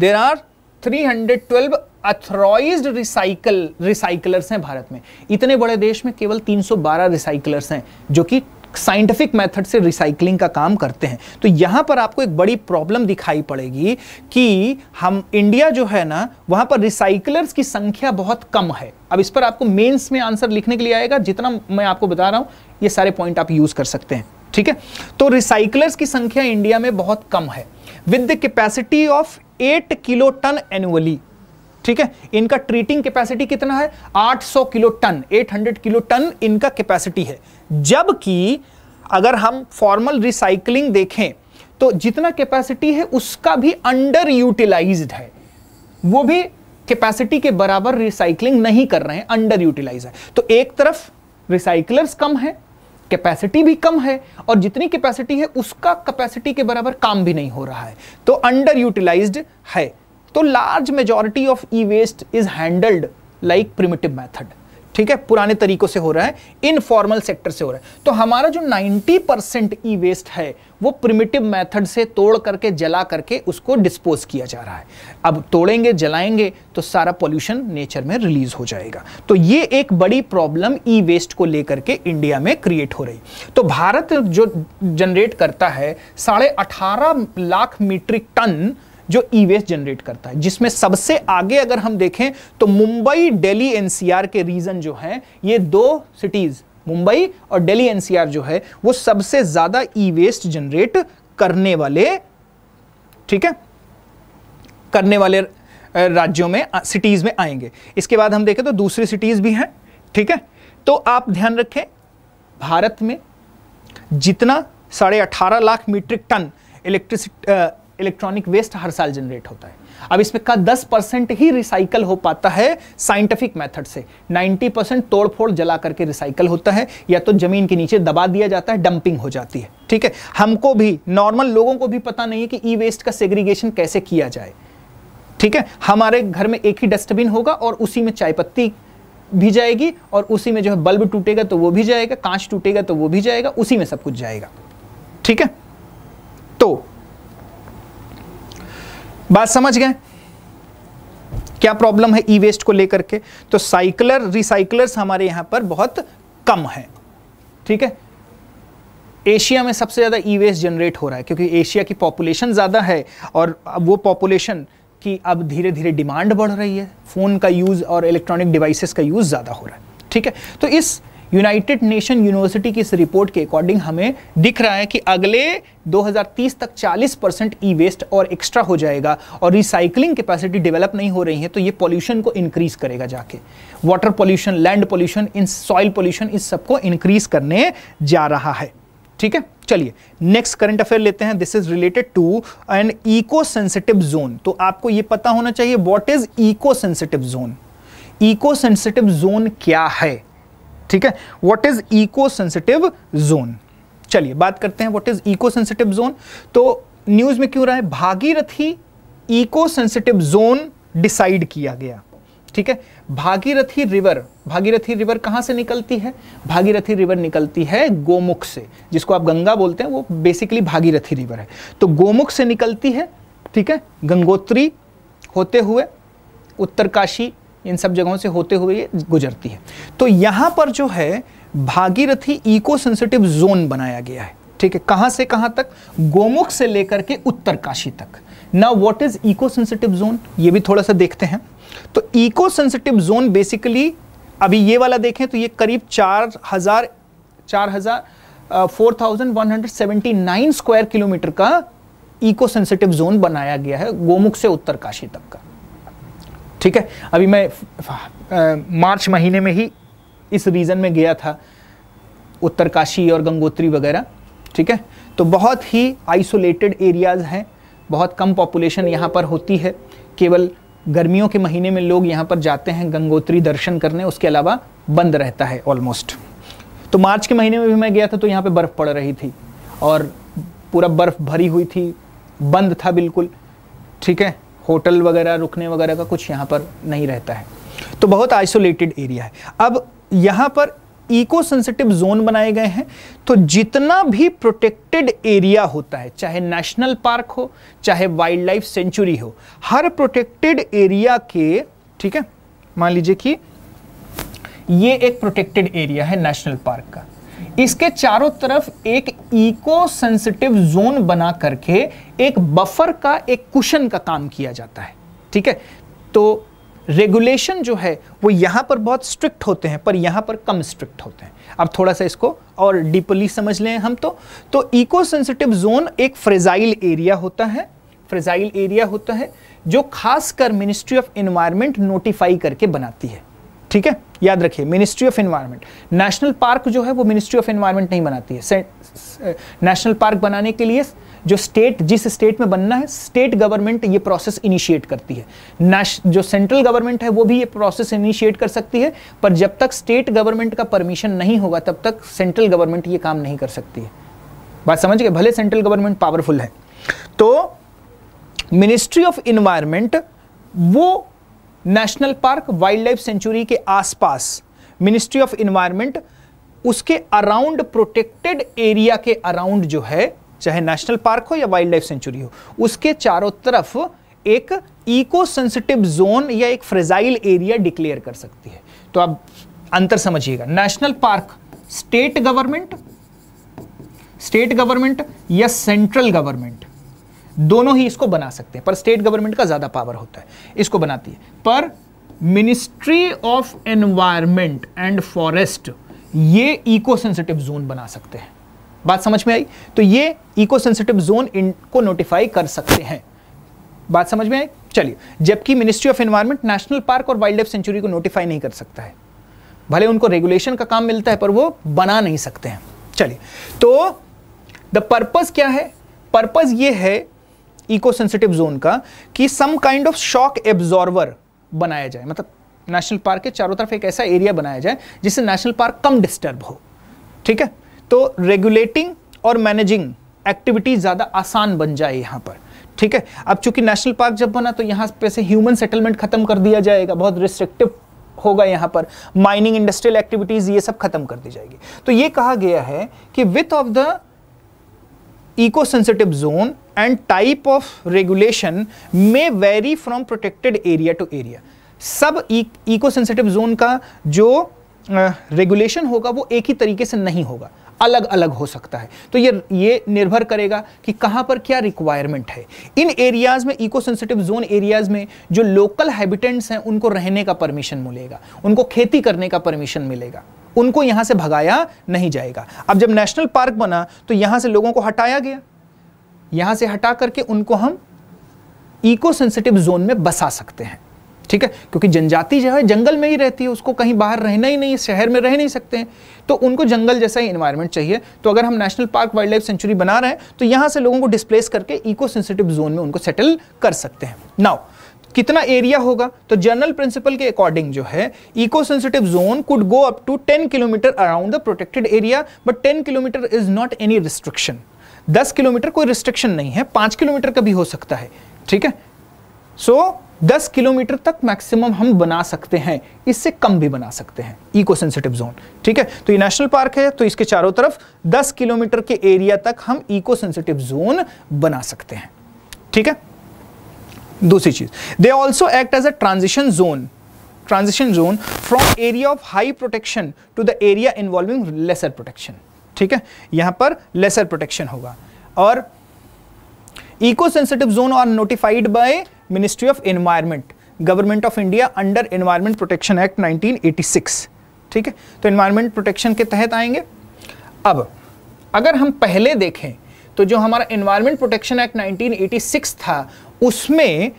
there are three hundred twelve authorise recycle recyclers हैं भारत में इतने बड़े देश में केवल 312 रिसाइकलर्स हैं जो कि साइंटिफिक मेथड से रिसाइकलिंग का काम करते हैं तो यहां पर आपको एक बड़ी प्रॉब्लम दिखाई पड़ेगी कि हम इंडिया जो है ना वहां पर रिसाइकलर्स की संख्या बहुत कम है अब इस पर आपको मेंस में आंसर लिखने के लिए आएगा जितना मैं आपको बता रहा हूं ये सारे पॉइंट आप यूज़ कर सकते हैं ठीक है तो रिसाइकलर्स की संख्या इंडिया में बहुत कम है with the capacity of eight kilo ton annually ठीक है इनका ट्रीटिंग कैपेसिटी कितना है 800 किलो टन 800 किलो टन इनका कैपेसिटी है जबकि अगर हम फॉर्मल रिसाइकलिंग देखें तो जितना कैपेसिटी है उसका भी अंडर यूटिलाइज्ड है वो भी कैपेसिटी के बराबर रिसाइकलिंग नहीं कर रहे हैं अंडर यूटिलाइज है तो एक तरफ रिसाइकलर्स कम है कैपेसिटी भी कम है और जितनी कैपेसिटी है उसका कैपेसिटी के बराबर काम भी नहीं हो रहा है तो अंडर यूटिलाइज्ड है तो large majority of e waste is handled like primitive method ठीक है पुराने तरीकों से हो रहा है इनफॉर्मल सेक्टर से हो रहा है तो हमारा जो 90 परसेंट ई वेस्ट है वो प्रिमिटिव मेथड से तोड़ करके जला करके उसको डिस्पोज किया जा रहा है अब तोड़ेंगे जलाएंगे तो सारा पोल्यूशन नेचर में रिलीज हो जाएगा तो ये एक बड़ी प्रॉब्लम ई वेस्ट को लेकर के इंडिया में क्रिएट हो रही तो भारत जो जनरेट करता है साढ़े अठारह लाख मीट्रिक टन जो ई वेस्ट जनरेट करता है जिसमें सबसे आगे अगर हम देखें तो मुंबई दिल्ली एनसीआर के रीजन जो हैं ये दो सिटीज मुंबई और दिल्ली एनसीआर जो है वो सबसे ज्यादा ई वेस्ट जनरेट करने वाले ठीक है करने वाले राज्यों में सिटीज में आएंगे इसके बाद हम देखें तो दूसरी सिटीज भी हैं ठीक है तो आप ध्यान रखें भारत में जितना साढ़े अठारह lakh metric ton electricity electronic waste हर साल जनरेट होता है अब इसमें का 10 परसेंट ही रिसाइकल हो पाता है साइंटिफिक मेथड से 90 परसेंट तोड़ फोड़ जला करके रिसाइकल होता है या तो जमीन के नीचे दबा दिया जाता है डंपिंग हो जाती है ठीक है हमको भी नॉर्मल लोगों को भी पता नहीं है कि ई वेस्ट का सेग्रीगेशन कैसे किया जाए ठीक है हमारे घर में एक ही डस्टबिन होगा और उसी में चाय पत्ती भी जाएगी और उसी में जो है बल्ब टूटेगा तो वो भी जाएगा कांच टूटेगा तो वो भी जाएगा उसी में सब कुछ जाएगा ठीक है तो बात समझ गए क्या प्रॉब्लम है ई वेस्ट को लेकर के तो साइकिलर रिसाइकलर्स हमारे यहां पर बहुत कम है ठीक है एशिया में सबसे ज़्यादा ई वेस्ट जनरेट हो रहा है क्योंकि एशिया की पॉपुलेशन ज़्यादा है और अब वो पॉपुलेशन की अब धीरे धीरे डिमांड बढ़ रही है फ़ोन का यूज़ और इलेक्ट्रॉनिक डिवाइसेस का यूज़ ज़्यादा हो रहा है ठीक है तो इस यूनाइटेड नेशन यूनिवर्सिटी की इस रिपोर्ट के अकॉर्डिंग हमें दिख रहा है कि अगले 2030 तक 40 परसेंट ई वेस्ट और एक्स्ट्रा हो जाएगा और रिसाइकलिंग कैपेसिटी डेवलप नहीं हो रही है तो ये पॉल्यूशन को इंक्रीज करेगा जाके water pollution land pollution in soil pollution इस सबको इंक्रीज करने जा रहा है ठीक है चलिए नेक्स्ट करंट अफेयर लेते हैं this is related to an eco sensitive zone तो आपको ये पता होना चाहिए what is eco sensitive zone eco sensitive zone क्या है ठीक है what is eco sensitive zone चलिए बात करते हैं what is eco sensitive zone तो न्यूज में क्यों रहा है Bhagirathi eco sensitive zone decide किया गया ठीक है भागीरथी रिवर भागीरथी रिवर कहां से निकलती है भागीरथी रिवर निकलती है गोमुख से जिसको आप गंगा बोलते हैं वो बेसिकली भागीरथी रिवर है तो गोमुख से निकलती है ठीक है गंगोत्री होते हुए उत्तरकाशी इन सब जगहों से होते हुए गुजरती है तो यहाँ पर जो है भागीरथी इको सेंसिटिव जोन बनाया गया है ठीक है कहाँ से कहाँ तक गोमुख से लेकर के उत्तर काशी तक ना what is eco sensitive zone ये भी थोड़ा सा देखते हैं तो इको सेंसिटिव जोन बेसिकली अभी ये वाला देखें तो ये करीब चार हजार चार हजार four thousand one hundred seventy nine square kilometre का इको सेंसिटिव जोन बनाया गया है गोमुख से उत्तर काशी तक का ठीक है अभी मैं मार्च महीने में ही इस रीज़न में गया था उत्तरकाशी और गंगोत्री वगैरह ठीक है तो बहुत ही आइसोलेटेड एरियाज़ हैं बहुत कम पॉपुलेशन यहाँ पर होती है केवल गर्मियों के महीने में लोग यहाँ पर जाते हैं गंगोत्री दर्शन करने उसके अलावा बंद रहता है ऑलमोस्ट तो मार्च के महीने में भी मैं गया था तो यहाँ पे बर्फ़ पड़ रही थी और पूरा बर्फ़ भरी हुई थी बंद था बिल्कुल ठीक है होटल वगैरह रुकने वगैरह का कुछ यहाँ पर नहीं रहता है तो बहुत आइसोलेटेड एरिया है अब यहाँ पर इको सेंसिटिव जोन बनाए गए हैं तो जितना भी प्रोटेक्टेड एरिया होता है चाहे नेशनल पार्क हो चाहे वाइल्ड लाइफ सेंचुरी हो हर प्रोटेक्टेड एरिया के ठीक है मान लीजिए कि ये एक प्रोटेक्टेड एरिया है नेशनल पार्क का इसके चारों तरफ एक इको सेंसिटिव जोन बना करके एक बफर का एक कुशन का काम किया जाता है ठीक है तो रेगुलेशन जो है वो यहाँ पर बहुत स्ट्रिक्ट होते हैं पर यहाँ पर कम स्ट्रिक्ट होते हैं अब थोड़ा सा इसको और डीपली समझ लें हम तो तो इको सेंसिटिव जोन एक फ्रेजाइल एरिया होता है फ्रेजाइल एरिया होता है जो खासकर मिनिस्ट्री ऑफ इन्वायरमेंट नोटिफाई करके बनाती है ठीक है याद रखिए ministry of environment national park जो है वो मिनिस्ट्री ऑफ एनवायरनमेंट नहीं बनाती है नेशनल पार्क uh, बनाने के लिए जो स्टेट जिस स्टेट में बनना है स्टेट गवर्नमेंट ये प्रोसेस इनिशिएट करती है जो सेंट्रल गवर्नमेंट है वो भी ये प्रोसेस इनिशिएट कर सकती है पर जब तक स्टेट गवर्नमेंट का परमिशन नहीं होगा तब तक सेंट्रल गवर्नमेंट ये काम नहीं कर सकती है बात समझ गए भले सेंट्रल गवर्नमेंट पावरफुल है तो मिनिस्ट्री ऑफ इन्वायरमेंट वो national park wild life sanctuary के आसपास मिनिस्ट्री ऑफ इन्वायरमेंट उसके अराउंड प्रोटेक्टेड एरिया के अराउंड जो है चाहे नेशनल पार्क हो या वाइल्ड लाइफ सेंचुरी हो उसके चारों तरफ एक इको सेंसिटिव जोन या एक फ्रेजाइल एरिया डिक्लेयर कर सकती है तो आप अंतर समझिएगा national park state government state government या सेंट्रल गवर्नमेंट दोनों ही इसको बना सकते हैं पर स्टेट गवर्नमेंट का ज़्यादा पावर होता है इसको बनाती है पर ministry of environment and forest ये इको सेंसिटिव जोन बना सकते हैं बात समझ में आई तो ये इको सेंसिटिव जोन इनको नोटिफाई कर सकते हैं बात समझ में आई चलिए जबकि ministry of environment national park और वाइल्ड लाइफ सेंचुरी को नोटिफाई नहीं कर सकता है भले उनको रेगुलेशन का काम मिलता है पर वो बना नहीं सकते हैं चलिए तो द पर्पज़ क्या है पर्पज़ ये है इको सेंसिटिव जोन का कि some kind of shock absorber बनाया जाए मतलब नेशनल पार्क के चारों तरफ एक ऐसा एरिया बनाया जाए जिससे नेशनल पार्क कम डिस्टर्ब हो ठीक है तो रेगुलेटिंग और मैनेजिंग एक्टिविटी ज़्यादा आसान बन जाए यहां पर ठीक है अब चूंकि नेशनल पार्क जब बना तो यहां पे से ह्यूमन सेटलमेंट खत्म कर दिया जाएगा बहुत रिस्ट्रिक्टिव होगा यहां पर माइनिंग इंडस्ट्रियल एक्टिविटीज़ ये सब खत्म कर दी जाएगी तो ये कहा गया है कि with of the eco-sensitive zone and type of regulation may vary from protected area to area. सब e- eco-sensitive zone का जो रेगुलेशन होगा वो एक ही तरीके से नहीं होगा अलग अलग हो सकता है तो ये ये निर्भर करेगा कि कहाँ पर क्या रिक्वायरमेंट है इन एरियाज़ में इको सेंसिटिव जोन एरियाज़ में जो लोकल हैबिटेंट्स हैं उनको रहने का परमिशन मिलेगा उनको खेती करने का परमिशन मिलेगा उनको यहां से भगाया नहीं जाएगा अब जब नेशनल पार्क बना तो यहां से लोगों को हटाया गया यहां से हटा करके उनको हम इको सेंसिटिव जोन में बसा सकते हैं ठीक है क्योंकि जनजाति जो है जंगल में ही रहती है उसको कहीं बाहर रहना ही नहीं है शहर में रह नहीं सकते हैं तो उनको जंगल जैसा ही इन्वायरमेंट चाहिए तो अगर हम national park wild life sanctuary बना रहे हैं तो यहां से लोगों को डिस्प्लेस करके इको सेंसिटिव जोन में उनको सेटल कर सकते हैं नाउ कितना एरिया होगा तो जनरल प्रिंसिपल के अकॉर्डिंग जो है eco sensitive zone could go up to 10 kilometre around the protected area but 10 kilometre is not any restriction 10 kilometre कोई रिस्ट्रिक्शन नहीं है 5 किलोमीटर का भी हो सकता है ठीक है सो so, 10 किलोमीटर तक मैक्सिमम हम बना सकते हैं इससे कम भी बना सकते हैं इको सेंसिटिव जोन ठीक है तो ये नेशनल पार्क है तो इसके चारों तरफ दस किलोमीटर के एरिया तक हम इको सेंसिटिव जोन बना सकते हैं ठीक है दूसरी चीज they also act as a transition zone transition zone from area of high protection to the area involving lesser protection ठीक है यहां पर लेसर प्रोटेक्शन होगा और eco sensitive zone are notified by ministry of environment government of India under environment protection act 1986 ठीक है तो environment protection के तहत आएंगे अब अगर हम पहले देखें तो जो हमारा इन्वायरमेंट प्रोटेक्शन एक्ट 1986 था उसमें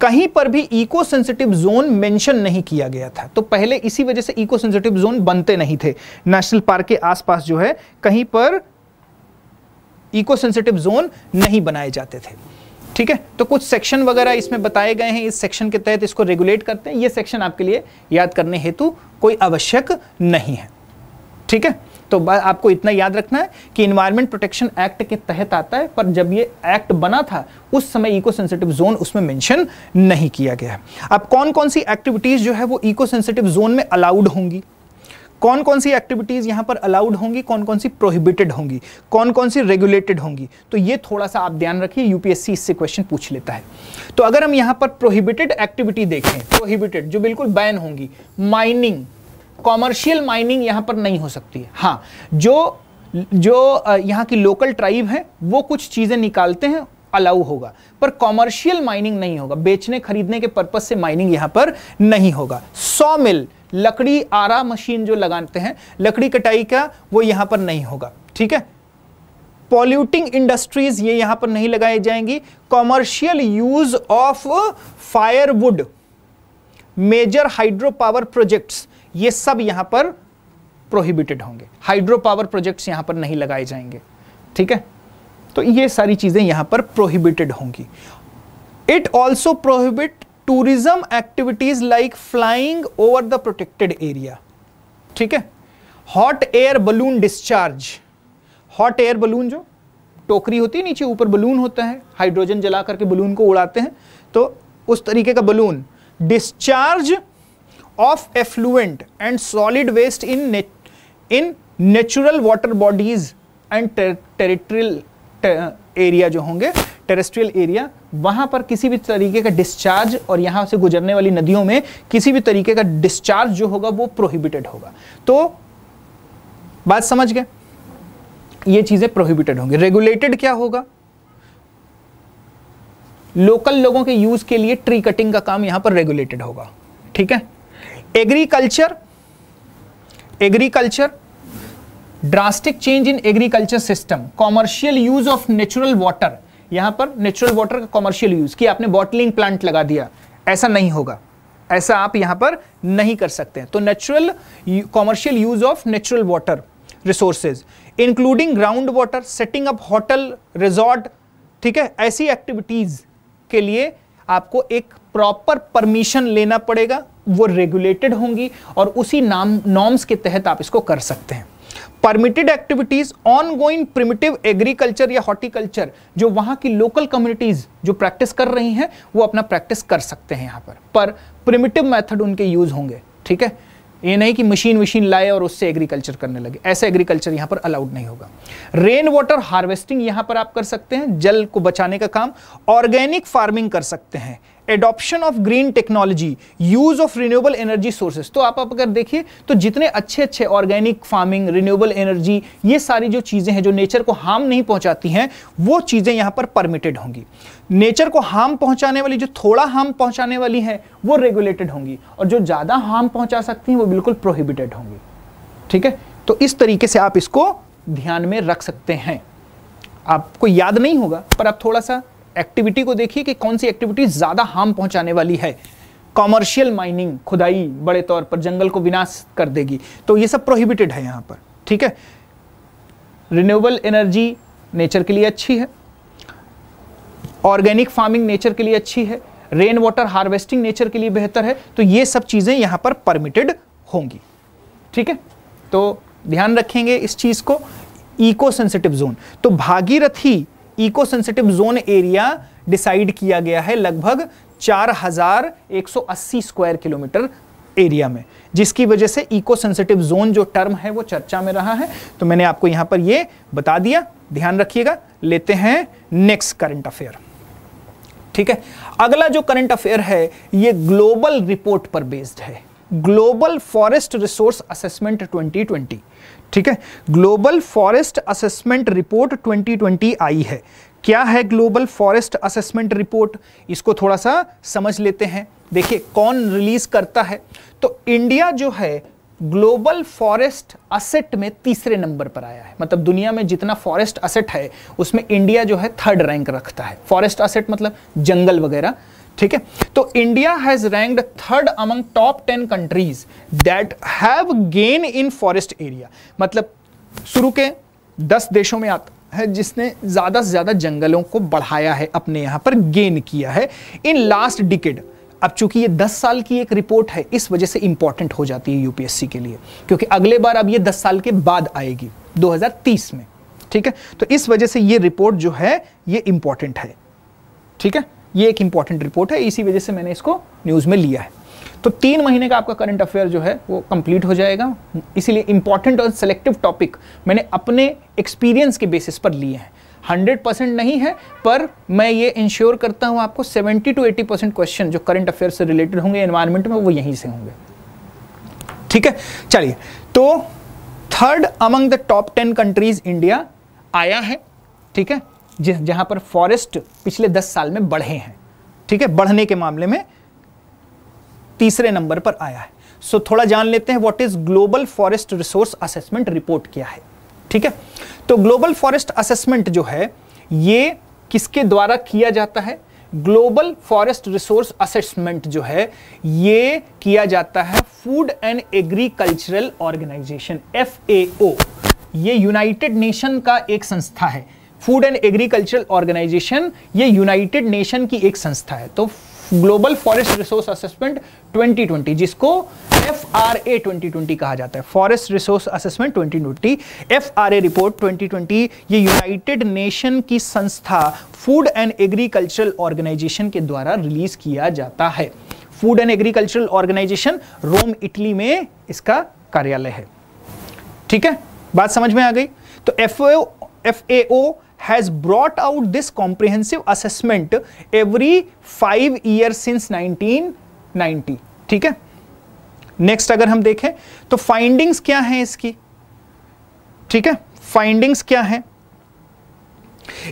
कहीं पर भी इको सेंसिटिव जोन मेंशन नहीं किया गया था तो पहले इसी वजह से इको सेंसिटिव जोन बनते नहीं थे नेशनल पार्क के आसपास जो है कहीं पर इको सेंसिटिव जोन नहीं बनाए जाते थे ठीक है तो कुछ सेक्शन वगैरह इसमें बताए गए हैं इस सेक्शन के तहत इसको रेगुलेट करते हैं ये सेक्शन आपके लिए याद करने हेतु कोई आवश्यक नहीं है ठीक है तो आपको इतना याद रखना है कि इन्वायरमेंट प्रोटेक्शन एक्ट के तहत आता है पर जब ये एक्ट बना था उस समय इको सेंसिटिव जोन उसमें मेंशन नहीं किया गया अब कौन कौन सी एक्टिविटीज़ जो है वो इको सेंसिटिव जोन में अलाउड होंगी कौन कौन सी एक्टिविटीज़ यहां पर अलाउड होंगी कौन कौन सी प्रोहिबिटेड होंगी कौन कौन सी रेगुलेटेड होंगी तो ये थोड़ा सा आप ध्यान रखिए यूपीएससी इससे क्वेश्चन पूछ लेता है तो अगर हम यहां पर प्रोहिबिटेड एक्टिविटी देखें प्रोहिबिटेड जो बिल्कुल बैन होंगी माइनिंग कॉमर्शियल माइनिंग यहाँ पर नहीं हो सकती है हाँ जो जो यहाँ की लोकल ट्राइब है वो कुछ चीज़ें निकालते हैं अलाउ होगा पर कॉमर्शियल माइनिंग नहीं होगा बेचने खरीदने के पर्पज से माइनिंग यहाँ पर नहीं होगा सौ मिल लकड़ी आरा मशीन जो लगाते हैं लकड़ी कटाई का वो यहाँ पर नहीं होगा ठीक है पॉल्यूटिंग इंडस्ट्रीज ये यहां पर नहीं लगाई जाएंगी commercial use of firewood major hydro power projects ये सब यहां पर प्रोहिबिटेड होंगे हाइड्रो पावर प्रोजेक्ट्स यहां पर नहीं लगाए जाएंगे ठीक है तो ये सारी चीज़ें यहां पर प्रोहिबिटेड होंगी it also prohibit tourism activities like flying over the protected area ठीक है hot air balloon discharge hot air balloon जो टोकरी होती है नीचे ऊपर बलून होता है हाइड्रोजन जला करके बलून को उड़ाते हैं तो उस तरीके का balloon discharge of effluent and solid waste in in natural water bodies and territorial area जो होंगे टेरेस्ट्रियल एरिया वहां पर किसी भी तरीके का डिस्चार्ज और यहां से गुजरने वाली नदियों में किसी भी तरीके का डिस्चार्ज जो होगा वो प्रोहिबिटेड होगा तो बात समझ गए ये चीजें प्रोहिबिटेड होंगी रेगुलेटेड क्या होगा लोकल लोगों के यूज के लिए ट्री कटिंग का काम यहां पर रेगुलेटेड होगा ठीक है agriculture agriculture drastic change in agriculture system commercial use of natural water यहां पर नेचुरल वाटर का कॉमर्शियल यूज कि आपने बॉटलिंग प्लांट लगा दिया ऐसा नहीं होगा ऐसा आप यहां पर नहीं कर सकते हैं तो natural commercial use of natural water resources including ground water setting up hotel resort ठीक है ऐसी एक्टिविटीज के लिए आपको एक प्रॉपर परमिशन लेना पड़ेगा वो रेगुलेटेड होंगी और उसी नाम नॉर्म्स के तहत आप इसको कर सकते हैं permitted activities ongoing primitive agriculture या हॉर्टिकल्चर जो वहां की लोकल कम्युनिटीज जो प्रैक्टिस कर रही हैं वो अपना प्रैक्टिस कर सकते हैं यहां पर पर प्रिमिटिव मेथड उनके यूज होंगे ठीक है ये नहीं कि मशीन वशीन लाए और उससे एग्रीकल्चर करने लगे ऐसे एग्रीकल्चर यहाँ पर अलाउड नहीं होगा रेन वाटर हार्वेस्टिंग यहां पर आप कर सकते हैं जल को बचाने का काम ऑर्गेनिक फार्मिंग कर सकते हैं adoption of green technology use of renewable energy sources तो आप अगर देखिए तो जितने अच्छे अच्छे ऑर्गेनिक फार्मिंग रिन्यूएबल एनर्जी ये सारी जो चीज़ें हैं जो नेचर को हार्म नहीं पहुंचाती हैं वो चीज़ें यहां पर परमिटेड होंगी नेचर को हार्म पहुंचाने वाली जो थोड़ा हार्म पहुंचाने वाली है वो रेगुलेटेड होंगी और जो ज़्यादा हार्म पहुंचा सकती हैं वो बिल्कुल प्रोहिबिटेड होंगी ठीक है तो इस तरीके से आप इसको ध्यान में रख सकते हैं आपको याद नहीं होगा पर आप थोड़ा सा एक्टिविटी को देखिए कि कौन सी एक्टिविटी ज़्यादा हार्म पहुंचाने वाली है कॉमर्शियल माइनिंग खुदाई बड़े तौर पर जंगल को विनाश कर देगी तो ये सब प्रोहिबिटेड है यहां पर ठीक है रिन्यूएबल एनर्जी नेचर के लिए अच्छी है ऑर्गेनिक फार्मिंग नेचर के लिए अच्छी है रेन वाटर हार्वेस्टिंग नेचर के लिए बेहतर है तो ये सब चीज़ें यहां पर परमिटेड होंगी ठीक है तो ध्यान रखेंगे इस चीज़ को इको सेंसिटिव जोन तो Bhagirathi eco sensitive zone area decide किया गया है लगभग 4180 स्क्वायर किलोमीटर एरिया में जिसकी वजह से इको सेंसिटिव जोन जो टर्म है वो चर्चा में रहा है तो मैंने आपको यहां पर ये बता दिया ध्यान रखिएगा लेते हैं नेक्स्ट करंट अफेयर ठीक है अगला जो करंट अफेयर है ये ग्लोबल रिपोर्ट पर बेस्ड है global forest resource assessment twenty ठीक है ग्लोबल फॉरेस्ट असेसमेंट रिपोर्ट 2020 आई है क्या है ग्लोबल फॉरेस्ट असेसमेंट रिपोर्ट इसको थोड़ा सा समझ लेते हैं देखिए कौन रिलीज करता है तो इंडिया जो है ग्लोबल फॉरेस्ट असेट में तीसरे नंबर पर आया है मतलब दुनिया में जितना फॉरेस्ट असेट है उसमें इंडिया जो है थर्ड रैंक रखता है फॉरेस्ट असेट मतलब जंगल वगैरह ठीक है तो India has ranked third among top ten countries that have gain in forest area मतलब शुरू के दस देशों में आता है जिसने ज़्यादा से ज़्यादा जंगलों को बढ़ाया है अपने यहां पर गेन किया है इन लास्ट डिकेड अब चूंकि ये 10 साल की एक रिपोर्ट है इस वजह से इंपॉर्टेंट हो जाती है यूपीएससी के लिए क्योंकि अगले बार अब ये 10 साल के बाद आएगी 2030 में ठीक है तो इस वजह से ये रिपोर्ट जो है ये इंपॉर्टेंट है ठीक है ये एक इंपॉर्टेंट रिपोर्ट है इसी वजह से मैंने इसको न्यूज़ में लिया है तो तीन महीने का आपका करंट अफेयर जो है वो कंप्लीट हो जाएगा इसीलिए इंपॉर्टेंट और सेलेक्टिव टॉपिक मैंने अपने एक्सपीरियंस के बेसिस पर लिए हैं हंड्रेड परसेंट नहीं है पर मैं ये इंश्योर करता हूँ आपको seventy two eighty percent question जो करंट अफेयर से रिलेटेड होंगे एनवायरमेंट में वो यहीं से होंगे ठीक है चलिए तो third among the top ten countries India आया है ठीक है जिस जहां पर फॉरेस्ट पिछले दस साल में बढ़े हैं ठीक है बढ़ने के मामले में तीसरे नंबर पर आया है सो so, थोड़ा जान लेते हैं what is global forest resource assessment report क्या है ठीक है तो ग्लोबल फॉरेस्ट असेसमेंट जो है ये किसके द्वारा किया जाता है ग्लोबल फॉरेस्ट रिसोर्स असेसमेंट जो है ये किया जाता है food and agricultural organisation F ये यूनाइटेड नेशन का एक संस्था है फूड एंड एग्रीकल्चरल ऑर्गेनाइजेशन ये यूनाइटेड नेशन की एक संस्था है तो ग्लोबल फॉरेस्ट रिसोर्स असेसमेंट 2020 जिसको एफ आर ए ट्वेंटी कहा जाता है forest resource assessment 2020 F R A report 2020 ये यूनाइटेड नेशन की संस्था फूड एंड एग्रीकल्चरल ऑर्गेनाइजेशन के द्वारा रिलीज किया जाता है food and agricultural organisation Rome Italy में इसका कार्यालय है ठीक है बात समझ में आ गई तो F F A has brought out this comprehensive assessment every five year since 1990 ठीक है नेक्स्ट अगर हम देखें तो फाइंडिंग्स क्या है इसकी ठीक है फाइंडिंग्स क्या है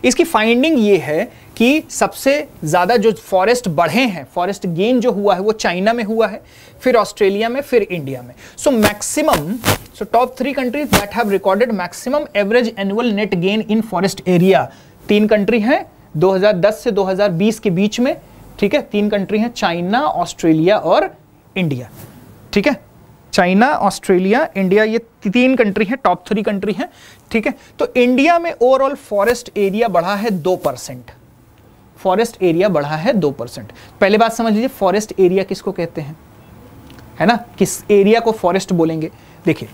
इसकी फाइंडिंग ये है कि सबसे ज़्यादा जो फॉरेस्ट बढ़े हैं फॉरेस्ट गेन जो हुआ है वो चाइना में हुआ है फिर ऑस्ट्रेलिया में फिर इंडिया में so maximum so top three countries that have recorded maximum average annual net gain in forest area तीन कंट्री हैं 2010 से 2020 के बीच में ठीक है तीन कंट्री हैं चाइना ऑस्ट्रेलिया और इंडिया ठीक है चाइना ऑस्ट्रेलिया इंडिया ये तीन कंट्री हैं टॉप थ्री कंट्री हैं ठीक है तो इंडिया में ओवरऑल फॉरेस्ट एरिया बढ़ा है दो परसेंट फॉरेस्ट एरिया बढ़ा है दो परसेंट पहले बात समझ लीजिए फॉरेस्ट एरिया किसको कहते हैं है ना किस एरिया को फॉरेस्ट बोलेंगे देखिए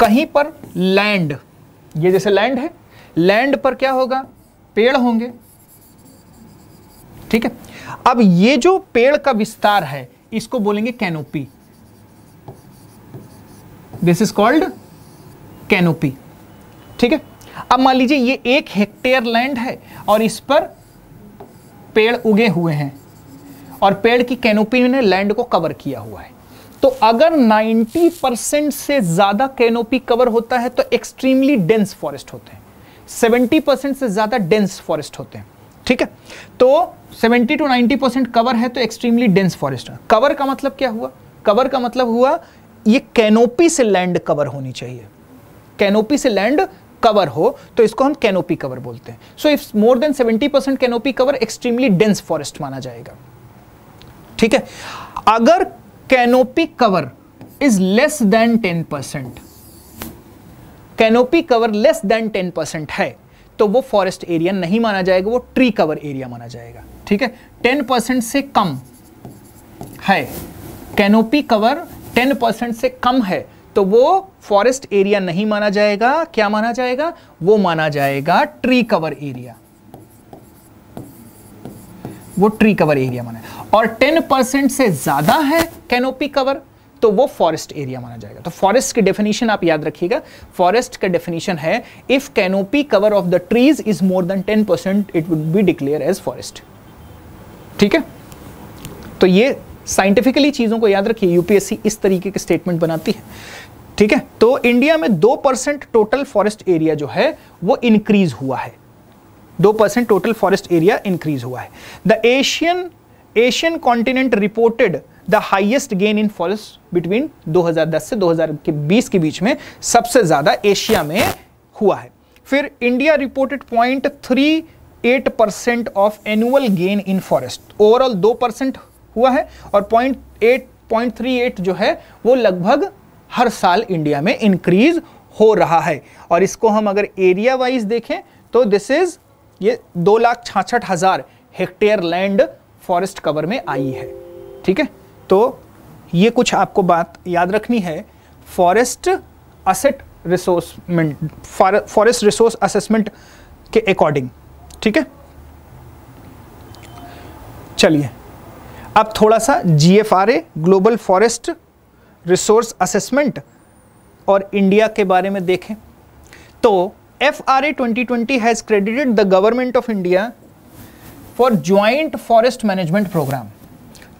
कहीं पर लैंड ये जैसे लैंड है लैंड पर क्या होगा पेड़ होंगे ठीक है अब ये जो पेड़ का विस्तार है इसको बोलेंगे canopy this is called canopy ठीक है अब मान लीजिए ये एक हेक्टेयर लैंड है और इस पर पेड़ उगे हुए हैं और पेड़ की कैनोपी ने लैंड को कवर किया हुआ है तो अगर 90 परसेंट से ज़्यादा कैनोपी कवर होता है तो एक्सट्रीमली डेंस फॉरेस्ट होते हैं 70 परसेंट से ज़्यादा डेंस फॉरेस्ट होते हैं ठीक है तो 70 टू 90 परसेंट कवर है तो एक्सट्रीमली डेंस फॉरेस्ट कवर का मतलब क्या हुआ कवर का मतलब हुआ ये कैनोपी से लैंड कवर होनी चाहिए कैनोपी से लैंड कवर हो तो इसको हम कैनोपी कवर बोलते हैं so if more than 70 percent canopy cover extremely dense forest माना जाएगा ठीक है अगर canopy cover is less than 10 percent canopy cover less than 10 percent है तो वो फॉरेस्ट एरिया नहीं माना जाएगा वो ट्री कवर एरिया माना जाएगा ठीक है 10 परसेंट से कम है कैनोपी कवर 10 परसेंट से कम है तो वो फॉरेस्ट एरिया नहीं माना जाएगा क्या माना जाएगा वो माना जाएगा ट्री कवर एरिया वो ट्री कवर एरिया माना और 10 परसेंट से ज्यादा है कैनोपी कवर तो वो फॉरेस्ट एरिया माना जाएगा तो फॉरेस्ट की डेफिनेशन आप याद रखिएगा फॉरेस्ट का डेफिनेशन है if canopy cover of the trees is more than 10 percent it would be declare as forest ठीक है तो ये साइंटिफिकली चीज़ों को याद रखिए यूपीएससी इस तरीके के स्टेटमेंट बनाती है ठीक है तो इंडिया में दो परसेंट टोटल फॉरेस्ट एरिया जो है वो इंक्रीज हुआ है दो percent total forest area increase हुआ है the Asian Asian continent reported the highest gain in forest between 2010 से 2020 के बीच में सबसे ज्यादा एशिया में हुआ है फिर India reported point three eight percent of annual gain in forest overall दो परसेंट हुआ है और point eight point three eight जो है वो लगभग हर साल इंडिया में इंक्रीज हो रहा है और इसको हम अगर एरिया वाइज देखें तो दिस इज ये दो लाख छाछठ हज़ार हेक्टेयर लैंड फॉरेस्ट कवर में आई है ठीक है तो ये कुछ आपको बात याद रखनी है forest asset resourcement forest resource assessment के अकॉर्डिंग ठीक है चलिए अब थोड़ा सा जी ग्लोबल फॉरेस्ट रिसोर्स असेसमेंट और इंडिया के बारे में देखें तो F R A twenty twenty has credited the government of India for joint forest management programme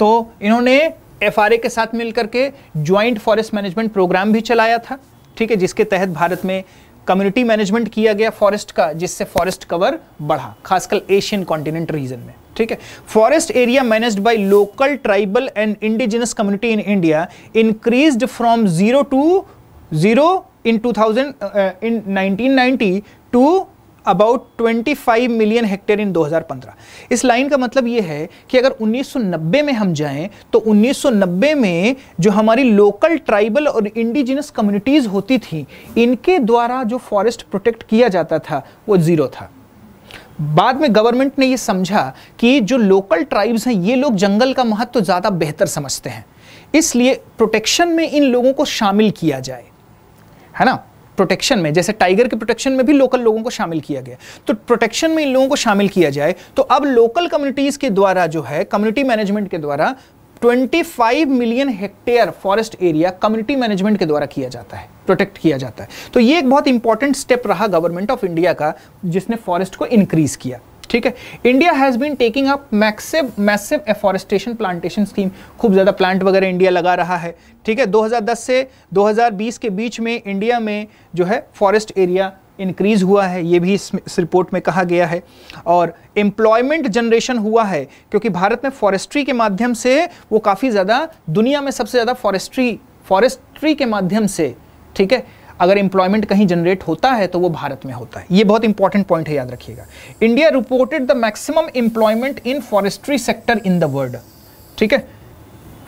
तो इन्होंने एफ आर ए के साथ मिलकर के ज्वाइंट फॉरेस्ट मैनेजमेंट प्रोग्राम भी चलाया था ठीक है जिसके तहत भारत में कम्युनिटी मैनेजमेंट किया गया फॉरेस्ट का जिससे फॉरेस्ट कवर बढ़ा खासकर एशियन कॉन्टिनेंट रीजन में ठीक है forest area managed by local tribal and indigenous community in India increased from zero to zero in 2000 in 1990 to about 25 million hectare in 2015 इस लाइन का मतलब यह है कि अगर 1990 में हम जाएं तो 1990 में जो हमारी लोकल ट्राइबल और इंडिजिनस कम्युनिटीज़ होती थी इनके द्वारा जो फॉरेस्ट प्रोटेक्ट किया जाता था वो ज़ीरो था बाद में गवर्नमेंट ने ये समझा कि जो लोकल ट्राइब्स हैं ये लोग जंगल का महत्व तो ज़्यादा बेहतर समझते हैं इसलिए प्रोटेक्शन में इन लोगों को शामिल किया जाए है ना प्रोटेक्शन में जैसे टाइगर के प्रोटेक्शन में भी लोकल लोगों को शामिल किया गया तो प्रोटेक्शन में इन लोगों को शामिल किया जाए तो अब लोकल कम्युनिटीज़ के द्वारा जो है कम्युनिटी मैनेजमेंट के द्वारा 25 million hectare forest area community management के द्वारा किया जाता है प्रोटेक्ट किया जाता है तो ये एक बहुत इंपॉर्टेंट स्टेप रहा गवर्नमेंट ऑफ इंडिया का जिसने फॉरेस्ट को इंक्रीज किया ठीक है India has been taking up massive massive afforestation plantation scheme खूब ज़्यादा प्लांट वगैरह इंडिया लगा रहा है ठीक है 2010 से 2020 के बीच में इंडिया में जो है फॉरेस्ट एरिया इंक्रीज़ हुआ है ये भी इस, इस रिपोर्ट में कहा गया है और एम्प्लॉयमेंट जनरेशन हुआ है क्योंकि भारत में फॉरेस्ट्री के माध्यम से वो काफ़ी ज़्यादा दुनिया में सबसे ज़्यादा फॉरेस्ट्री फॉरेस्ट्री के माध्यम से ठीक है अगर एम्प्लॉयमेंट कहीं जनरेट होता है तो वो भारत में होता है ये बहुत इंपॉर्टेंट पॉइंट है याद रखिएगा India reported the maximum employment in forestry sector in the world ठीक है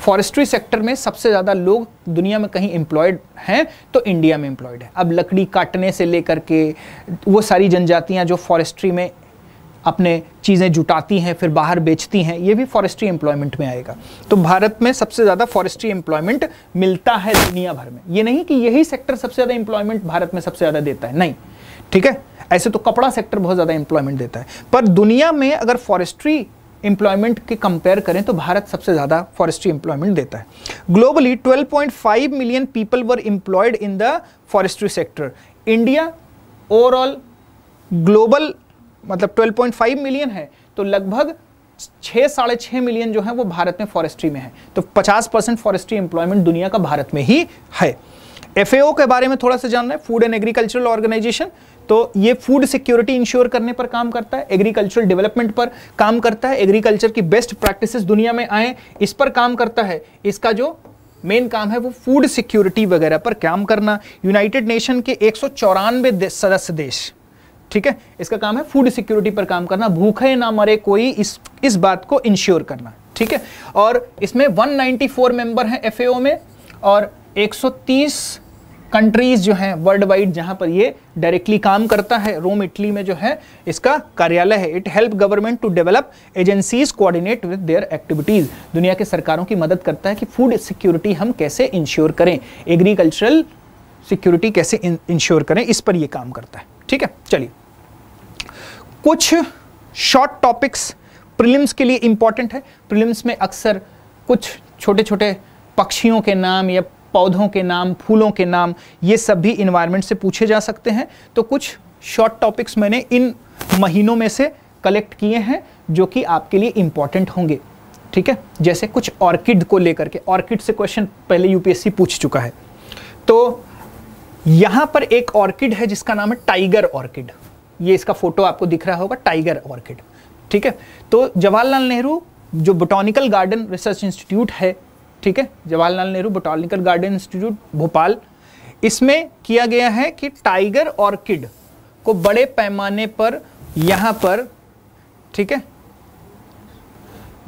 फॉरेस्ट्री सेक्टर में सबसे ज़्यादा लोग दुनिया में कहीं एम्प्लॉयड हैं तो इंडिया में एम्प्लॉयड है अब लकड़ी काटने से लेकर के वो सारी जनजातियां जो फॉरेस्ट्री में अपने चीज़ें जुटाती हैं फिर बाहर बेचती हैं ये भी फॉरेस्ट्री एम्प्लॉयमेंट में आएगा तो भारत में सबसे ज़्यादा फॉरेस्ट्री एम्प्लॉयमेंट मिलता है दुनिया भर में ये नहीं कि यही सेक्टर सबसे ज़्यादा एम्प्लॉयमेंट भारत में सबसे ज़्यादा देता है नहीं ठीक है ऐसे तो कपड़ा सेक्टर बहुत ज़्यादा एम्प्लॉयमेंट देता है पर दुनिया में अगर फॉरेस्ट्री एम्प्लॉयमेंट के कंपेयर करें तो भारत सबसे ज़्यादा फॉरेस्ट्री एम्प्लॉयमेंट देता है globally 12.5 million people were employed in the forestry sector India overall global मतलब 12.5 मिलियन है तो लगभग छः साढ़े छः मिलियन जो है वो भारत में फॉरेस्ट्री में है तो 50 परसेंट फॉरेस्ट्री एम्प्लॉयमेंट दुनिया का भारत में ही है एफ के बारे में थोड़ा सा जानना है फूड एंड एग्रीकल्चरल ऑर्गेनाइजेशन तो ये फूड सिक्योरिटी इंश्योर करने पर काम करता है एग्रीकल्चरल डेवलपमेंट पर काम करता है एग्रीकल्चर की बेस्ट प्रैक्टिसेस दुनिया में आए इस पर काम करता है इसका जो मेन काम है वो फूड सिक्योरिटी वगैरह पर काम करना यूनाइटेड नेशन के एक सौ दे, सदस्य देश ठीक है इसका काम है फूड सिक्योरिटी पर काम करना भूखे ना मरे कोई इस इस बात को इंश्योर करना ठीक है और इसमें 194 मेंबर हैं एफएओ में और 130 कंट्रीज जो हैं वर्ल्ड वाइड जहाँ पर ये डायरेक्टली काम करता है रोम इटली में जो है इसका कार्यालय है it help government to develop agencies coordinate with their activities दुनिया के सरकारों की मदद करता है कि फूड सिक्योरिटी हम कैसे इंश्योर करें एग्रीकल्चरल सिक्योरिटी कैसे इंश्योर करें इस पर ये काम करता है ठीक है चलिए कुछ शॉर्ट टॉपिक्स प्रीलिम्स के लिए इम्पॉर्टेंट है प्रीलिम्स में अक्सर कुछ छोटे छोटे पक्षियों के नाम या पौधों के नाम फूलों के नाम ये सब भी इन्वायरमेंट से पूछे जा सकते हैं तो कुछ शॉर्ट टॉपिक्स मैंने इन महीनों में से कलेक्ट किए हैं जो कि आपके लिए इंपॉर्टेंट होंगे ठीक है जैसे कुछ ऑर्किड को लेकर के ऑर्किड से क्वेश्चन पहले यूपीएससी पूछ चुका है तो यहाँ पर एक ऑर्किड है जिसका नाम है टाइगर ऑर्किड ये इसका फोटो आपको दिख रहा होगा टाइगर ऑर्किड ठीक है तो जवाहरलाल नेहरू जो बोटोनिकल गार्डन रिसर्च इंस्टीट्यूट है ठीक है Jawaharlal Nehru botanical garden institute Bhopal इसमें किया गया है कि टाइगर ऑर्किड को बड़े पैमाने पर यहां पर ठीक है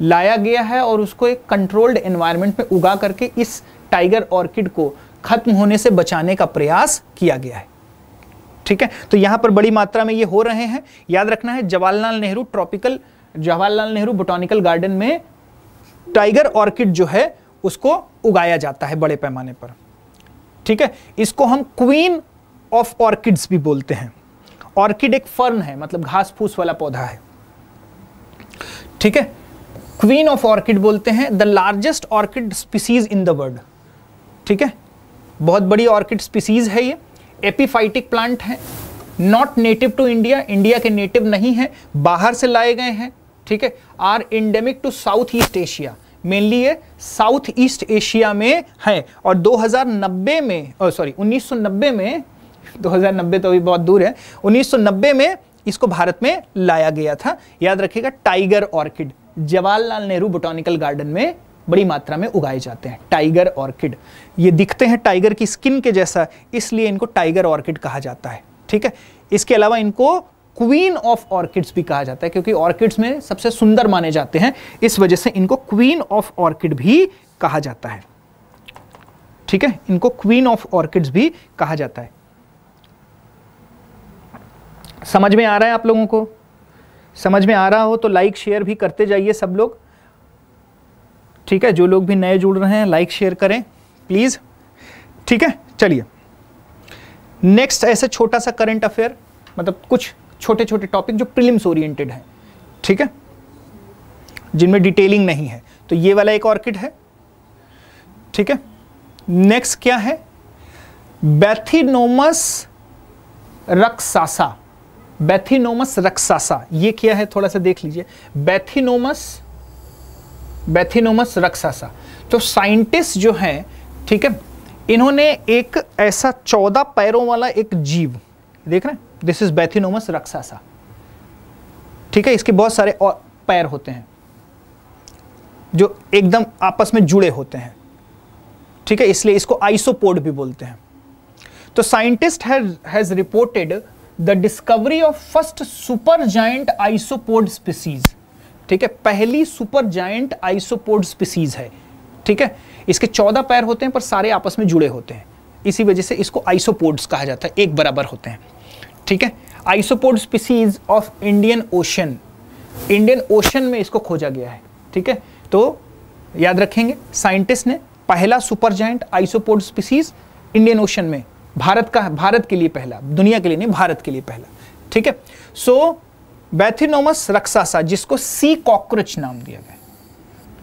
लाया गया है और उसको एक कंट्रोल्ड एनवायरनमेंट में उगा करके इस टाइगर ऑर्किड को खत्म होने से बचाने का प्रयास किया गया है ठीक है तो यहां पर बड़ी मात्रा में ये हो रहे हैं याद रखना है Jawaharlal Nehru tropical Jawaharlal Nehru botanical garden में टाइगर ऑर्किड जो है उसको उगाया जाता है बड़े पैमाने पर ठीक है इसको हम क्वीन ऑफ ऑर्किड्स भी बोलते हैं ऑर्किड एक फर्न है मतलब घास फूस वाला पौधा है ठीक है क्वीन ऑफ ऑर्किड बोलते हैं the largest orchid species in the world ठीक है बहुत बड़ी ऑर्किड स्पीसीज है ये एपिफाइटिक प्लांट हैं not native to India India के नेटिव नहीं हैं बाहर से लाए गए हैं ठीक है are endemic to south east Asia mainly ये साउथ ईस्ट एशिया में है और 2090 में सॉरी 1990 में 2090 तो अभी बहुत दूर है 1990 में इसको भारत में लाया गया था याद रखिएगा tiger orchid Jawaharlal Nehru botanical garden में बड़ी मात्रा में उगाए जाते हैं टाइगर ऑर्किड ये दिखते हैं टाइगर की स्किन के जैसा इसलिए इनको टाइगर ऑर्किड कहा जाता है ठीक है इसके अलावा इनको क्वीन ऑफ ऑर्किड्स भी कहा जाता है क्योंकि ऑर्किड्स में सबसे सुंदर माने जाते हैं इस वजह से इनको क्वीन ऑफ ऑर्किड भी कहा जाता है ठीक है इनको क्वीन ऑफ ऑर्किड्स भी कहा जाता है समझ में आ रहा है आप लोगों को समझ में आ रहा हो तो लाइक शेयर भी करते जाइए सब लोग ठीक है जो लोग भी नए जुड़ रहे हैं लाइक शेयर करें प्लीज़ ठीक है चलिए नेक्स्ट ऐसे छोटा सा करंट अफेयर मतलब कुछ छोटे छोटे टॉपिक जो प्रिलिम्स ओरिएंटेड हैं ठीक है जिनमें डिटेलिंग नहीं है तो ये वाला एक ऑर्किड है ठीक है नेक्स्ट क्या है बैथिनोमस रक्सासा बैथिनोमस रक्सासा ये क्या है थोड़ा सा देख लीजिए बैथिनोमस बैथिनोमस रक्सासा तो साइंटिस्ट जो हैं ठीक है इन्होंने एक ऐसा चौदह पैरों वाला एक जीव देख रहे हैं दिस इज बैथिनोमस रक्सासा ठीक है इसके बहुत सारे और पैर होते हैं जो एकदम आपस में जुड़े होते हैं ठीक है इसलिए इसको आइसोपोड भी बोलते हैं तो scientist has reported the discovery of first super giant isopod species ठीक है पहली सुपर जायंट आइसोपोड स्पीसीज है ठीक है इसके चौदह पैर होते हैं पर सारे आपस में जुड़े होते हैं इसी वजह से इसको आइसोपोड्स कहा जाता है एक बराबर होते हैं ठीक है isopod species of Indian Ocean Indian ocean में इसको खोजा गया है ठीक है तो याद रखेंगे साइंटिस्ट ने पहला super giant isopod species Indian ocean में भारत का भारत के लिए पहला दुनिया के लिए नहीं भारत के लिए पहला ठीक है सो बैथिनोमस रक्सासा जिसको सी कॉकरोच नाम दिया गया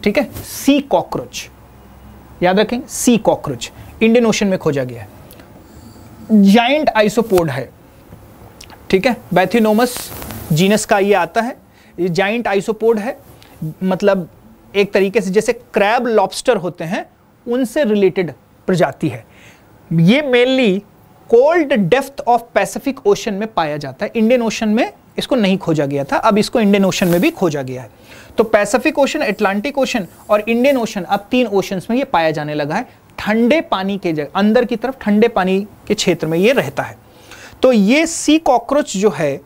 ठीक है सी कॉकरोच याद रखें सी कॉकरोच इंडियन ओशन में खोजा गया है जाइंट आइसोपोड है ठीक है बैथिनोमस जीनस का ये आता है ये जाइंट आइसोपोड है मतलब एक तरीके से जैसे क्रैब लॉबस्टर होते हैं उनसे रिलेटेड प्रजाति है ये mainly cold depth of Pacific Ocean में पाया जाता है इंडियन ओशन में इसको नहीं खोजा गया था अब इसको इंडियन ओशन में भी खोजा गया है तो पैसिफिक ओशन अटलांटिक ओशन और इंडियन ओशन अब तीन ओशंस में ये पाया जाने लगा है ठंडे पानी के जगह अंदर की तरफ ठंडे पानी के क्षेत्र में ये रहता है तो ये सी कॉकरोच जो है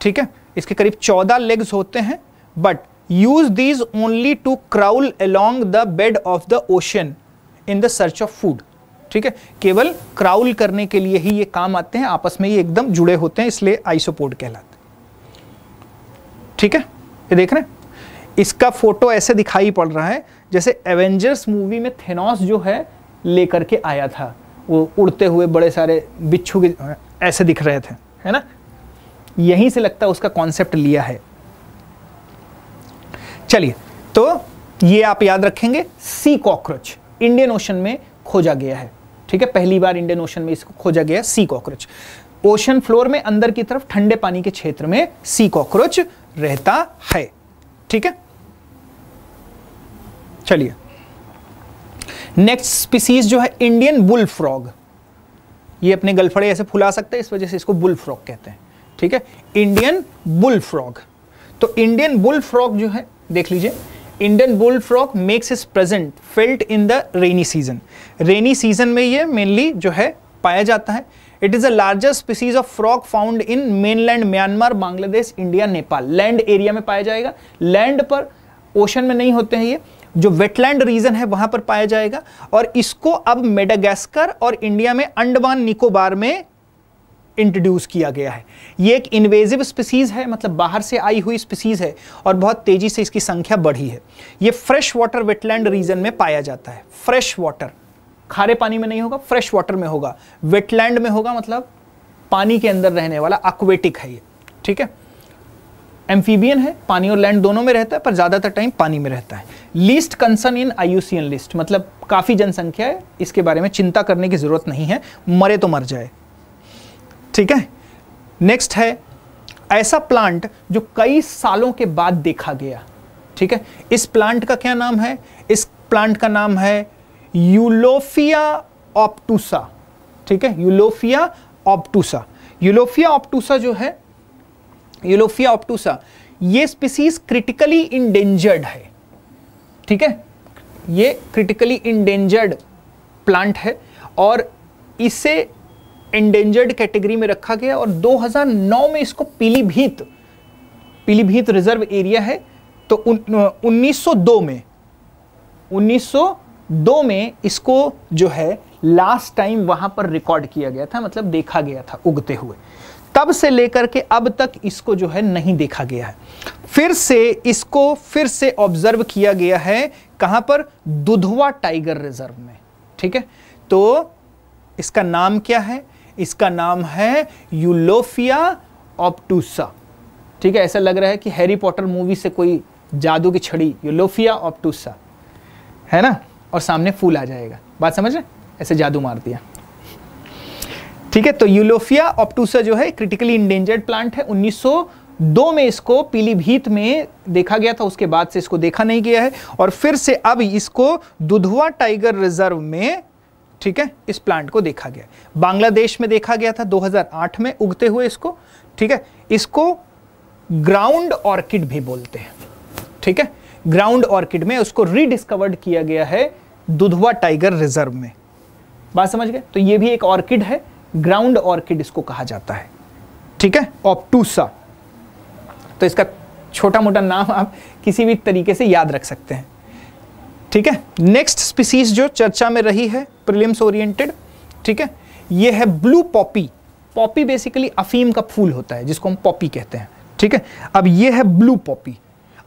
ठीक है इसके करीब चौदह लेग्स होते हैं but use these only to crawl along the bed of the ocean in the search of food ठीक है केवल क्राउल करने के लिए ही ये काम आते हैं आपस में ये एकदम जुड़े होते हैं इसलिए आइसोपोड कहलाते हैं ठीक है ये देख रहे हैं इसका फोटो ऐसे दिखाई पड़ रहा है जैसे एवेंजर्स मूवी में थेनॉस जो है लेकर के आया था वो उड़ते हुए बड़े सारे बिच्छू के ऐसे दिख रहे थे है ना यहीं से लगता है उसका कॉन्सेप्ट लिया है चलिए तो ये आप याद रखेंगे सी कॉकरोच इंडियन ओशन में खोजा गया है ठीक है पहली बार इंडियन ओशन में इसको खोजा गया सी कॉकरोच ओशन फ्लोर में अंदर की तरफ ठंडे पानी के क्षेत्र में सी कॉकरोच रहता है ठीक है चलिए नेक्स्ट स्पीसीज जो है इंडियन बुल फ्रॉग ये अपने गलफड़े ऐसे फुला सकते हैं इस वजह से इसको बुल फ्रॉग कहते हैं ठीक है इंडियन बुल फ्रॉग तो इंडियन बुल फ्रॉग जो है देख लीजिए Indian bull frog makes is present felt in the rainy season rainy season में ये मेनली जो है पाया जाता है it is the largest species of frog found in mainland Myanmar Bangladesh India Nepal land area में पाया जाएगा लैंड पर ओशन में नहीं होते हैं ये जो वेटलैंड रीजन है वहां पर पाया जाएगा और इसको अब मेडागैस्कर और इंडिया में अंडमान निकोबार में इंट्रोड्यूस किया गया है ये एक इन्वेजिव स्पीसीज़ है मतलब बाहर से आई हुई स्पीसीज़ है और बहुत तेज़ी से इसकी संख्या बढ़ी है ये फ्रेश वाटर वेटलैंड रीजन में पाया जाता है फ्रेश वाटर खारे पानी में नहीं होगा फ्रेश वाटर में होगा वेटलैंड में होगा मतलब पानी के अंदर रहने वाला एक्वेटिक है ये ठीक है एम्फीबियन है पानी और लैंड दोनों में रहता है पर ज़्यादातर टाइम पानी में रहता है least concern in IUCN list मतलब काफ़ी जनसंख्या है इसके बारे में चिंता करने की ज़रूरत नहीं है मरे तो मर जाए ठीक है नेक्स्ट है ऐसा प्लांट जो कई सालों के बाद देखा गया ठीक है इस प्लांट का क्या नाम है इस प्लांट का नाम है यूलोफिया ऑप्टूसा ठीक है यूलोफिया ऑप्टूसा यूलोफिया ऑप्टूसा जो है यूलोफिया ऑप्टूसा ये स्पीसीज क्रिटिकली इंडेंजर्ड है ठीक है ये क्रिटिकली इंडेंजर्ड प्लांट है और इसे इंडेंजर्ड कैटेगरी में रखा गया और 2009 में इसको पीलीभीत पीलीभीत रिजर्व एरिया है तो उन, 1902 में 1902 दो में इसको जो है लास्ट टाइम वहां पर रिकॉर्ड किया गया था मतलब देखा गया था उगते हुए तब से लेकर के अब तक इसको जो है नहीं देखा गया है फिर से इसको फिर से ऑब्जर्व किया गया है कहां पर दुधवा टाइगर रिजर्व में ठीक है तो इसका नाम क्या है इसका नाम है यूलोफिया ऑप्टूसा ठीक है ऐसा लग रहा है कि हैरी पॉटर मूवी से कोई जादू की छड़ी यूलोफिया ऑप्टूसा है ना और सामने फूल आ जाएगा बात समझ रहे ऐसे जादू मार दिया ठीक है तो यूलोफिया ऑप्टूसा जो है क्रिटिकली इंडेंजर्ड प्लांट है 1902 में इसको पीलीभीत में देखा गया था उसके बाद से इसको देखा नहीं गया है और फिर से अब इसको दुधवा टाइगर रिजर्व में ठीक है इस प्लांट को देखा गया बांग्लादेश में देखा गया था 2008 में उगते हुए इसको ठीक है इसको ग्राउंड ऑर्किड भी बोलते हैं ठीक है ग्राउंड ऑर्किड में उसको रीडिस्कवर्ड किया गया है दुधवा टाइगर रिजर्व में बात समझ गए तो ये भी एक ऑर्किड है ग्राउंड ऑर्किड इसको कहा जाता है ठीक है ऑप्टूसा तो इसका छोटा मोटा नाम आप किसी भी तरीके से याद रख सकते हैं ठीक है नेक्स्ट स्पीसीज जो चर्चा में रही है प्रिलिम्स ओरिएंटेड ठीक है ये है ब्लू पॉपी पॉपी बेसिकली अफीम का फूल होता है जिसको हम पॉपी कहते हैं ठीक है अब ये है ब्लू पॉपी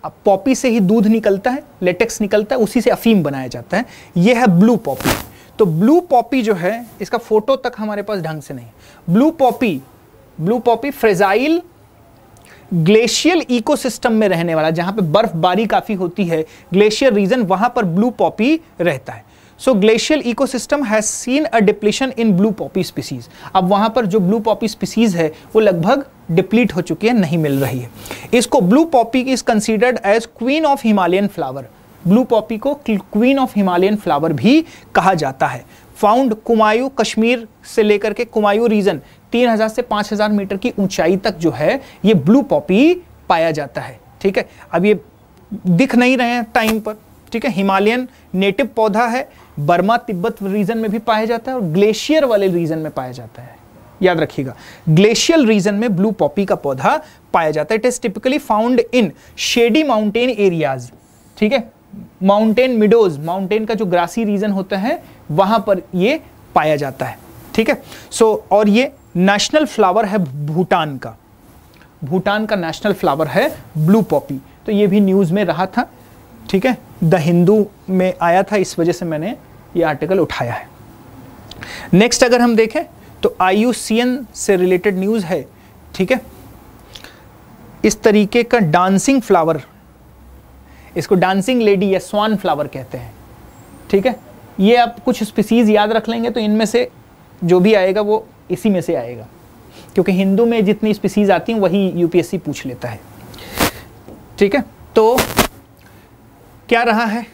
अब पॉपी से ही दूध निकलता है लेटेक्स निकलता है उसी से अफीम बनाया जाता है ये है ब्लू पॉपी तो ब्लू पॉपी जो है इसका फोटो तक हमारे पास ढंग से नहीं blue poppy blue poppy fragile glacial ecosystem में रहने वाला जहां पे बर्फबारी काफ़ी होती है ग्लेशियर रीजन वहां पर ब्लू पॉपी रहता है so glacial ecosystem has seen a depletion in blue poppy species अब वहां पर जो ब्लू पॉपी स्पीसीज है वो लगभग डिप्लीट हो चुकी है नहीं मिल रही है इसको blue poppy is considered as queen of Himalayan flower blue poppy को क्वीन ऑफ हिमालयन फ्लावर भी कहा जाता है फाउंड कुमायूं कश्मीर से लेकर के कुमायूं रीजन 3000 से 5000 मीटर की ऊंचाई तक जो है ये ब्लू पॉपी पाया जाता है ठीक है अब ये दिख नहीं रहे हैं टाइम पर ठीक है हिमालयन नेटिव पौधा है बर्मा तिब्बत रीजन में भी पाया जाता है और ग्लेशियर वाले रीजन में पाया जाता है याद रखिएगा ग्लेशियल रीजन में ब्लू पॉपी का पौधा पाया जाता है it is typically found in shady mountain areas ठीक है माउंटेन मिडोज माउंटेन का जो ग्रासी रीजन होता है वहां पर ये पाया जाता है ठीक है सो और ये नेशनल फ्लावर है भूटान का भूटान का नेशनल फ्लावर है ब्लू पॉपी तो ये भी न्यूज़ में रहा था ठीक है द हिंदू में आया था इस वजह से मैंने ये आर्टिकल उठाया है नेक्स्ट अगर हम देखें तो आई से रिलेटेड न्यूज़ है ठीक है इस तरीके का डांसिंग फ्लावर इसको डांसिंग लेडी या स्वान फ्लावर कहते हैं ठीक है ये आप कुछ स्पीसीज़ याद रख लेंगे तो इनमें से जो भी आएगा वो इसी में से आएगा क्योंकि हिंदू में जितनी स्पीसीज़ आती हैं वही यूपीएससी पूछ लेता है ठीक है तो क्या रहा है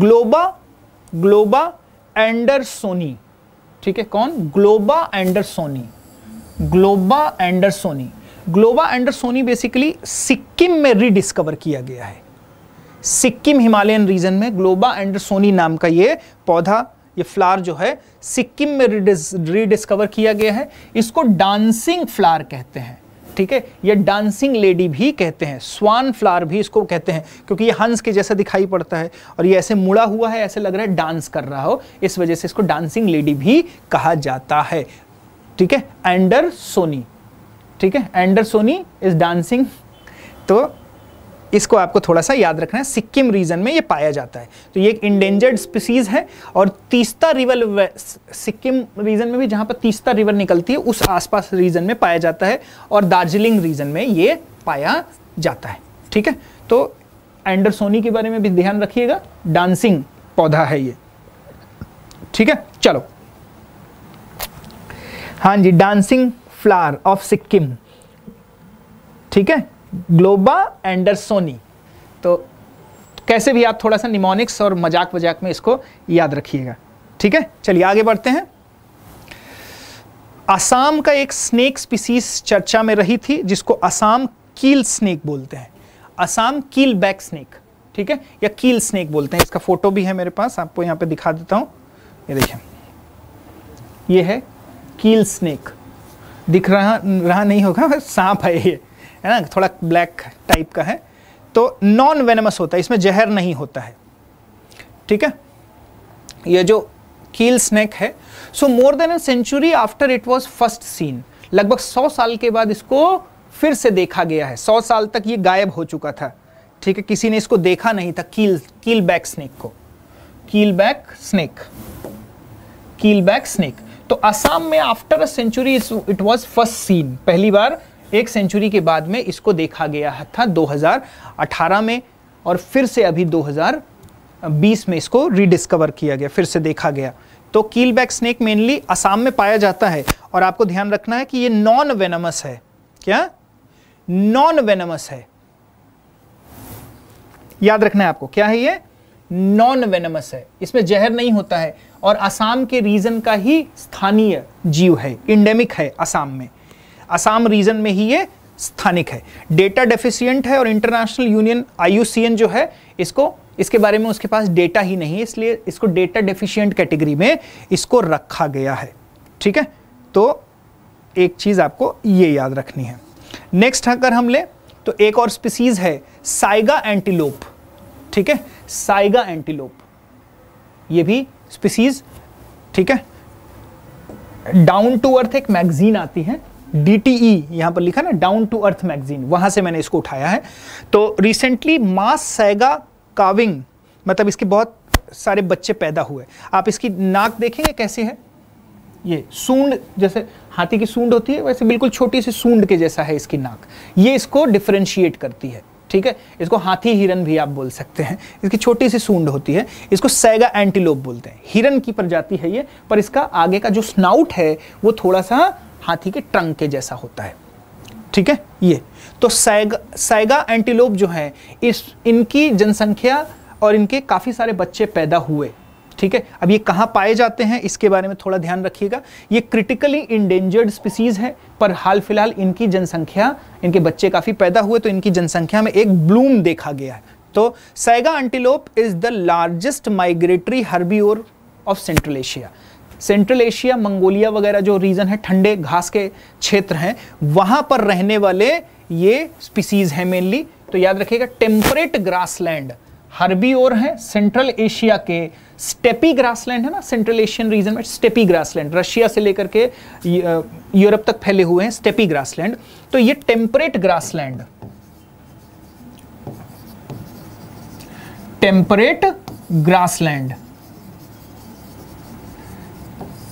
ग्लोबा ग्लोबा एंडरसोनी ठीक है कौन Globba andersonii Globba andersonii Globba andersonii basically Sikkim में रिडिस्कवर किया गया है सिक्किम हिमालयन रीजन में ग्लोबा एंडरसोनी नाम का ये पौधा ये फ्लावर जो है सिक्किम में रिडिस रिडिस्कवर किया गया है इसको डांसिंग फ्लावर कहते हैं ठीक है ये डांसिंग लेडी भी कहते हैं स्वान फ्लावर भी इसको कहते हैं क्योंकि ये हंस के जैसा दिखाई पड़ता है और ये ऐसे मुड़ा हुआ है ऐसे लग रहा है डांस कर रहा हो इस वजह से इसको डांसिंग लेडी भी कहा जाता है ठीक है एंडर सोनी ठीक है एंडर सोनी इज डांसिंग तो इसको आपको थोड़ा सा याद रखना है सिक्किम रीजन में ये पाया जाता है तो ये एक इंडेंजर्ड स्पीसीज है और तीस्ता रिवर सिक्किम रीजन में भी जहाँ पर तीस्ता रिवर निकलती है उस आसपास रीजन में पाया जाता है और दार्जिलिंग रीजन में ये पाया जाता है ठीक है तो एंडरसोनी के बारे में भी ध्यान रखिएगा डांसिंग पौधा है ये ठीक है चलो हाँ जी डांसिंग फ्लावर ऑफ सिक्किम ठीक है ग्लोबा एंडरसोनी तो कैसे भी आप थोड़ा सा निमोनिक्स और मजाक वजाक में इसको याद रखिएगा ठीक है चलिए आगे बढ़ते हैं आसाम का एक स्नेक स्पीसीज चर्चा में रही थी जिसको आसाम कील स्नेक बोलते हैं आसाम कील बैक स्नेक ठीक है या कील स्नेक बोलते हैं इसका फोटो भी है मेरे पास आपको यहां पे दिखा देता हूं ये देखिए ये है कील स्नेक दिख रहा रहा नहीं होगा सांप है ये है ना थोड़ा ब्लैक टाइप का है तो नॉन वेनमस होता है इसमें जहर नहीं होता है ठीक है ये जो कील स्नैक है so more than a century after it was first seen लगभग सौ साल के बाद इसको फिर से देखा गया है सौ साल तक ये गायब हो चुका था ठीक है किसी ने इसको देखा नहीं था कील कील बैक स्नेक को keelback snake keelback snake तो असम में after a century it was first seen पहली बार एक सेंचुरी के बाद में इसको देखा गया था 2018 में और फिर से अभी 2020 में इसको रीडिस्कवर किया गया फिर से देखा गया तो कील बैक स्नेक मेनली असम में पाया जाता है और आपको ध्यान रखना है कि ये नॉन वेनमस है क्या नॉन वेनमस है याद रखना है आपको क्या है ये नॉन वेनमस है इसमें जहर नहीं होता है और असम के रीजन का ही स्थानीय जीव है इंडेमिक है असम में असम रीजन में ही ये स्थानिक है डेटा डेफिशियंट है और इंटरनेशनल यूनियन आईयूसीएन जो है इसको इसके बारे में उसके पास डेटा ही नहीं है इसलिए इसको डेटा डेफिशियंट कैटेगरी में इसको रखा गया है ठीक है तो एक चीज़ आपको ये याद रखनी है नेक्स्ट अगर हम ले तो एक और स्पीसीज है साइगा एंटीलोप ठीक है साइगा एंटीलोप ये भी स्पीसीज ठीक है डाउन टू अर्थ एक मैगजीन आती है डी टी ई e, यहाँ पर लिखा ना डाउन टू अर्थ मैगजीन वहाँ से मैंने इसको उठाया है तो रिसेंटली मास सैगा काविंग मतलब इसके बहुत सारे बच्चे पैदा हुए आप इसकी नाक देखेंगे कैसे है ये सूंड जैसे हाथी की सूंड होती है वैसे बिल्कुल छोटी सी सूंड के जैसा है इसकी नाक ये इसको डिफ्रेंशिएट करती है ठीक है इसको हाथी हिरन भी आप बोल सकते हैं इसकी छोटी सी सूंड होती है इसको सैगा एंटीलोप बोलते हैं हिरन की प्रजाति है ये पर इसका आगे का जो स्नाउट है वो थोड़ा सा हाथी के ट्रंक के जैसा होता है ठीक है ये तो सैगा सैगा एंटीलोप जो है इस इनकी जनसंख्या और इनके काफ़ी सारे बच्चे पैदा हुए ठीक है अब ये कहाँ पाए जाते हैं इसके बारे में थोड़ा ध्यान रखिएगा ये क्रिटिकली इंडेंजर्ड स्पीसीज़ है पर हाल फिलहाल इनकी जनसंख्या इनके बच्चे काफ़ी पैदा हुए तो इनकी जनसंख्या में एक ब्लूम देखा गया है तो saiga antelope is the largest migratory herby of Central Asia Central Asia Mongolia वगैरह जो रीजन है ठंडे घास के क्षेत्र हैं वहां पर रहने वाले ये स्पीसीज हैं मेनली तो याद रखिएगा टेम्परेट ग्रासलैंड हरबी और है सेंट्रल एशिया के स्टेपी ग्रासलैंड है ना सेंट्रल एशियन रीजन में स्टेपी ग्रासलैंड रशिया से लेकर के यूरोप तक फैले हुए हैं स्टेपी ग्रासलैंड तो ये temperate grassland temperate grassland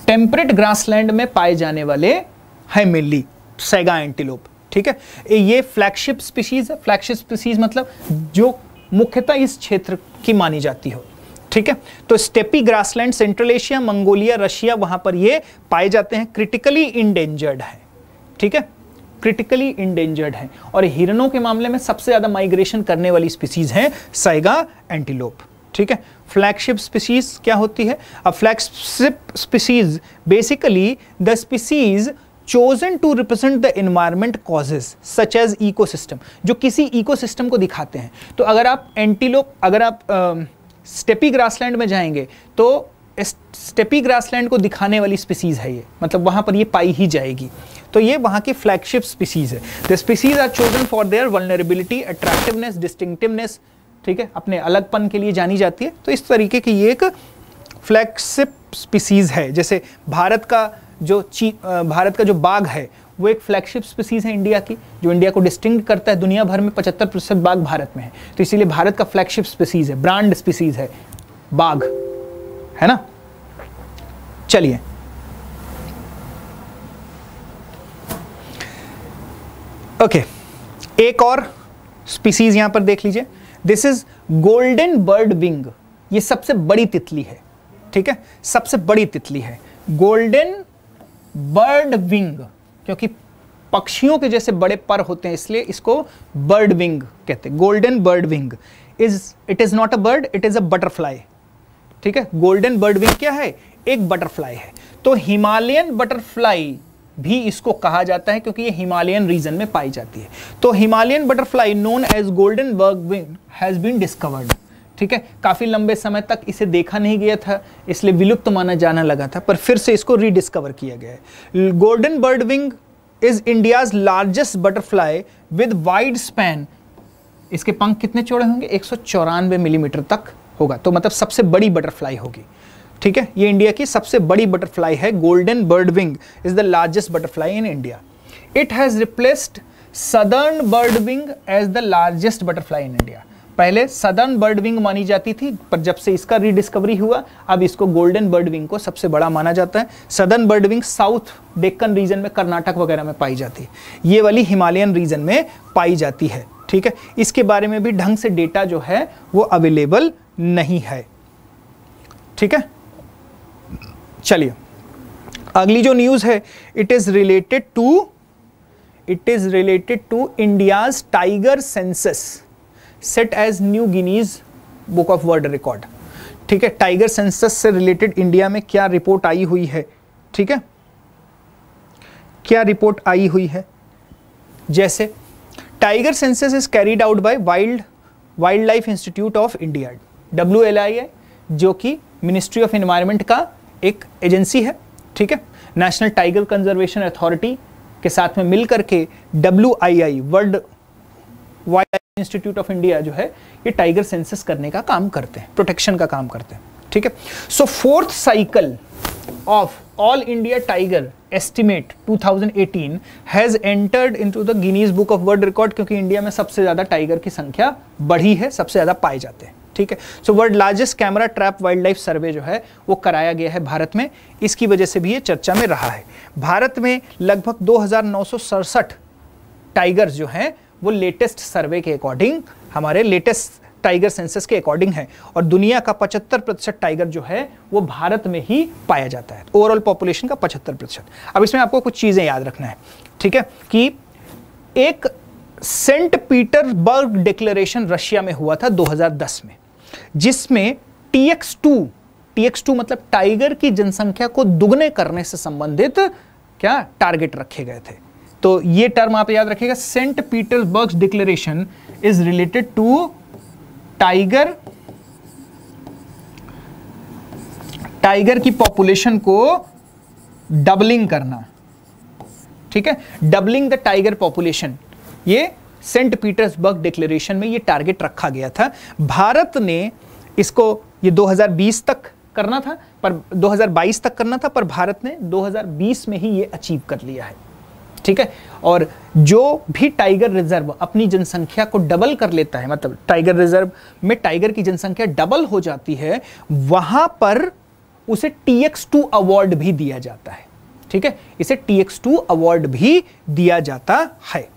temperate grassland में पाए जाने वाले हैं मिली सेगा एंटीलोप ठीक है ये फ्लैगशिप स्पीशीज है फ्लैगशिप स्पीशीज मतलब जो मुख्यतः इस क्षेत्र की मानी जाती हो ठीक है तो steppe grassland Central Asia Mongolia Russia वहां पर ये पाए जाते हैं क्रिटिकली इंडेंजर्ड है ठीक है क्रिटिकली इंडेंजर्ड है और हिरणों के मामले में सबसे ज़्यादा माइग्रेशन करने वाली स्पीसीज है साइगा एंटीलोप ठीक है फ्लैगशिप स्पीसीज क्या होती है flagship species basically the species chosen to to the environment causes such as ecosystem जो किसी सिस्टम को दिखाते हैं तो अगर आप एंटीलोप अगर आप स्टेपी uh, ग्रासलैंड में जाएंगे तो स्टेपी ग्रासलैंड को दिखाने वाली स्पीसीज़ है ये मतलब वहाँ पर ये पाई ही जाएगी तो ये वहाँ की फ्लैगशिप स्पीसीज़ है the species are chosen for their vulnerability attractiveness distinctiveness ठीक है अपने अलगपन के लिए जानी जाती है तो इस तरीके की ये एक फ्लैगशिप स्पीसीज़ है जैसे भारत का जो ची भारत का जो बाघ है वो एक फ्लैगशिप स्पीसीज़ है इंडिया की जो इंडिया को डिस्टिंग करता है दुनिया भर में पचहत्तर प्रतिशत बाघ भारत में है तो इसीलिए भारत का फ्लैगशिप स्पीसीज़ है ब्रांड स्पीसीज़ है बाघ है ना चलिए ओके एक और स्पीसीज़ यहां पर देख लीजिए this is golden birdwing ये सबसे बड़ी तितली है ठीक है सबसे बड़ी तितली है गोल्डन बर्ड विंग क्योंकि पक्षियों के जैसे बड़े पर होते हैं इसलिए इसको बर्ड विंग कहते हैं golden birdwing is it is not a bird it is a butterfly ठीक है गोल्डन बर्ड विंग क्या है एक बटरफ्लाई है तो हिमालयन बटरफ्लाई भी इसको कहा जाता है क्योंकि ये हिमालयन रीजन में पाई जाती है तो Himalayan butterfly known as golden birdwing has been discovered ठीक है काफ़ी लंबे समय तक इसे देखा नहीं गया था इसलिए विलुप्त माना जाना लगा था पर फिर से इसको रीडिस्कवर किया गया है golden birdwing is India's largest butterfly with wide span इसके पंख कितने चौड़े होंगे एक मिलीमीटर mm तक होगा तो मतलब सबसे बड़ी बटरफ्लाई होगी ठीक है ये इंडिया की सबसे बड़ी बटरफ्लाई है golden birdwing is the largest butterfly in India it has replaced southern birdwing as the largest butterfly in India पहले सदर्न बर्ड विंग मानी जाती थी पर जब से इसका रीडिस्कवरी हुआ अब इसको गोल्डन बर्ड विंग को सबसे बड़ा माना जाता है southern birdwing south Deccan region में कर्नाटक वगैरह में पाई जाती है ये वाली हिमालयन रीजन में पाई जाती है ठीक है इसके बारे में भी ढंग से डेटा जो है वो अवेलेबल नहीं है ठीक है चलिए अगली जो न्यूज़ है it is related to it is related to India's tiger census set as new Guinness book of world record ठीक है टाइगर सेंसस से रिलेटेड इंडिया में क्या रिपोर्ट आई हुई है ठीक है क्या रिपोर्ट आई हुई है जैसे tiger census is carried out by wild wildlife institute of India W जो कि मिनिस्ट्री ऑफ एनवायरमेंट का एक एजेंसी है ठीक है नेशनल टाइगर कंजर्वेशन अथॉरिटी के साथ में मिलकर के W I I world wild institute of India जो है ये टाइगर सेंसस करने का काम करते हैं प्रोटेक्शन का काम करते हैं ठीक है so fourth cycle of all India tiger estimate 2018 has entered into the Guinness book of world record क्योंकि इंडिया में सबसे ज्यादा टाइगर की संख्या बढ़ी है सबसे ज्यादा पाए जाते हैं ठीक है so world largest camera trap wildlife survey जो है वो कराया गया है भारत में इसकी वजह से भी ये चर्चा में रहा है भारत में लगभग दो टाइगर्स जो हैं वो लेटेस्ट सर्वे के अकॉर्डिंग हमारे लेटेस्ट टाइगर सेंसस के अकॉर्डिंग है और दुनिया का 75 प्रतिशत टाइगर जो है वो भारत में ही पाया जाता है ओवरऑल पॉपुलेशन का 75 प्रतिशत अब इसमें आपको कुछ चीज़ें याद रखना है ठीक है कि एक सेंट पीटर्सबर्ग डिक्लेरेशन रशिया में हुआ था 2010 में जिसमें T X two T X two मतलब टाइगर की जनसंख्या को दुगने करने से संबंधित क्या टारगेट रखे गए थे तो ये टर्म आप याद रखिएगा Saint Petersburg declaration is related to tiger tiger की पॉपुलेशन को डबलिंग करना ठीक है डबलिंग द टाइगर पॉपुलेशन ये सेंट पीटर्सबर्ग डिक्लेरेशन में ये टारगेट रखा गया था भारत ने इसको ये 2020 तक करना था पर 2022 तक करना था पर भारत ने 2020 में ही ये अचीव कर लिया है ठीक है और जो भी टाइगर रिजर्व अपनी जनसंख्या को डबल कर लेता है मतलब टाइगर रिजर्व में टाइगर की जनसंख्या डबल हो जाती है वहां पर उसे टी एक्स टू अवार्ड भी दिया जाता है ठीक है इसे टी एक्स टू अवार्ड भी दिया जाता है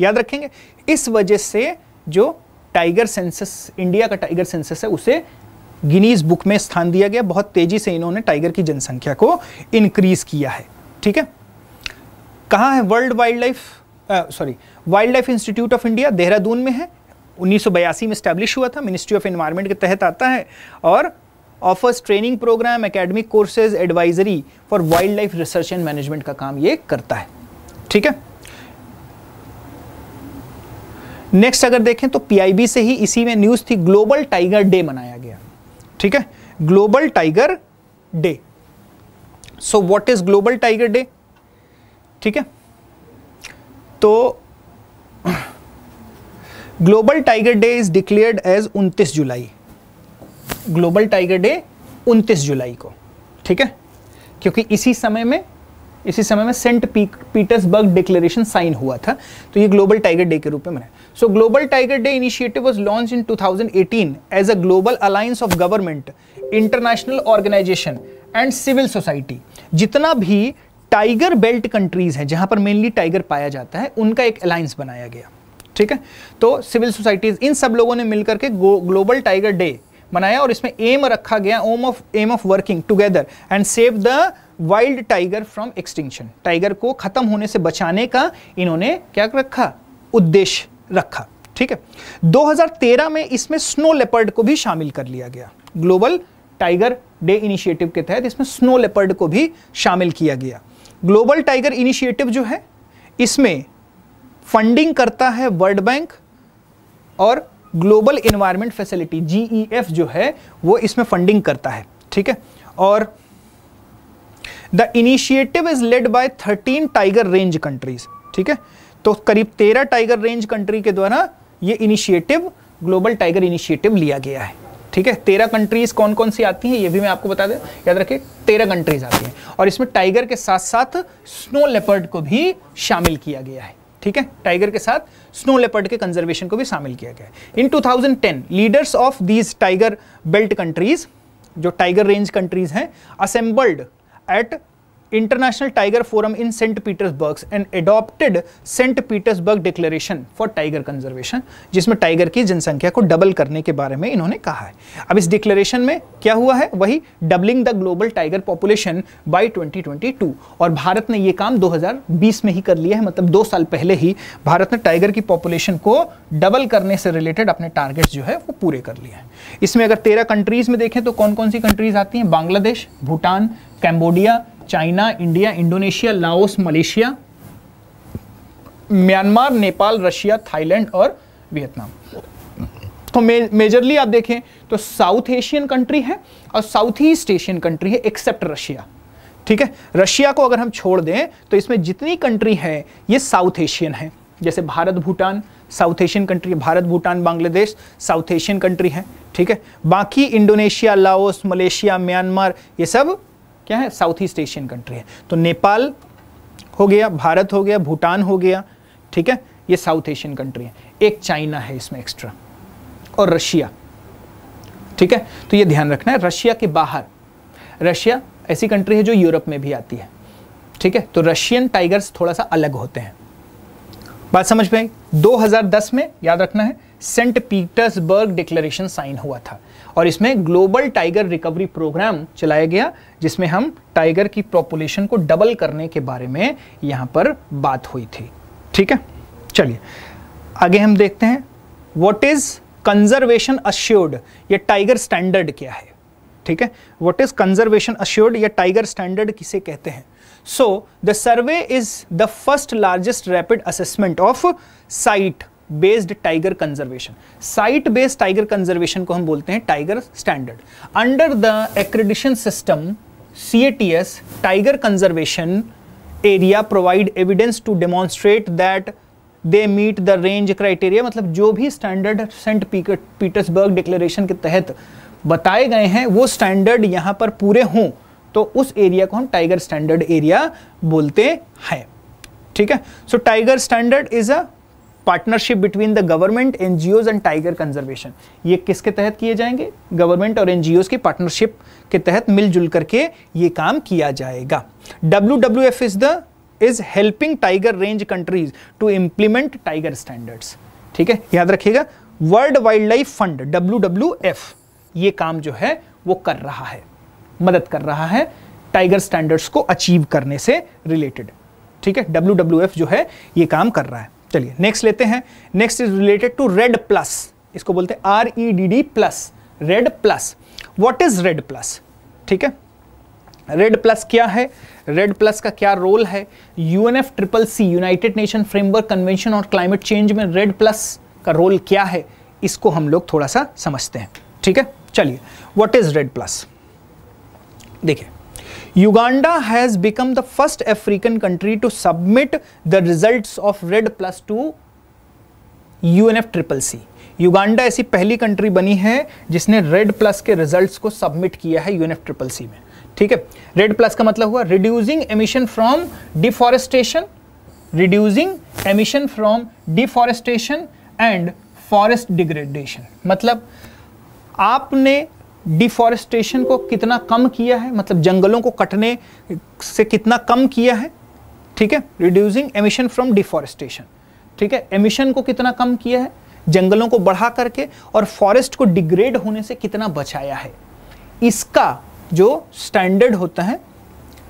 याद रखेंगे इस वजह से जो टाइगर सेंसस इंडिया का टाइगर सेंसस है उसे गिनीज बुक में स्थान दिया गया बहुत तेजी से इन्होंने टाइगर की जनसंख्या को इंक्रीज किया है ठीक है कहाँ है world wildlife sorry wildlife institute of India Dehradun में है 1982 में स्टैब्लिश हुआ था मिनिस्ट्री ऑफ इन्वायरमेंट के तहत आता है और offers training programme academic courses advisory for wildlife research and management का काम ये करता है ठीक है नेक्स्ट अगर देखें तो पीआईबी से ही इसी में न्यूज़ थी ग्लोबल टाइगर डे मनाया गया ठीक है global tiger day so what is global tiger day ठीक है तो global tiger day is declared as 29 July global tiger day 29 जुलाई को ठीक है क्योंकि इसी समय में इसी समय में सेंट पीटर्सबर्ग डिक्लेरेशन साइन हुआ था तो ये ग्लोबल टाइगर डे के रूप में मनाया So Global Tiger Day initiative was launched in 2018 as a global alliance of government, international organization and civil society. जितना भी टाइगर बेल्ट कंट्रीज हैं जहां पर मेनली टाइगर पाया जाता है उनका एक अलायंस बनाया गया ठीक है तो सिविल सोसाइटीज इन सब लोगों ने मिलकर के ग्लोबल टाइगर डे मनाया और इसमें एम रखा गया ओम of aim of working together and save the wild tiger from extinction tiger को खत्म होने से बचाने का इन्होंने क्या रखा उद्देश्य रखा ठीक है 2013 में इसमें स्नो लेपर्ड को भी शामिल कर लिया गया ग्लोबल टाइगर डे इनिशिएटिव के तहत इसमें स्नो लेपर्ड को भी शामिल किया गया ग्लोबल टाइगर इनिशिएटिव जो है इसमें फंडिंग करता है वर्ल्ड बैंक और global environment facility G e जो है वो इसमें फंडिंग करता है ठीक है और the initiative is led by 13 tiger range countries ठीक है तो करीब तेरह टाइगर रेंज कंट्री के द्वारा ये इनिशिएटिव ग्लोबल टाइगर इनिशिएटिव लिया गया है ठीक है तेरह कंट्रीज कौन कौन सी आती हैं ये भी मैं आपको बता दें याद रखें तेरह कंट्रीज आती हैं और इसमें टाइगर के साथ साथ स्नो लेपर्ड को भी शामिल किया गया है ठीक है टाइगर के साथ स्नो लेपर्ड के कंजर्वेशन को भी शामिल किया गया है in 2010 leaders of these tiger belt countries जो टाइगर रेंज कंट्रीज हैं assembled at international tiger forum in Saint Petersburg and adopted Saint Petersburg declaration for tiger conservation जिसमें टाइगर की जनसंख्या को डबल करने के बारे में इन्होंने कहा है अब इस डिक्लेरेशन में क्या हुआ है वही doubling the global tiger population by 2022 और भारत ने यह काम 2020 में ही कर लिया है मतलब दो साल पहले ही भारत ने टाइगर की पॉपुलेशन को डबल करने से रिलेटेड अपने टारगेट जो है वो पूरे कर लिए हैं इसमें अगर तेरह कंट्रीज में देखें तो कौन कौन सी कंट्रीज आती हैं Bangladesh Bhutan Cambodia China India Indonesia Laos Malaysia Myanmar Nepal Russia Thailand और वियतनाम तो मे, मेजरली आप देखें तो साउथ एशियन कंट्री है और साउथ ईस्ट एशियन कंट्री है एक्सेप्ट रशिया ठीक है रशिया को अगर हम छोड़ दें तो इसमें जितनी कंट्री है ये साउथ एशियन है जैसे Bharat Bhutan south Asian country Bharat Bhutan Bangladesh south Asian country है ठीक है बाकी इंडोनेशिया लाओस मलेशिया म्यांमार ये सब क्या है साउथ ईस्ट एशियन कंट्री है तो नेपाल हो गया भारत हो गया भूटान हो गया ठीक है ये साउथ एशियन कंट्री है एक चाइना है इसमें एक्स्ट्रा और रशिया ठीक है तो ये ध्यान रखना है रशिया के बाहर रशिया ऐसी कंट्री है जो यूरोप में भी आती है ठीक है तो रशियन टाइगर्स थोड़ा सा अलग होते हैं बात समझ में आई 2010 में याद रखना है सेंट पीटर्सबर्ग डिक्लेरेशन साइन हुआ था और इसमें ग्लोबल टाइगर रिकवरी प्रोग्राम चलाया गया जिसमें हम टाइगर की पॉपुलेशन को डबल करने के बारे में यहाँ पर बात हुई थी ठीक है चलिए आगे हम देखते हैं वॉट इज़ कंजर्वेशन अश्योर्ड या टाइगर स्टैंडर्ड क्या है ठीक है वॉट इज कंजर्वेशन अश्योर्ड या टाइगर स्टैंडर्ड किसे कहते हैं so the survey is the first largest rapid assessment of site based tiger conservation site based tiger conservation को हम बोलते हैं tiger standard under the accreditation system CATS tiger conservation area provide evidence to demonstrate that they meet the range criteria मतलब जो भी standard Saint Petersburg declaration के तहत बताए गए हैं वो स्टैंडर्ड यहां पर पूरे हों तो उस एरिया को हम टाइगर स्टैंडर्ड एरिया बोलते हैं ठीक है so tiger standard is a partnership between the government NGOs and tiger conservation ये किसके तहत किए जाएंगे गवर्नमेंट और एनजीओज की पार्टनरशिप के तहत मिलजुल करके ये काम किया जाएगा W W F is the is helping tiger range countries to implement tiger standards ठीक है याद रखिएगा world wildlife fund W W F ये काम जो है वो कर रहा है मदद कर रहा है टाइगर स्टैंडर्ड्स को अचीव करने से रिलेटेड ठीक है डब्ल्यू डब्ल्यू एफ जो है ये काम कर रहा है चलिए नेक्स्ट लेते हैं next is related to REDD plus इसको बोलते हैं R E D D plus REDD plus what is REDD plus ठीक है रेड प्लस क्या है रेड प्लस का क्या रोल है UNF triple C United Nation framework convention और क्लाइमेट चेंज में रेड प्लस का रोल क्या है इसको हम लोग थोड़ा सा समझते हैं ठीक है चलिए व्हाट इज रेड प्लस देखिए Uganda has become the first African country to submit the results of RED plus to see Uganda ऐसी पहली कंट्री बनी है जिसने रेड प्लस के रिजल्ट को सबमिट किया है सी में ठीक है रेड प्लस का मतलब हुआ reducing emission from deforestation reducing emission from deforestation and forest degradation मतलब आपने डिफॉरेस्टेशन को कितना कम किया है मतलब जंगलों को कटने से कितना कम किया है ठीक है रिड्यूसिंग एमिशन फ्रॉम डिफॉरेस्टेशन ठीक है एमिशन को कितना कम किया है जंगलों को बढ़ा करके और फॉरेस्ट को डिग्रेड होने से कितना बचाया है इसका जो स्टैंडर्ड होता है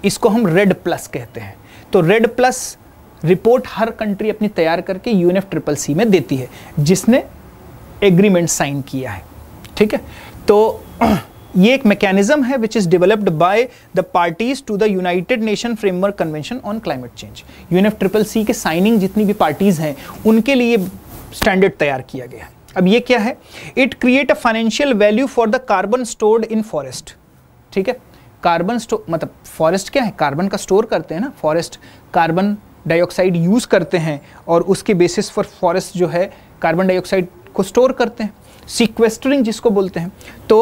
इसको हम रेड प्लस कहते हैं तो रेड प्लस रिपोर्ट हर कंट्री अपनी तैयार करके यूएनएफ ट्रिपल सी में देती है जिसने एग्रीमेंट साइन किया है ठीक है तो ये एक मैकेनिज्म है which is developed by the parties to the United Nation framework convention on climate change F triple C के साइनिंग जितनी भी पार्टीज़ हैं उनके लिए स्टैंडर्ड तैयार किया गया है अब ये क्या है it create a financial value for the carbon stored in forest ठीक है कार्बन स्टोर मतलब फॉरेस्ट क्या है कार्बन का स्टोर करते हैं ना फॉरेस्ट कार्बन डाइऑक्साइड यूज़ करते हैं और उसके बेसिस पर फॉरेस्ट जो है कार्बन डाइऑक्साइड को स्टोर करते हैं सिक्वेस्टरिंग जिसको बोलते हैं तो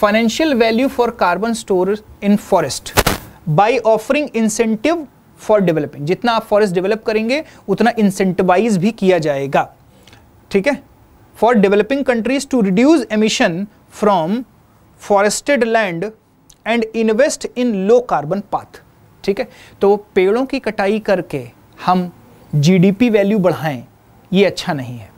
financial value for carbon store in forest by offering incentive for developing जितना आप फॉरेस्ट डेवलप करेंगे उतना इंसेंटिवाइज भी किया जाएगा ठीक है for developing countries to reduce emission from forested land and invest in low carbon path ठीक है तो पेड़ों की कटाई करके हम जीडीपी वैल्यू बढ़ाएं ये अच्छा नहीं है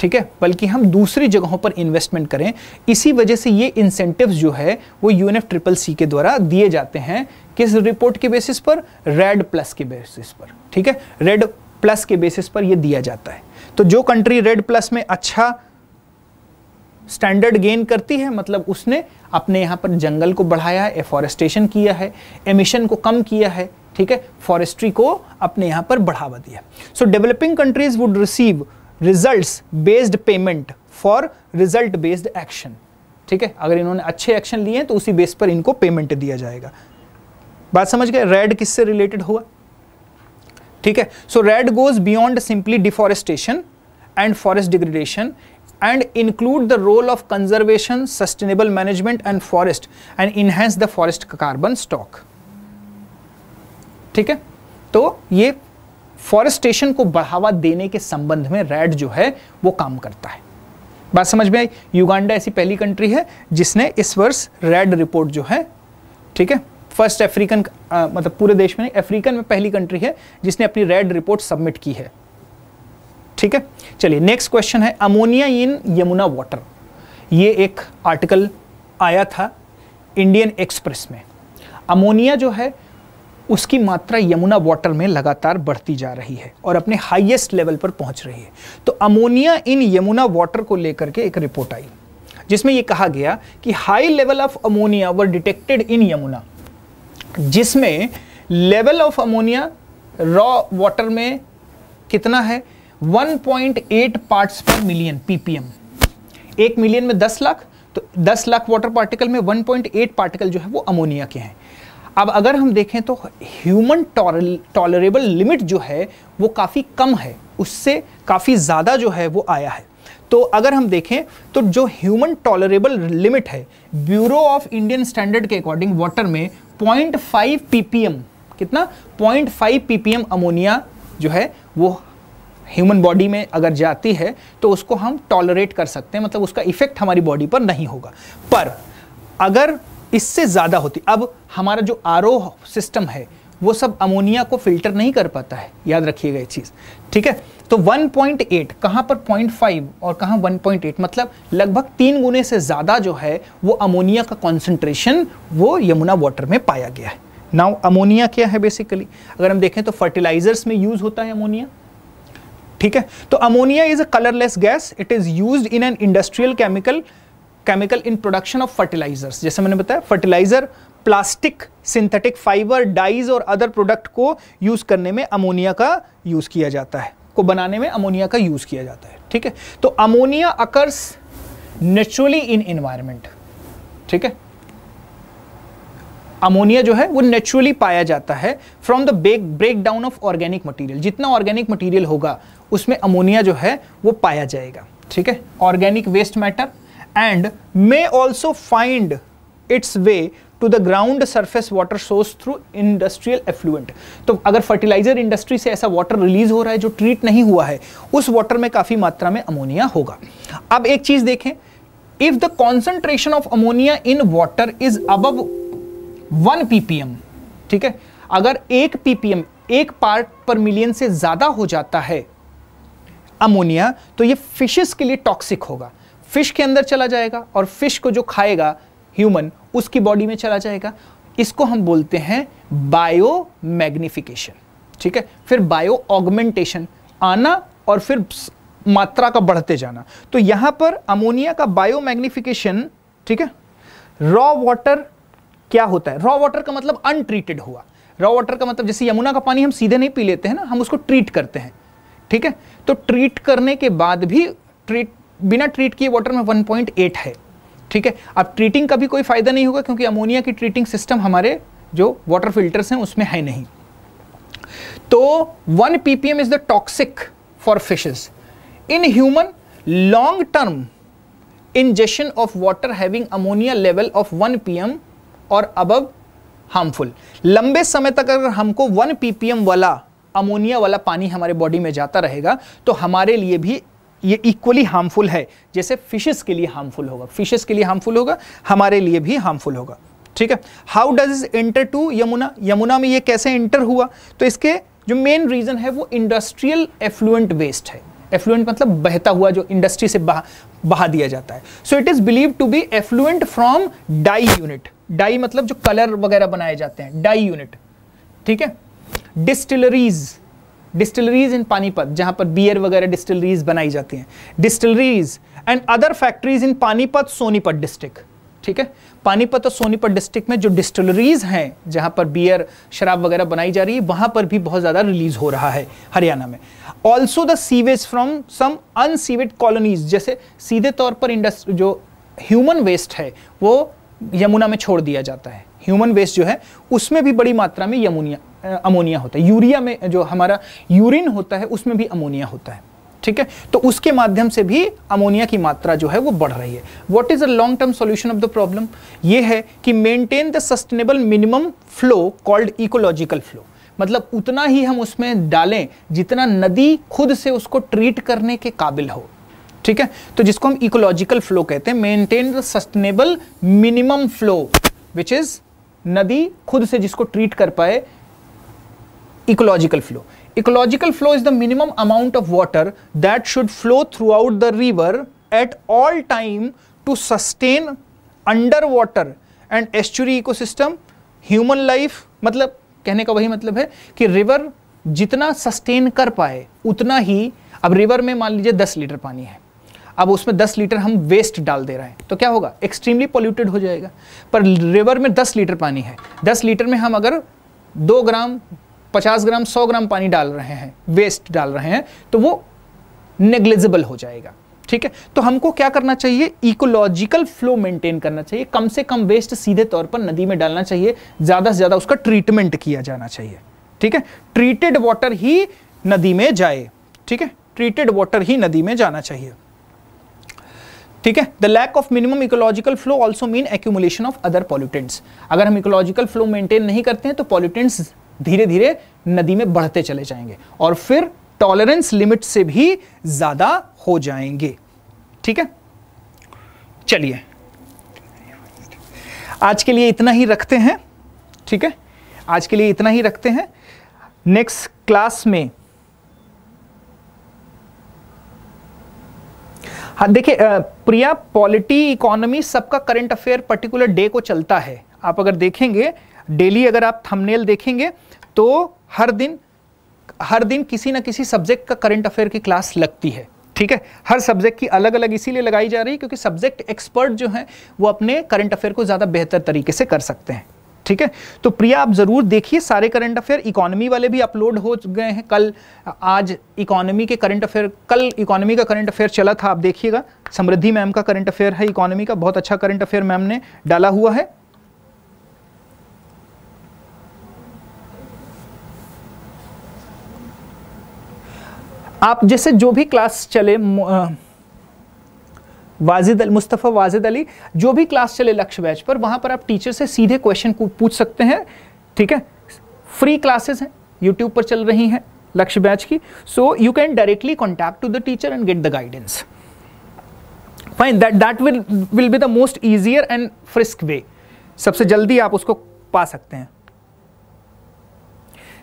ठीक है बल्कि हम दूसरी जगहों पर इन्वेस्टमेंट करें इसी वजह से ये इंसेंटिव्स जो है वो यू ट्रिपल सी के द्वारा दिए जाते हैं किस रिपोर्ट के बेसिस पर रेड प्लस के बेसिस पर ठीक है रेड प्लस के बेसिस पर ये दिया जाता है तो जो कंट्री रेड प्लस में अच्छा स्टैंडर्ड गेन करती है मतलब उसने अपने यहाँ पर जंगल को बढ़ाया है एफॉरेस्टेशन किया है एमिशन को कम किया है ठीक है फॉरेस्ट्री को अपने यहाँ पर बढ़ावा दिया so developing countries would receive result based payment for result based action ठीक है अगर इन्होंने अच्छे एक्शन लिए हैं तो उसी बेस पर इनको पेमेंट दिया जाएगा बात समझ गए रेड किससे रिलेटेड हुआ ठीक है so REDD goes beyond simply deforestation and forest degradation and include the role of conservation sustainable management and forest and enhance the forest carbon stock ठीक है तो ये फॉरेस्टेशन को बढ़ावा देने के संबंध में रेड जो है वो काम करता है बात समझ में आई युगांडा ऐसी पहली कंट्री है जिसने इस वर्ष रेड रिपोर्ट जो है ठीक है फर्स्ट अफ्रीकन मतलब पूरे देश में नहीं अफ्रीकन में पहली कंट्री है जिसने अपनी रेड रिपोर्ट सबमिट की है ठीक है चलिए नेक्स्ट क्वेश्चन है अमोनिया इन यमुना वाटर ये एक आर्टिकल आया था इंडियन एक्सप्रेस में अमोनिया जो है उसकी मात्रा यमुना वाटर में लगातार बढ़ती जा रही है और अपने हाईएस्ट लेवल पर पहुंच रही है तो अमोनिया इन यमुना वाटर को लेकर के एक रिपोर्ट आई जिसमें यह कहा गया कि high level of ammonia were detected in Yamuna जिसमें level of ammonia raw water में कितना है 1.8 पार्ट्स पर मिलियन पीपीएम एक मिलियन में 10 लाख तो 10 लाख वाटर पार्टिकल में 1.8 पार्टिकल जो है वो अमोनिया के हैं अब अगर हम देखें तो ह्यूमन टॉलरेबल लिमिट जो है वो काफ़ी कम है उससे काफ़ी ज़्यादा जो है वो आया है तो अगर हम देखें तो जो ह्यूमन टॉलरेबल लिमिट है ब्यूरो ऑफ इंडियन स्टैंडर्ड के अकॉर्डिंग वाटर में 0.5 ppm कितना 0.5 ppm अमोनिया जो है वो ह्यूमन बॉडी में अगर जाती है तो उसको हम टॉलरेट कर सकते हैं मतलब उसका इफेक्ट हमारी बॉडी पर नहीं होगा पर अगर इससे ज़्यादा होती अब हमारा जो आर सिस्टम है वो सब अमोनिया को फिल्टर नहीं कर पाता है याद रखिएगा ये चीज़ ठीक है तो 1.8 पॉइंट कहाँ पर 0.5 और कहाँ 1.8 मतलब लगभग तीन गुने से ज़्यादा जो है वो अमोनिया का कॉन्सेंट्रेशन वो यमुना वाटर में पाया गया है नाउ अमोनिया क्या है बेसिकली अगर हम देखें तो फर्टिलाइजर्स में यूज़ होता है अमोनिया ठीक है तो ammonia is a colourless gas it is use in an industrial chemical chemical in production of fertilisers जैसे मैंने बताया fertiliser plastic synthetic fibre dyes और अदर प्रोडक्ट को यूज़ करने में अमोनिया का यूज़ किया जाता है को बनाने में अमोनिया का यूज़ किया जाता है ठीक है तो ammonia occurs naturally in environment ठीक है अमोनिया जो है वो नेचुरली पाया जाता है from the break break down of organic material जितना ऑर्गेनिक मटीरियल होगा उसमें अमोनिया जो है वो पाया जाएगा ठीक है organic waste matter and may also find its way to the ground surface water source through industrial effluent तो अगर फर्टिलाइजर इंडस्ट्री से ऐसा वाटर रिलीज हो रहा है जो ट्रीट नहीं हुआ है उस वाटर में काफ़ी मात्रा में अमोनिया होगा अब एक चीज़ देखें if the concentration of ammonia in water is अब वन पीपीएम ठीक है अगर एक पीपीएम एक पार्ट पर मिलियन से ज़्यादा हो जाता है अमोनिया तो ये फिशेस के लिए टॉक्सिक होगा फिश के अंदर चला जाएगा और फिश को जो खाएगा ह्यूमन उसकी बॉडी में चला जाएगा इसको हम बोलते हैं बायो मैग्निफिकेशन ठीक है फिर बायो ऑगमेंटेशन आना और फिर मात्रा का बढ़ते जाना तो यहां पर अमोनिया का बायो मैग्निफिकेशन ठीक है रॉ वाटर क्या होता है रॉ वाटर का मतलब अनट्रीटेड हुआ रॉ वाटर का मतलब जैसे यमुना का पानी हम सीधे नहीं पी लेते हैं ना हम उसको ट्रीट करते हैं ठीक है तो ट्रीट करने के बाद भी ट्रीट बिना ट्रीट किए वाटर में 1.8 है ठीक है अब ट्रीटिंग का भी कोई फ़ायदा नहीं होगा क्योंकि अमोनिया की ट्रीटिंग सिस्टम हमारे जो वाटर फिल्टर्स हैं उसमें है नहीं तो 1 ppm is the toxic for fishes in human long term of water having ammonia level of one 1 pm और अब हार्मफुल लंबे समय तक अगर हमको 1 ppm वाला अमोनिया वाला पानी हमारे बॉडी में जाता रहेगा तो हमारे लिए भी ये इक्वली हार्मफुल है जैसे फिशेस के लिए हार्मफुल होगा फिशेस के लिए हार्मफुल होगा हमारे लिए भी हार्मफुल होगा ठीक है how does enter to Yamuna Yamuna में ये कैसे एंटर हुआ तो इसके जो मेन रीज़न है वो इंडस्ट्रियल एफ्लुएंट वेस्ट है एफ्लुएंट मतलब बहता हुआ जो इंडस्ट्री से बहा बहा दिया जाता है so it is believe to be effluent from dye unit dye मतलब जो कलर वगैरह बनाए जाते हैं डाई यूनिट ठीक है डिस्टिलरीज़ डिस्टिलरीज इन पानीपत जहां पर बियर वगैरह डिस्टिलरीज बनाई जाती हैं distilleries and other factories in Panipat Sonipat district ठीक है पानीपत और सोनीपत डिस्ट्रिक्ट में जो डिस्टिलरीज हैं जहां पर बियर शराब वगैरह बनाई जा रही है वहां पर भी बहुत ज़्यादा रिलीज हो रहा है हरियाणा में also the sewage from some unsewered colonies जैसे सीधे तौर पर इंडस्ट्री जो ह्यूमन वेस्ट है वो यमुना में छोड़ दिया जाता है ह्यूमन वेस्ट जो है उसमें भी बड़ी मात्रा में यमुनिया अमोनिया होता है यूरिया में जो हमारा यूरिन होता है उसमें भी अमोनिया होता है ठीक है तो उसके माध्यम से भी अमोनिया की मात्रा जो है वो बढ़ रही है what is a long term solution of the problem ये है कि maintain the sustainable minimum flow called ecological flow मतलब उतना ही हम उसमें डालें जितना नदी खुद से उसको ट्रीट करने के काबिल हो ठीक है तो जिसको हम इकोलॉजिकल फ्लो कहते हैं maintain the sustainable minimum flow which is नदी खुद से जिसको ट्रीट कर पाए ecological flow ecological flow is the minimum amount of water that should flow throughout the river at all time to sustain underwater and estuary ecosystem human life मतलब कहने का वही मतलब है कि रिवर जितना सस्टेन कर पाए उतना ही अब रिवर में मान लीजिए दस लीटर पानी है अब उसमें दस लीटर हम वेस्ट डाल दे रहे हैं तो क्या होगा एक्सट्रीमली पोल्यूटेड हो जाएगा पर रिवर में दस लीटर पानी है दस लीटर में हम अगर दो ग्राम पचास ग्राम सौ ग्राम पानी डाल रहे हैं वेस्ट डाल रहे हैं तो वो नेग्लिजिबल हो जाएगा ठीक है तो हमको क्या करना चाहिए इकोलॉजिकल फ्लो मेंटेन करना चाहिए कम से कम वेस्ट सीधे तौर पर नदी में डालना चाहिए ज़्यादा से ज़्यादा उसका ट्रीटमेंट किया जाना चाहिए ठीक है ट्रीटेड वाटर ही नदी में जाए ठीक है ट्रीटेड वाटर ही नदी में जाना चाहिए ठीक है the lack of minimum ecological flow also mean accumulation of other pollutants अगर हम इकोलॉजिकल फ्लो मेंटेन नहीं करते हैं तो पॉल्यूटेंट्स धीरे धीरे नदी में बढ़ते चले जाएंगे और फिर टॉलरेंस लिमिट से भी ज़्यादा हो जाएंगे ठीक है चलिए आज के लिए इतना ही रखते हैं ठीक है आज के लिए इतना ही रखते हैं नेक्स्ट क्लास में हाँ देखिए प्रिया पॉलिटी इकोनॉमी सबका करंट अफेयर पर्टिकुलर डे को चलता है आप अगर देखेंगे डेली अगर आप थंबनेल देखेंगे तो हर दिन हर दिन किसी ना किसी सब्जेक्ट का करंट अफेयर की क्लास लगती है ठीक है हर सब्जेक्ट की अलग अलग इसीलिए लगाई जा रही है क्योंकि सब्जेक्ट एक्सपर्ट जो हैं वो अपने करंट अफेयर को ज़्यादा बेहतर तरीके से कर सकते हैं ठीक है तो प्रिया आप ज़रूर देखिए सारे करंट अफेयर इकोनॉमी वाले भी अपलोड हो गए हैं कल आज इकोनॉमी के करंट अफेयर कल इकोनॉमी का करंट अफेयर चला था आप देखिएगा समृद्धि मैम का करंट अफेयर है इकोनॉमी का बहुत अच्छा करंट अफेयर मैम ने डाला हुआ है आप जैसे जो भी क्लास चले वाजिद मुस्तफ़ा वाजिद अली जो भी क्लास चले लक्ष्य बैच पर वहाँ पर आप टीचर से सीधे क्वेश्चन पूछ सकते हैं ठीक है फ्री क्लासेस हैं यूट्यूब पर चल रही हैं लक्ष्य बैच की so you can directly contact to the teacher and get the guidance fine that that will will be the most easier and frisk way सबसे जल्दी आप उसको पा सकते हैं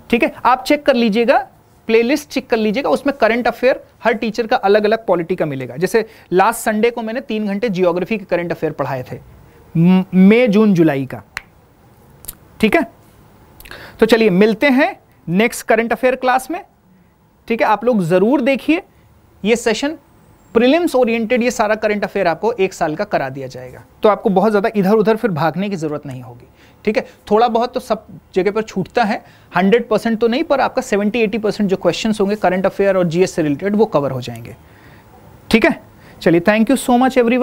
ठीक है आप चेक कर लीजिएगा प्लेलिस्ट चेक कर लीजिएगा उसमें करंट अफेयर हर टीचर का अलग अलग पॉलिटी का मिलेगा जैसे लास्ट संडे को मैंने तीन घंटे जियोग्राफी के करंट अफेयर पढ़ाए थे मई जून जुलाई का ठीक है तो चलिए मिलते हैं नेक्स्ट करंट अफेयर क्लास में ठीक है आप लोग ज़रूर देखिए ये सेशन प्रिलिम्स ओरिएंटेड ये सारा करंट अफेयर आपको एक साल का करा दिया जाएगा तो आपको बहुत ज़्यादा इधर उधर फिर भागने की ज़रूरत नहीं होगी ठीक है थोड़ा बहुत तो सब जगह पर छूटता है 100 परसेंट तो नहीं पर आपका 70-80 परसेंट जो क्वेश्चन होंगे करंट अफेयर और जीएस से रिलेटेड वो कवर हो जाएंगे ठीक है चलिए thank you so much every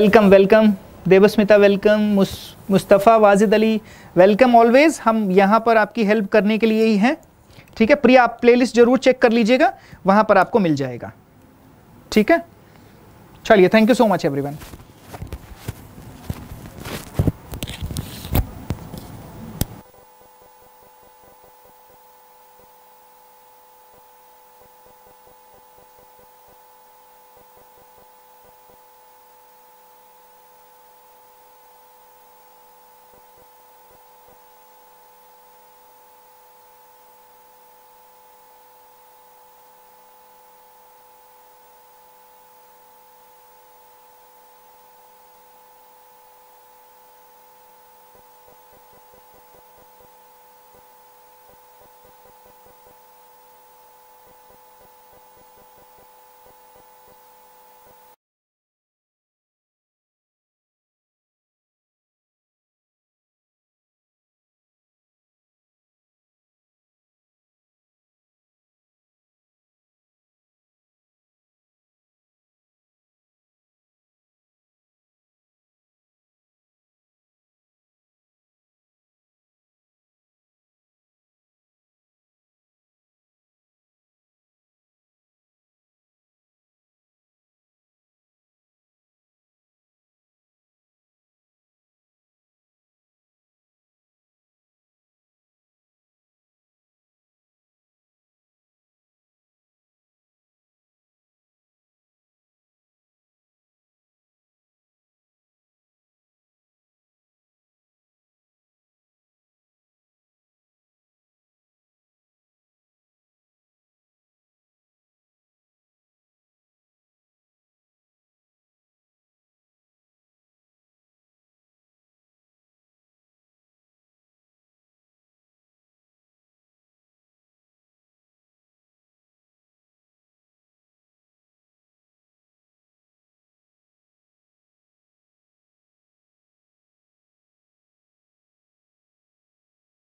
welcome welcome Devasmita welcome Mustafa Wajid Ali welcome always हम यहाँ पर आपकी हेल्प करने के लिए ही हैं ठीक है प्रिया आप प्लेलिस्ट जरूर चेक कर लीजिएगा वहां पर आपको मिल जाएगा ठीक है चलिए thank you so much everyone